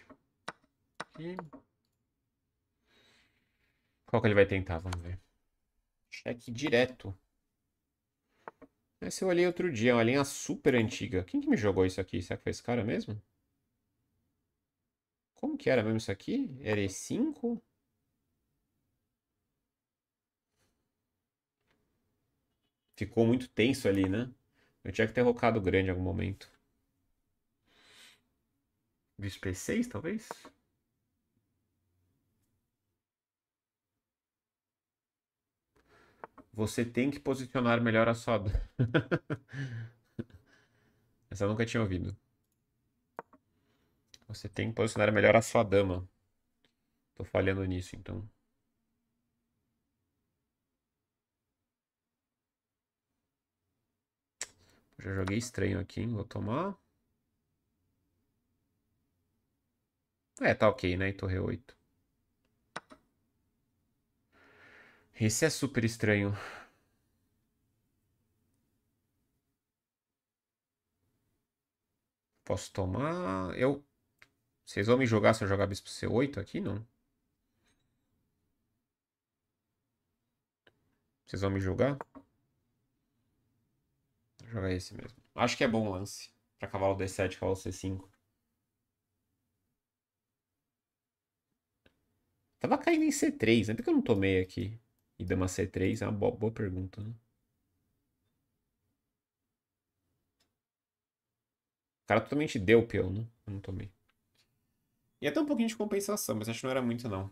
Qual que ele vai tentar? Vamos ver. Cheque direto. Essa eu olhei outro dia, é uma linha super antiga. Quem que me jogou isso aqui? Será que foi esse cara mesmo? Como que era mesmo isso aqui? Era E5? Ficou muito tenso ali, né? Eu tinha que ter rocado grande em algum momento. Bispo P6, talvez? Você tem que posicionar melhor a soda. <laughs> Essa eu nunca tinha ouvido. Você tem que posicionar melhor a sua dama. Tô falhando nisso, então. Já joguei estranho aqui, hein? Vou tomar. É, tá ok, né? torre 8. Esse é super estranho. Posso tomar... Eu... Vocês vão me jogar se eu jogar bispo C8 aqui? Não. Vocês vão me jogar? Vou jogar esse mesmo. Acho que é bom o lance. Pra cavalo D7, cavalo C5. Tava caindo em C3, né? Por que eu não tomei aqui? E dama C3 é uma boa, boa pergunta, né? O cara totalmente deu o peão, né? Eu não tomei. E até um pouquinho de compensação, mas acho que não era muito, não.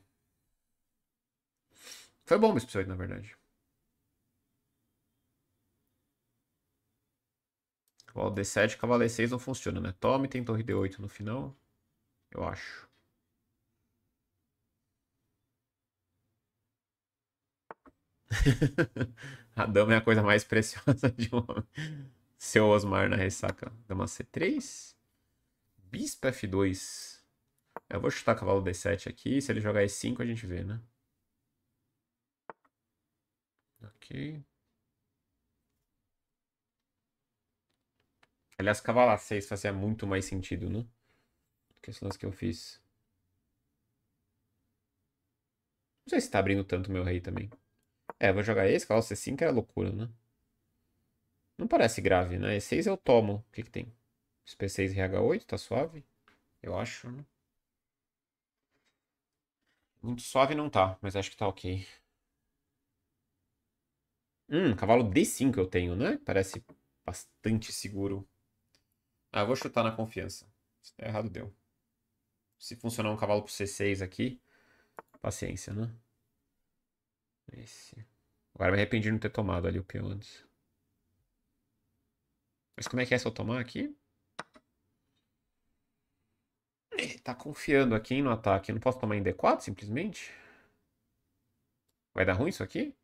Foi bom esse bispo na verdade. Ó, D7, cavalo e 6 não funciona, né? Tome, tem torre D8 no final. Eu acho. a <laughs> dama é a coisa mais preciosa de um homem. Seu Osmar na ressaca. Dama C3. Bispo F2. Eu vou chutar cavalo D7 aqui. Se ele jogar E5, a gente vê, né? Ok. Aliás, cavalar 6 fazia muito mais sentido, né? Do que esse lance que eu fiz. Não sei se tá abrindo tanto meu rei também. É, vou jogar esse, cavalo C5 era loucura, né? Não parece grave, né? E6 eu tomo. O que que tem? SP6 e RH8, tá suave? Eu acho, né? Muito suave não tá, mas acho que tá ok. Hum, cavalo D5 eu tenho, né? Parece bastante seguro. Ah, vou chutar na confiança. Se der tá errado, deu. Se funcionar um cavalo pro C6 aqui, paciência, né? Esse. Agora me arrependi de não ter tomado ali o peão antes. Mas como é que é se eu tomar aqui? Ele tá confiando aqui no ataque. Eu não posso tomar em D4, simplesmente? Vai dar ruim isso aqui?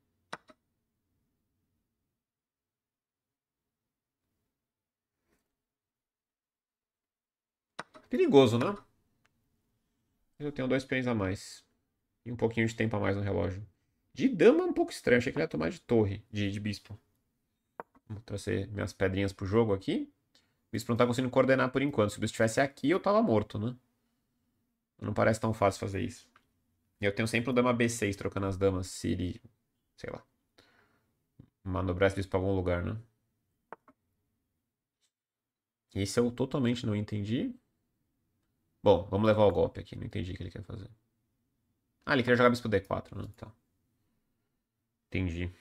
Perigoso, né? Eu tenho dois peões a mais. E um pouquinho de tempo a mais no relógio. De dama é um pouco estranho. Achei que ele ia tomar de torre, de, de bispo. Vou trazer minhas pedrinhas pro jogo aqui. O bispo não tá conseguindo coordenar por enquanto. Se o bispo estivesse aqui, eu tava morto, né? Não parece tão fácil fazer isso. E eu tenho sempre o dama B6 trocando as damas, se ele... Sei lá. Manobrar esse bispo pra algum lugar, né? Esse eu totalmente não entendi. Bom, vamos levar o golpe aqui. Não entendi o que ele quer fazer. Ah, ele queria jogar bispo d4, né? Tá. Entendi.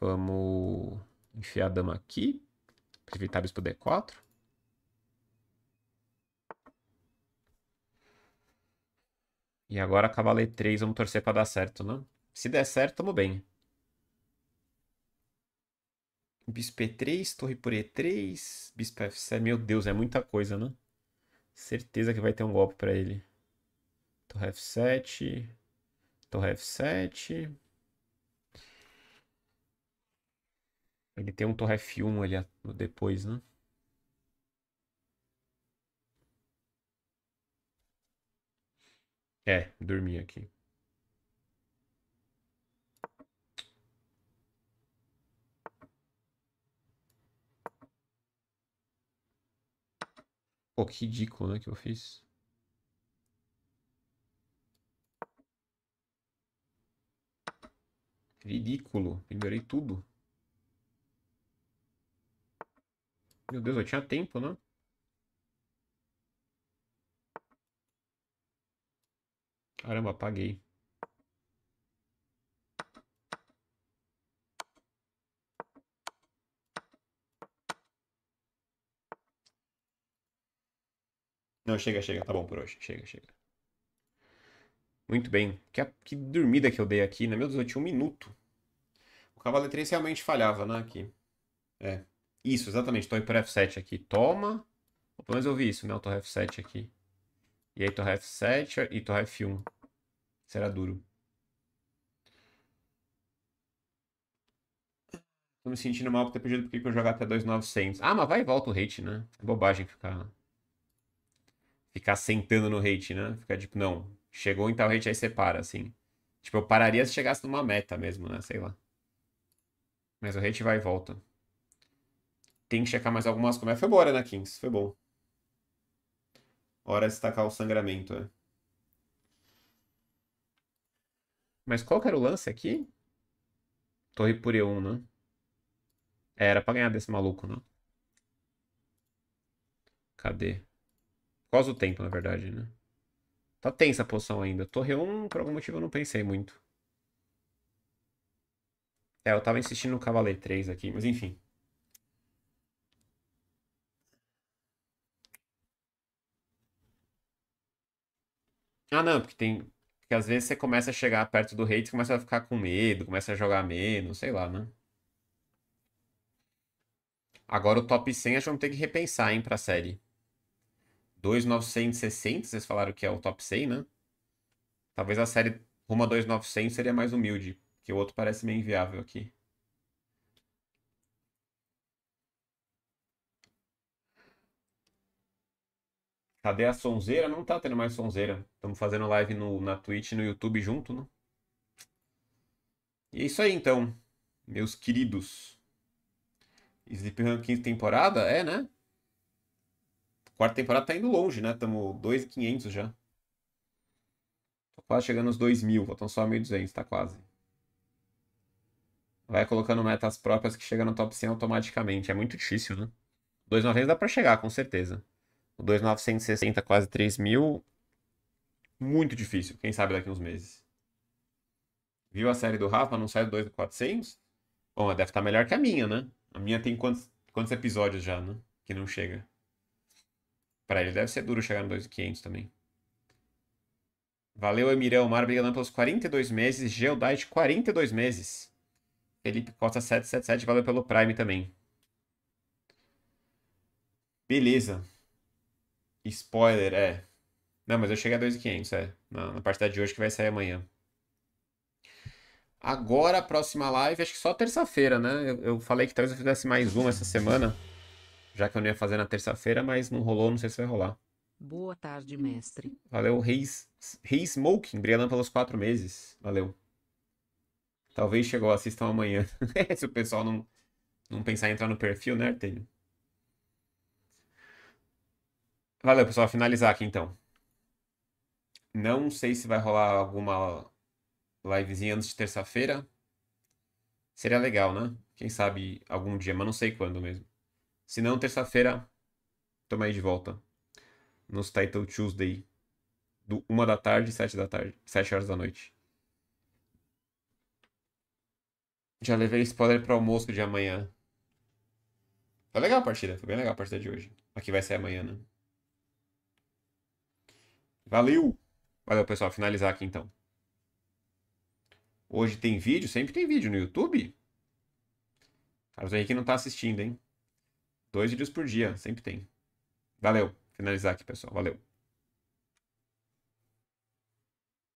Vamos enfiar a dama aqui. Pra evitar bispo d4. E agora cavalo e3, vamos torcer pra dar certo, né? Se der certo, tamo bem. Bispo E3, torre por E3, bispo F7. Meu Deus, é muita coisa, né? Certeza que vai ter um golpe pra ele. Torre F7. Torre F7. Ele tem um torre F1 ali depois, né? É, dormi aqui. Pô, que ridículo, né, que eu fiz. Ridículo. Liberei tudo. Meu Deus, eu tinha tempo, né? Caramba, apaguei. Não, chega, chega. Tá bom por hoje. Chega, chega. Muito bem. Que, que dormida que eu dei aqui, né? Meu Deus, eu tinha um minuto. O cavaleiro 3 realmente falhava, né? Aqui. É. Isso, exatamente. Torre por F7 aqui. Toma. pelo menos eu vi isso, né? O torre F7 aqui. E aí torre F7 e torre F1. Será duro. Tô me sentindo mal por ter pedido porque eu jogar até 2900. Ah, mas vai e volta o hate, né? É bobagem ficar ficar sentando no hate, né? Ficar tipo, não, chegou em tal hate, aí você para, assim. Tipo, eu pararia se chegasse numa meta mesmo, né? Sei lá. Mas o hate vai e volta. Tem que checar mais algumas comédias. Foi boa, na Kings, foi bom. Hora de destacar o sangramento, né? Mas qual que era o lance aqui? Torre Pure 1, né? É, era pra ganhar desse maluco, né? Cadê? Por causa do tempo, na verdade, né? Tá tensa a poção ainda. Torre 1, por algum motivo, eu não pensei muito. É, eu tava insistindo no Cavaleiro 3 aqui, mas enfim. Ah, não, porque tem. Porque às vezes você começa a chegar perto do rei, você começa a ficar com medo, começa a jogar menos, sei lá, né? Agora o top 100 acho que vamos ter que repensar, hein, pra série. 2,960, vocês falaram que é o top 100, né? Talvez a série rumo a 2,900 seria mais humilde, porque o outro parece meio inviável aqui. Cadê a sonzeira? Não tá tendo mais sonzeira. Estamos fazendo live no, na Twitch e no YouTube junto, né? E é isso aí, então, meus queridos. Sleep Run 15 temporada? É, né? Quarta temporada tá indo longe, né? Tamo 2,500 já. Tô quase chegando aos 2.000, mil, faltam só 1.200, tá quase. Vai colocando metas próprias que chega no top 100 automaticamente. É muito difícil, né? 2.900 dá pra chegar, com certeza. 2.960, quase 3.000. mil. Muito difícil, quem sabe daqui uns meses. Viu a série do Rafa? Não sai do 2 Bom, deve estar tá melhor que a minha, né? A minha tem quantos, quantos episódios já, né? Que não chega. Para ele deve ser duro chegar no 2.500 também. Valeu, Emirão. Mar brigadão pelos 42 meses. Geodite, 42 meses. Felipe Costa 777, valeu pelo Prime também. Beleza. Spoiler, é. Não, mas eu cheguei a 2.500, é. Na, na partida de hoje que vai sair amanhã. Agora, a próxima live, acho que só terça-feira, né? Eu, eu, falei que talvez eu fizesse mais uma essa semana já que eu não ia fazer na terça-feira, mas não rolou, não sei se vai rolar. Boa tarde, mestre. Valeu, Reis, Reis Smoking. brilhando pelos quatro meses. Valeu. Talvez chegou, assistam amanhã. <laughs> se o pessoal não, não pensar em entrar no perfil, né, Artênio? Valeu, pessoal. Finalizar aqui, então. Não sei se vai rolar alguma livezinha antes de terça-feira. Seria legal, né? Quem sabe algum dia, mas não sei quando mesmo. Se não, terça-feira, tamo aí de volta. Nos Title Tuesday. Do 1 da tarde, 7 da tarde. 7 horas da noite. Já levei spoiler para almoço de amanhã. Foi tá legal a partida, foi bem legal a partida de hoje. Aqui vai ser amanhã, né? Valeu! Valeu, pessoal. Finalizar aqui então. Hoje tem vídeo, sempre tem vídeo no YouTube. Carlos Henrique não tá assistindo, hein? Dois vídeos por dia, sempre tem. Valeu. Finalizar aqui, pessoal. Valeu.